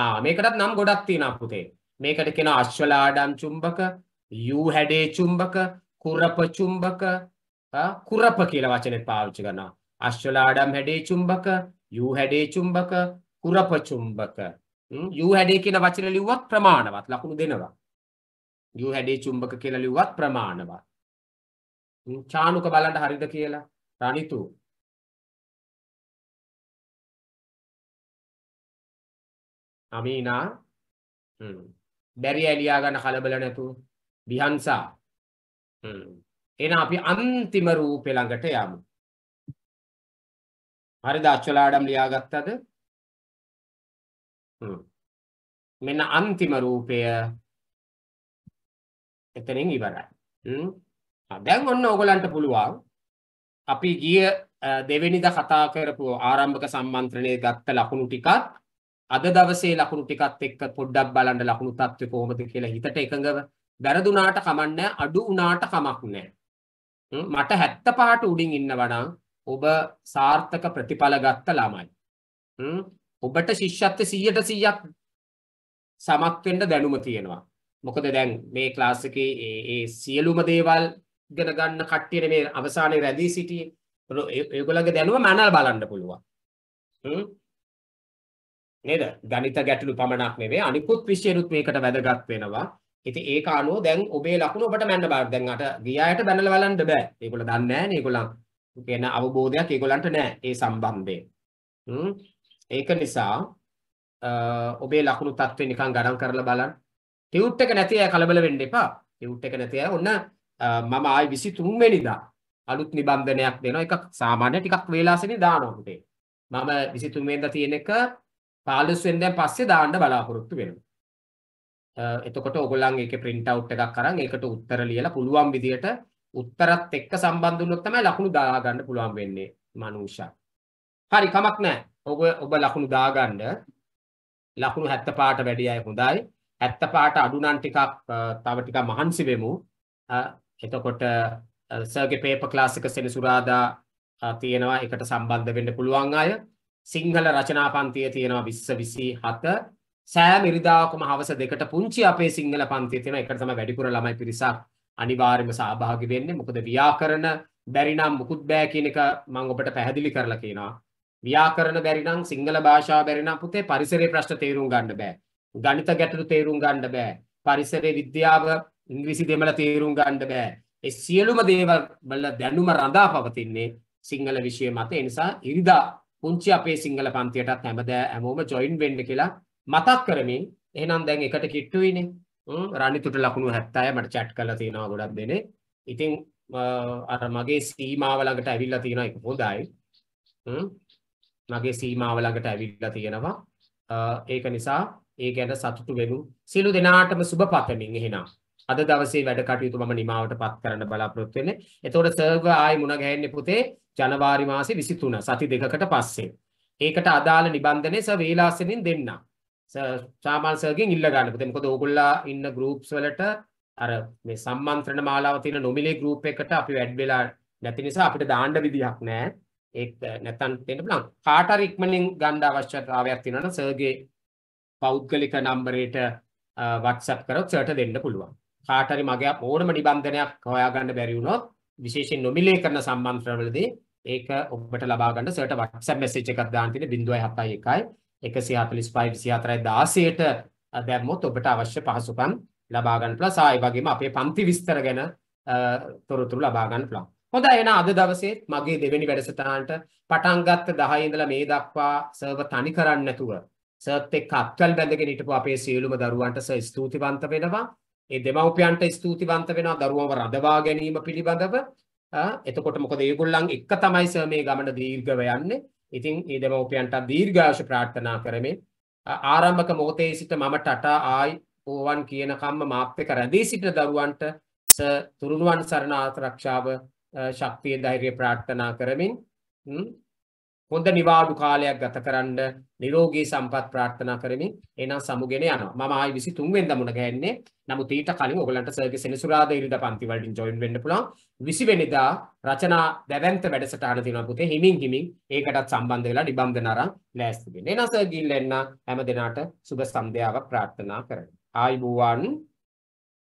ආ මේකටත් නම් ගොඩක් තියෙනවා පුතේ. මේකට කියන අශ්වලාඩම් චුම්බක, යූ හැඩේ චුම්බක, කුරප චුම්බක, කුරප කියලා වචනේ පාවිච්චි කරනවා. අශ්වලාඩම් හැඩේ චුම්බක, යූ හැඩේ චුම්බක, කුරප චුම්බක. යූ හැඩේ කියන වචනේ ලිව්වත් ප්‍රමාණවත් ලකුණු දෙනවා. යූ හැඩේ චුම්බක කියලා ලිව්වත් ප්‍රමාණවත්. චානුක බලන්න හරිද කියලා රණිතු අමීනා බැරි ඇලියා ගන්න කලබල නැතු විහන්සා එහෙනම් අපි අන්තිම රූපේ ළඟට යමු හරිද අච්චලාඩම් ලියාගත්තද මෙන්න අන්තිම රූපය එතනින් ඉවරයි. දැන් ඔන්න ඕගලන්ට පුළුවන් අපි ගිය දෙවෙනිද කතා කරපු ආරම්භක සම්මන්ත්‍රණයේ ගත්ත ලකුණු ටිකත් අද දවසේ ලකුණු ටිකත් එක්ක පොඩ්ඩක් බලන්න ලකුණු තත්ත්වය කොහොමද කියලා හිතට එකඟව වැරදුනාට කමන්නේ අඩු උනාට කමක් නැහැ. මට 75ට උඩින් ඉන්නවා නම් ඔබ සාර්ථක ප්‍රතිඵල ගත්ත ළමයි. ඔබට ශිෂ්‍යත්ව 100ට 100ක් සමත් වෙන්න දැනුම තියෙනවා. මොකද දැන් මේ ක්ලාස් එකේ ඒ සියලුම දේවල් ඉගෙන ගන්න කට්ටියට මේ අවසානයේ රැඳී සිටියේ. ඒගොල්ලන්ගේ දැනුම මනල් බලන්න පුළුවන්. නේද? ගණිත ගැටලු පමණක් නෙවෙයි අනිකුත් විෂයනුත් මේකට වැදගත් වෙනවා. ඉතින් ඒක අනුව දැන් ඔබේ ලකුණු ඔබට මැන්න බාර. දැන් අට ගියායට බැනලා බලන්න බෑ. ඒගොල්ලෝ දන්නේ නැහැ නේ ඒගොල්ලන්. කියන අවබෝධයක් ඒගොල්ලන්ට නැහැ ඒ සම්බන්ධයෙන්. ඒක නිසා ඔබේ ලකුණු තත්ත්වේ නිකන් ගණන් කරලා බලන්න. හිවුට් එක නැති අය කලබල වෙන්න එපා. හිවුට් එක නැති අය ඔන්න මම ආයි 23 වෙනිදා අලුත් නිබන්ධනයක් දෙනවා. එකක් සාමාන්‍ය ටිකක් වේලාසනේ දානවා පුතේ. මම 23 වෙනිදා තියෙන එක 15 වෙනිදාන් පස්සේ දාන්න බලාපොරොත්තු වෙනවා. එතකොට ඔයගොල්ලන් ඒකේ print out එකක් අරන් ඒකට උත්තර ලියලා පුළුවන් විදියට උත්තරත් එක්ක සම්බන්ධ වුණොත් තමයි ලකුණු දා ගන්න පුළුවන් වෙන්නේ මනුෂා. හරි කමක් නැහැ. ඔබ ඔබ ලකුණු දා ගන්න. ලකුණු 70 පාට වැඩි අය හොඳයි. ඇත්ත පාට අඩු නම් ටිකක් තව ටිකක් මහන්සි වෙමු. එතකොට සර්ගේ පේපර් ක්ලාස් එක සෙනසුරාදා තියෙනවා. ඒකට සම්බන්ධ වෙන්න පුළුවන් අය. සිංහල රචනා පන්තිය තියෙනවා 20 27. සෑම ඉරිදාවකම හවස දෙකට පුංචි අපේ සිංහල පන්තිය තියෙනවා. ඒකට තමයි වැඩිපුර ළමයි පිරිසක් අනිවාර්යයෙන්ම සහභාගී වෙන්නේ. මොකද ව්‍යාකරණ බැරි නම් මුකුත් බෑ කියන එක මම ඔබට පැහැදිලි කරලා කියනවා. ව්‍යාකරණ බැරි නම් සිංහල භාෂාව බැරි නම් පුතේ පරිසරයේ ප්‍රශ්න තේරුම් ගන්න බෑ. ගණිත ගැටලු තේරුම් ගන්න බෑ. පරිසරයේ විද්‍යාව ඉංග්‍රීසි දෙමළ තේරුම් ගන්න බෑ. ඒ සියලුම දේවල් වල දැනුම රඳා පවතින්නේ සිංහල විෂය මත. ඒ නිසා ඉරිදා පුංචි අපේ සිංහල පන්තියටත් හැමදා හැමෝම ජොයින් වෙන්න කියලා මතක් කරමින් එහෙනම් දැන් එකට කිට්ටුයිනේ. රණිතුට ලකුණු 70 මට chat කරලා තියෙනවා ගොඩක් දෙනේ. ඉතින් අර මගේ සීමාව ළඟට ඇවිල්ලා තියෙනවා ඒක හොඳයි. මගේ සීමාව ළඟට ඇවිල්ලා තියෙනවා. ඒක නිසා ඒ ගැන සතුටු වෙමු. සියලු දෙනාටම සුබ පතමින් එහෙනම්. අද දවසේ වැඩ කටයුතු මම නිමාවටපත් කරන්න බලාපොරොත්තු වෙන්නේ. එතකොට සර්ව ආයි මුණ ගැහෙන්නේ පුතේ ජනවාරි මාසේ 23 සති දෙකකට පස්සේ. ඒකට අදාළ නිබන්ධනය සර් වේලාසෙනින් දෙන්න. සාමාන්‍ය සර්ගෙන් ඉල්ල ගන්න. පුතේ මොකද ඕගොල්ලා ඉන්න groups වලට අර මේ සම්මන්ත්‍රණ මාලාව තියෙන නොමිලේ group එකට අපි වැඩ් වෙලා නැති නිසා අපිට දාන්න විදිහක් නැහැ. ඒක නැත්තම් දෙන්න බලන්න. කාට හරි ඉක්මනින් ගන්න අවශ්‍යතාවයක් තියෙනවා නම් සර්ගේ පෞද්ගලික නම්බරයට WhatsApp කරොත් සර්ට දෙන්න පුළුවන්. කාට හරි මගේ ඕනම නිබන්ධනයක් හොයාගන්න බැරි වුණොත් විශේෂයෙන් නොමිලේ කරන සම්බන්ධවලදී ඒක ඔබට ලබා ගන්න සර්ට WhatsApp message එකක් දාන්න තියෙන 071 145 24016ට දැම්මොත් ඔබට අවශ්‍ය පහසුකම් ලබා ගන්න ප්ලස් ආයි වගේම අපේ පන්ති විස්තර ගැන තොරතුරු ලබා ගන්න පුළුවන්. හොඳයි එහෙනම් අද දවසේ මගේ දෙවෙනි වැඩසටහනට පටන් ගත්ත 10 ඉඳලා මේ දක්වා සර්ව තනි කරන්නේ නැතුව සර්ත් එක්ක අත්වල බැඳගෙන හිටපු අපේ සියලුම දරුවන්ට සර් ස්තුතිවන්ත වෙනවා. ඒ දෙමව්පියන්ට ස්තුතිවන්ත වෙනවා දරුවව රඳවා ගැනීම පිළිබඳව. එතකොට මොකද ඒගොල්ලන් එක තමයි සර් මේ ගමන දීර්ඝව යන්නේ. ඉතින් මේ දෙමව්පියන්ට දීර්ඝාෂ ප්‍රාර්ථනා කරමින් ආරම්භක මොහොතේ සිට මම ටටා ආයි ඕවන් කියනකම්ම මාත් එක්ක රැඳී සිටින දරුවන්ට සර් තුරුණුවන් සරණ ආරක්ෂාව ශක්තිය ධෛර්යය ප්‍රාර්ථනා කරමින් හොඳ නිවාඩු කාලයක් ගතකරන්න නිරෝගී සම්පත් ප්‍රාර්ථනා කරමින් එනම් සමුගෙන යනවා. මම ආයි 23 වෙනිදා මුණ ගැහෙන්නේ. නමුත් ඊට කලින් ඔයගලන්ට සර්ගේ සෙනසුරාදා ඉරිදා පන්ති වලින් ජොයින් වෙන්න පුළුවන්. 20 වෙනිදා රචනා දැවැන්ත වැඩසටහන තියෙනවා පුතේ. හිමින් හිමින් ඒකටත් සම්බන්ධ වෙලා නිබන්ධන අරන් ලෑස්ති වෙන්න. එනම් සර් ගිල්ලෙන්න හැම දිනාට සුබ සන්ධ්‍යාවක් ප්‍රාර්ථනා කරනවා. ආයි බුවන්